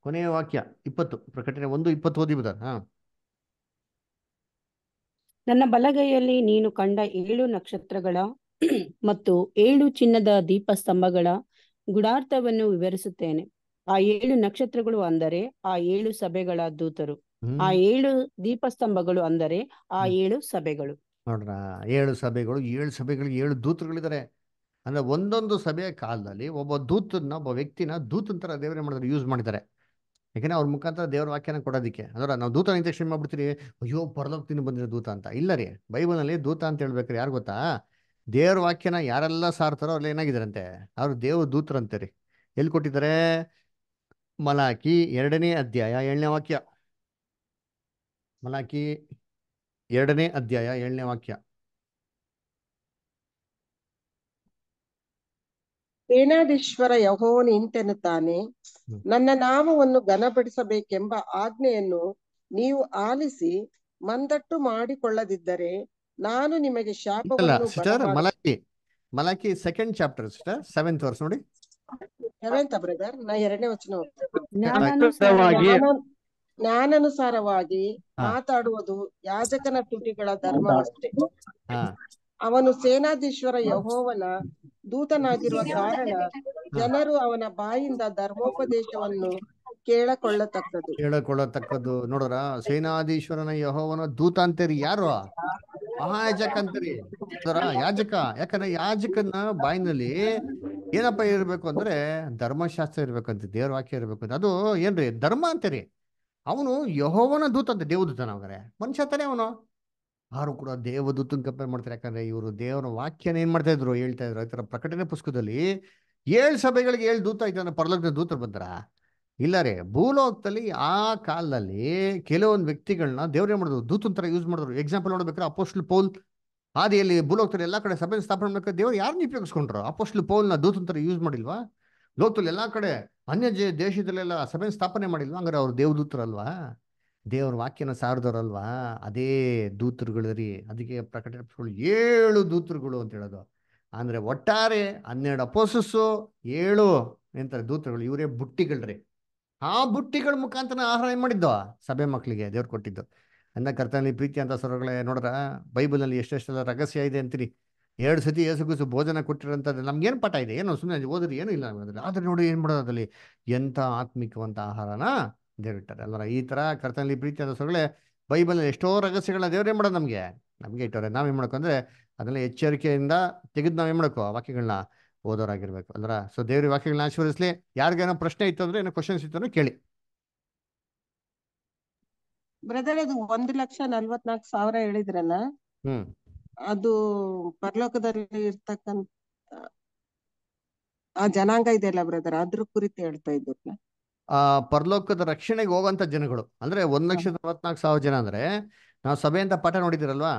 ಕೊನೆಯ ವಾಕ್ಯ ಇಪ್ಪತ್ತು ಪ್ರಕಟಣೆ ಒಂದು ಇಪ್ಪತ್ತು ಓದಿಬಿಟ್ಟಾರ ಹಾ ನನ್ನ ಬಲಗೈಯಲ್ಲಿ ನೀನು ಕಂಡ ಏಳು ನಕ್ಷತ್ರಗಳ ಮತ್ತು ಏಳು ಚಿನ್ನದ ದೀಪಸ್ತಂಭಗಳ ಗುಡಾರ್ಥವನ್ನು ವಿವರಿಸುತ್ತೇನೆ ಆ ಏಳು ನಕ್ಷತ್ರಗಳು ಅಂದರೆ ಆ ಏಳು ಸಭೆಗಳ ದೂತರು ಆ ಏಳು ದೀಪಸ್ತಂಭಗಳು ಅಂದರೆ ಆ ಏಳು ಸಭೆಗಳು ನೋಡ್ರ ಏಳು ಸಭೆಗಳು ಏಳು ಸಭೆಗಳು ಏಳು ದೂತರುಗಳಿದ್ದಾರೆ ಅಂದ್ರೆ ಒಂದೊಂದು ಸಭೆಯ ಕಾಲದಲ್ಲಿ ಒಬ್ಬ ದೂತನ ಒಬ್ಬ ವ್ಯಕ್ತಿನ ತರ ದೇವರೇ ಮಾಡಿದ್ರೆ ಯೂಸ್ ಮಾಡಿದ್ದಾರೆ ಯಾಕೆಂದ್ರೆ ಅವ್ರ ಮುಖಾಂತರ ದೇವ್ರ ವಾಕ್ಯನ ಕೊಡೋದಕ್ಕೆ ಅಂದ್ರೆ ನಾವು ದೂತ ನಿಂತ ಮಾಡ್ಬಿಡ್ತೀರಿ ಅಯ್ಯೋ ತಿನ್ನು ಬಂದಿರೋ ದೂತ ಅಂತ ಇಲ್ಲ ರೀ ಬೈಬಲ್ನಲ್ಲಿ ದೂತ ಅಂತ ಹೇಳ್ಬೇಕ್ರಿ ಯಾರು ಗೊತ್ತಾ ದೇವ್ರ ವಾಕ್ಯನ ಯಾರೆಲ್ಲ ಸಾರ್ತಾರೋ ಅಲ್ಲಿ ಏನಾಗಿದ್ದಾರಂತೆ ಅವ್ರು ದೇವ್ರ ದೂತರಂತೆ ರೀ ಎಲ್ಲಿ ಕೊಟ್ಟಿದ್ದಾರೆ ಮಲಾಕಿ ಎರಡನೇ ಅಧ್ಯಾಯ ಏಳನೇ ವಾಕ್ಯ ಮಲಾಕಿ ಎರಡನೇ ಅಧ್ಯಾಯ ಏಳನೇ ವಾಕ್ಯ ಸೇನಾಧೀಶ್ವರ ಯಹೋನ್ ಇಂತೆನ್ನುತ್ತಾನೆ ನನ್ನ ನಾಮವನ್ನು ಘನಪಡಿಸಬೇಕೆಂಬ ಆಜ್ಞೆಯನ್ನು ನೀವು ಆಲಿಸಿ ಮಂದಟ್ಟು ಮಾಡಿಕೊಳ್ಳದಿದ್ದರೆ ನಾನು ನಿಮಗೆ ಶಾಪವನ್ನು Malachi Malachi second chapter sister seventh verse ನೋಡಿ ಸೆವೆಂತ್ ಬ್ರದರ್ ನಾ ಎರಡನೇ ವಚನ ಜ್ಞಾನಾನುಸಾರವಾಗಿ ಮಾತಾಡುವುದು ಯಾಜಕನ ತುಟಿಗಳ ಧರ್ಮವಷ್ಟೇ ಅವನು ಸೇನಾಧೀಶ್ವರ ಯಹೋವನ ದೂತನಾಗಿರುವ ಕಾರಣ ಜನರು ಅವನ ಬಾಯಿಂದ ಧರ್ಮೋಪದೇಶವನ್ನು ಕೇಳಕೊಳ್ಳತಕ್ಕದ್ದು ಕೇಳಕೊಳ್ಳತಕ್ಕದ್ದು ನೋಡ್ರ ಸೇನಾಧೀಶ್ವರನ ಯಹೋವನ ದೂತ ಅಂತೇರಿ ಯಾರು ಮಹಾಯಾಜಕ ಸರ ಯಾಜಕ ಯಾಕಂದ್ರೆ ಯಾಜಕನ ಬಾಯಿನಲ್ಲಿ ಏನಪ್ಪ ಇರ್ಬೇಕು ಅಂದ್ರೆ ಧರ್ಮಶಾಸ್ತ್ರ ಇರ್ಬೇಕಂತ ದೇವ್ರ ವಾಕ್ಯ ಅಂತ ಅದು ಏನ್ರಿ ಧರ್ಮ ಅಂತೇರಿ ಅವನು ಯಹೋವನ ದೂತ ಅಂತ ದೇವದೂತನ ಮನುಷ್ಯ ತಾನೇ ಅವನು ಯಾರು ಕೂಡ ದೇವದೂತನ ಕಂಪೇರ್ ಮಾಡ್ತಾರೆ ಯಾಕಂದ್ರೆ ಇವರು ದೇವರ ವಾಕ್ಯನ ಏನ್ ಮಾಡ್ತಾ ಇದ್ರು ಹೇಳ್ತಾ ಇದ್ರು ಈ ತರ ಪ್ರಕಟಣೆ ಪುಸ್ತಕದಲ್ಲಿ ಏಳು ಸಭೆಗಳಿಗೆ ಏಳು ದೂತ ಇದ್ದಾನೆ ಪರಲೋಕದ ದೂತರು ಬಂದ್ರ ಇಲ್ಲ ರೀ ಭೂಲೋಕದಲ್ಲಿ ಆ ಕಾಲದಲ್ಲಿ ಕೆಲವೊಂದು ವ್ಯಕ್ತಿಗಳನ್ನ ದೇವ್ರೇನ್ ಮಾಡಿದ್ರು ದೂತನ ತರ ಯೂಸ್ ಮಾಡಿದ್ರು ಎಕ್ಸಾಂಪಲ್ ನೋಡ್ಬೇಕಾದ್ರೆ ಅಪೋಸ್ಟ್ಲ್ ಪೌಲ್ ಆದಿಯಲ್ಲಿ ಭೂಲೋಕದಲ್ಲಿ ಎಲ್ಲ ಕಡೆ ಸಭೆ ಸ್ಥಾಪನೆ ಮಾಡ್ಬೇಕಾದ್ರೆ ದೇವ್ರು ಯಾರನ್ನ ಉಪಯೋಗಿಸ್ಕೊಂಡ್ರು ಅಪೋಸ್ಟ್ಲ್ ಪೌಲ್ನ ದೂತನ ತರ ಯೂಸ್ ಮಾಡಿಲ್ವಾ ಲೋಕದಲ್ಲಿ ಎಲ್ಲ ಕಡೆ ಅನ್ಯ ದೇಶದಲ್ಲೆಲ್ಲ ಸಭೆ ಸ್ಥಾಪನೆ ಮಾಡಿಲ್ವಾ ಹಂಗಾರೆ ಅವ್ರು ದೇವದೂತರಲ್ವಾ ದೇವ್ರ ವಾಕ್ಯನ ಸಾರದವರಲ್ವಾ ಅದೇ ದೂತರುಗಳು ರೀ ಅದಕ್ಕೆ ಪ್ರಕಟಗಳು ಏಳು ದೂತರುಗಳು ಅಂತ ಹೇಳೋದು ಅಂದರೆ ಒಟ್ಟಾರೆ ಹನ್ನೆರಡು ಅಪೋಸಸ್ಸು ಏಳು ಎಂತಾರೆ ದೂತರುಗಳು ಇವರೇ ಬುಟ್ಟಿಗಳ್ರಿ ಆ ಬುಟ್ಟಿಗಳ ಮುಖಾಂತರ ಆಹಾರ ಏನು ಮಾಡಿದ್ದೋ ಸಭೆ ಮಕ್ಕಳಿಗೆ ದೇವ್ರು ಕೊಟ್ಟಿದ್ದು ಅಂದ ಕರ್ತನಲ್ಲಿ ಪ್ರೀತಿ ಅಂತ ಸ್ವರಗಳೇ ನೋಡ್ರ ಬೈಬಲಲ್ಲಿ ಎಷ್ಟೆಷ್ಟೆಲ್ಲ ರಹಸ್ಯ ಇದೆ ಅಂತೀರಿ ಎರಡು ಸತಿ ಏಸುಗುಸು ಭೋಜನ ಕೊಟ್ಟಿರೋಂಥದ್ದು ನಮ್ಗೇನು ಪಟ ಇದೆ ಏನು ಸುಮ್ಮನೆ ಓದ್ರಿ ಏನು ಇಲ್ಲ ಆದರೆ ನೋಡಿ ಏನು ಮಾಡೋದು ಅದರಲ್ಲಿ ಎಂಥ ಆತ್ಮಿಕವಂತ ಆಹಾರನ ದೇವರಿಟ್ಟಾರೆ ಅಲ್ವರ ಈ ತರ ಕರ್ತನಲ್ಲಿ ಪ್ರೀತಿ ಸೊಗಳೇ ಬೈಬಲ್ ಎಷ್ಟೋ ರಹಸ್ಯಗಳನ್ನ ದೇವರೇ ಮಾಡೋದು ನಮಗೆ ನಮಗೆ ಇಟ್ಟವ್ರೆ ನಾವೇನು ಮಾಡಬೇಕು ಅದನ್ನ ಅದನ್ನ ಎಚ್ಚರಿಕೆಯಿಂದ ತೆಗೆದು ಏನು ಮಾಡ್ಕೋ ವಾಕ್ಯಗಳನ್ನ ಓದೋರಾಗಿರ್ಬೇಕು ಅಲ್ರ ಸೊ ದೇವ್ರಿ ವಾಕ್ಯಗಳನ್ನ ಆಶೀರ್ವದಿಸಲಿ ಯಾರಿಗೇನೋ ಪ್ರಶ್ನೆ ಇತ್ತು ಅಂದ್ರೆ ಏನೋ ಕ್ವಶನ್ಸ್ ಇತ್ತು ಅಂದ್ರೆ ಕೇಳಿ ಬ್ರದರ್ ಅದು ಒಂದ್ ಲಕ್ಷ ನಲ್ವತ್ನಾಲ್ಕು ಸಾವಿರ ಹೇಳಿದ್ರಲ್ಲ ಹ್ಮ್ ಅದು ಪರಲೋಕದಲ್ಲಿ ಇರ್ತಕ್ಕಂತ ಆ ಜನಾಂಗ ಇದೆಯಲ್ಲ ಬ್ರದರ್ ಅದ್ರ ಕುರಿತು ಹೇಳ್ತಾ ಇದ್ರಲ್ಲ ಆ ಪರಲೋಕದ ರಕ್ಷಣೆಗೆ ಹೋಗಂತ ಜನಗಳು ಅಂದ್ರೆ ಒಂದ್ ಲಕ್ಷ ನಲವತ್ನಾಲ್ಕು ಸಾವಿರ ಜನ ಅಂದ್ರೆ ನಾವು ಸಭೆ ಅಂತ ಪಾಠ ನೋಡಿದಿರಲ್ವಾ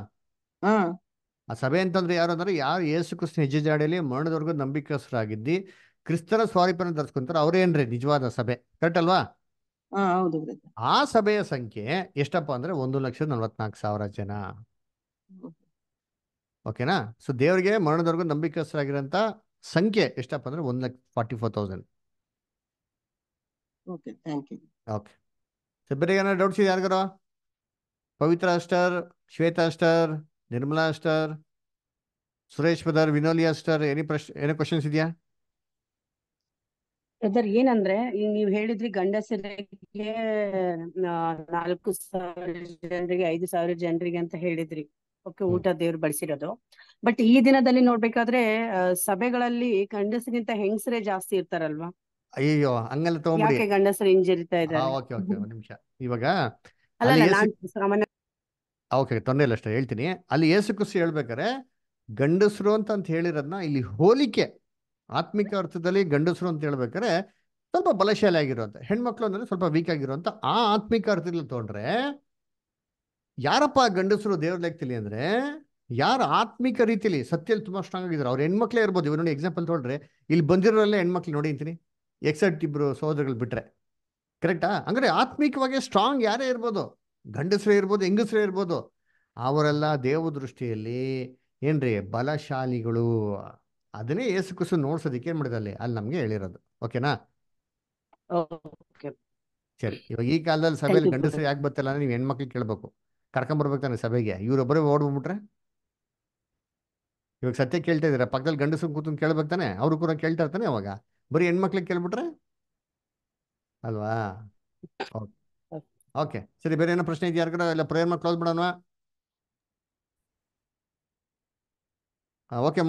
ಆ ಸಭೆ ಅಂತಂದ್ರೆ ಯಾರು ಅಂದ್ರೆ ಯಾರು ಯೇಸು ಕೃಷ್ಣ ಹೆಜ್ಜೆ ಜಾಡಿಯಲ್ಲಿ ಮರಣದವರೆಗೂ ನಂಬಿಕೆಸರಾಗಿದ್ದು ಕ್ರಿಸ್ತನ ಸ್ವಾರೀಪನ ಧರಿಸ್ಕೊಂತಾರೆ ಅವ್ರೇನ್ರಿ ನಿಜವಾದ ಸಭೆ ಕರೆಕ್ಟ್ ಅಲ್ವಾ ಆ ಸಭೆಯ ಸಂಖ್ಯೆ ಎಷ್ಟಪ್ಪ ಅಂದ್ರೆ ಒಂದು ಲಕ್ಷದ ನಲ್ವತ್ನಾಲ್ಕು ಸಾವಿರ ಜನ ಓಕೆನಾ ಸೊ ದೇವರಿಗೆ ಮರಣದವರೆಗೂ ನಂಬಿಕಸ್ಥರಾಗಿರೋಂಥ ಸಂಖ್ಯೆ ಎಷ್ಟಪ್ಪ ಅಂದ್ರೆ ಒಂದ್ lakh forty four thousand okay thank you okay ಸಬ್ಬರಿಗೆ ಏನಾದ್ರು ಡೌಟ್ಸ್ ಇದೆ ಯಾರಿಗಾರ ಪವಿತ್ರ ಅಷ್ಟರ್ ಶ್ವೇತಾ ಅಷ್ಟರ್ ನಿರ್ಮಲಾ ಅಷ್ಟರ್ ಸುರೇಶ್ ಬದರ್ ವಿನೋಲಿ ಅಸ್ಟರ್ ಏನಿ ಪ್ರಶ್ನೆ ಏನೇ ಕ್ವಶನ್ಸ್ ಇದೆಯಾ ಸರ್ ಏನಂದ್ರೆ ಈಗ ನೀವ್ ಹೇಳಿದ್ರಿ ಗಂಡಸರಿಗೆ ನಾಲ್ಕು ಸಾವಿರ ಜನರಿಗೆ ಐದು ಸಾವಿರ ಜನರಿಗೆ ಅಂತ ಹೇಳಿದ್ರಿ ಓಕೆ ಊಟ ದೇವ್ರು ಬಡಿಸಿರೋದು ಬಟ್ ಈ ದಿನದಲ್ಲಿ ನೋಡ್ಬೇಕಾದ್ರೆ ಸಭೆಗಳಲ್ಲಿ ಗಂಡಸಗಿಂತ ಹೆಂಗಸರೇ ಜಾಸ್ತಿ ಇರ್ತಾರಲ್ವಾ ಅಯ್ಯೋ ಹಂಗಲ್ಲ ತಗೊಂಡ್ಬಿಡಿ ಇದ್ದಾರೆ ಓಕೆ ಓಕೆ ಒಂದು ನಿಮಿಷ ಇವಾಗ ಓಕೆ ತೊಂದರೆ ಇಲ್ಲ ಅಷ್ಟೇ ಹೇಳ್ತೀನಿ ಅಲ್ಲಿ ಏಸು ಕ್ರಿಸ್ತು ಹೇಳ್ಬೇಕಾರೆ ಗಂಡಸರು ಅಂತ ಅಂತ ಹೇಳಿರೋದನ್ನ ಇಲ್ಲಿ ಹೋಲಿಕೆ ಆತ್ಮಿಕ ಅರ್ಥದಲ್ಲಿ ಗಂಡಸರು ಅಂತ ಹೇಳ್ಬೇಕಾರೆ ಸ್ವಲ್ಪ ಬಲಶಾಲಿ ಆಗಿರುವಂತ ಹೆಣ್ಮಕ್ಳು ಅಂದ್ರೆ ಸ್ವಲ್ಪ ವೀಕ್ ಆಗಿರುವಂತ ಆ ಆತ್ಮಿಕ ಅರ್ಥದಲ್ಲಿ ತಗೊಂಡ್ರೆ ಯಾರಪ್ಪ ಗಂಡಸರು ದೇವ್ರ ಲೆಕ್ಕತಿಲಿ ಅಂದ್ರೆ ಯಾರು ಆತ್ಮಿಕ ರೀತಿಲಿ ಸತ್ಯದಲ್ಲಿ ತುಂಬಾ ಸ್ಟ್ರಾಂಗ್ ಆಗಿದ್ರು ಅವ್ರ ಹೆಣ್ಮಕ್ಳೇ ಇರ್ಬೋದು ಇವ್ರು ನೋಡಿ ಎಕ್ಸಾಂಪಲ್ ತೊಗೊಂಡ್ರೆ ಇಲ್ಲಿ ಬಂದಿರೋಲ್ಲ ಹೆಣ್ಮಕ್ಳು ನೋಡಿ ಅಂತೀನಿ ಎಕ್ಸೆಪ್ಟ್ ಇಬ್ರು ಸಹೋದರಗಳು ಬಿಟ್ರೆ ಕರೆಕ್ಟಾ ಅಂದ್ರೆ ಆತ್ಮಿಕವಾಗಿ ಸ್ಟ್ರಾಂಗ್ ಯಾರೇ ಇರ್ಬೋದು ಗಂಡಸ್ರೇ ಇರ್ಬೋದು ಹೆಂಗಸರೇ ಇರ್ಬೋದು ಅವರೆಲ್ಲ ದೇವ ದೃಷ್ಟಿಯಲ್ಲಿ ಏನ್ರಿ ಬಲಶಾಲಿಗಳು ಅದನ್ನೇ ಏಸು ಕುಸು ನೋಡ್ಸೋದಕ್ಕೆ ಏನ್ ಮಾಡಿದೆ ಅಲ್ಲಿ ಅಲ್ಲಿ ನಮ್ಗೆ ಹೇಳಿರೋದು ಓಕೆನಾ ಸರಿ ಇವಾಗ ಈ ಕಾಲದಲ್ಲಿ ಸಭೆಯಲ್ಲಿ ಗಂಡಸರು ಯಾಕೆ ಬತ್ತಲ್ಲ ನೀವು ಹೆಣ್ಮಕ್ಳು ಕೇಳ್ಬೇಕು ಕರ್ಕೊಂಡ್ ತಾನೆ ಸಭೆಗೆ ಇವ್ರೊಬ್ಬರೇ ಓಡ್ಬಿಟ್ರೆ ಇವಾಗ ಸತ್ಯ ಕೇಳ್ತಾ ಇದ್ದೀರಾ ಪಕ್ಕದಲ್ಲಿ ಗಂಡಸರು ಕೂತು ಕೇಳ್ಬೇಕು ತಾನೆ ಅವ್ರು ಕೂಡ ಕೇಳ್ತಾ ಇರ್ತಾನೆ ಅವಾಗ ಬರೀ ಹೆಣ್ಮಕ್ಳಿಗೆ ಕೇಳ್ಬಿಟ್ರೆ ಅಲ್ವಾ ಓಕೆ ಸರಿ ಬೇರೆ ಏನೋ ಪ್ರಶ್ನೆ ಇದೆಯಾ ಕಡೆ ಇಲ್ಲ ಪ್ರೇಯರ್ ಕ್ಲೋಸ್ ಮಾಡೋಣ ಓಕೆ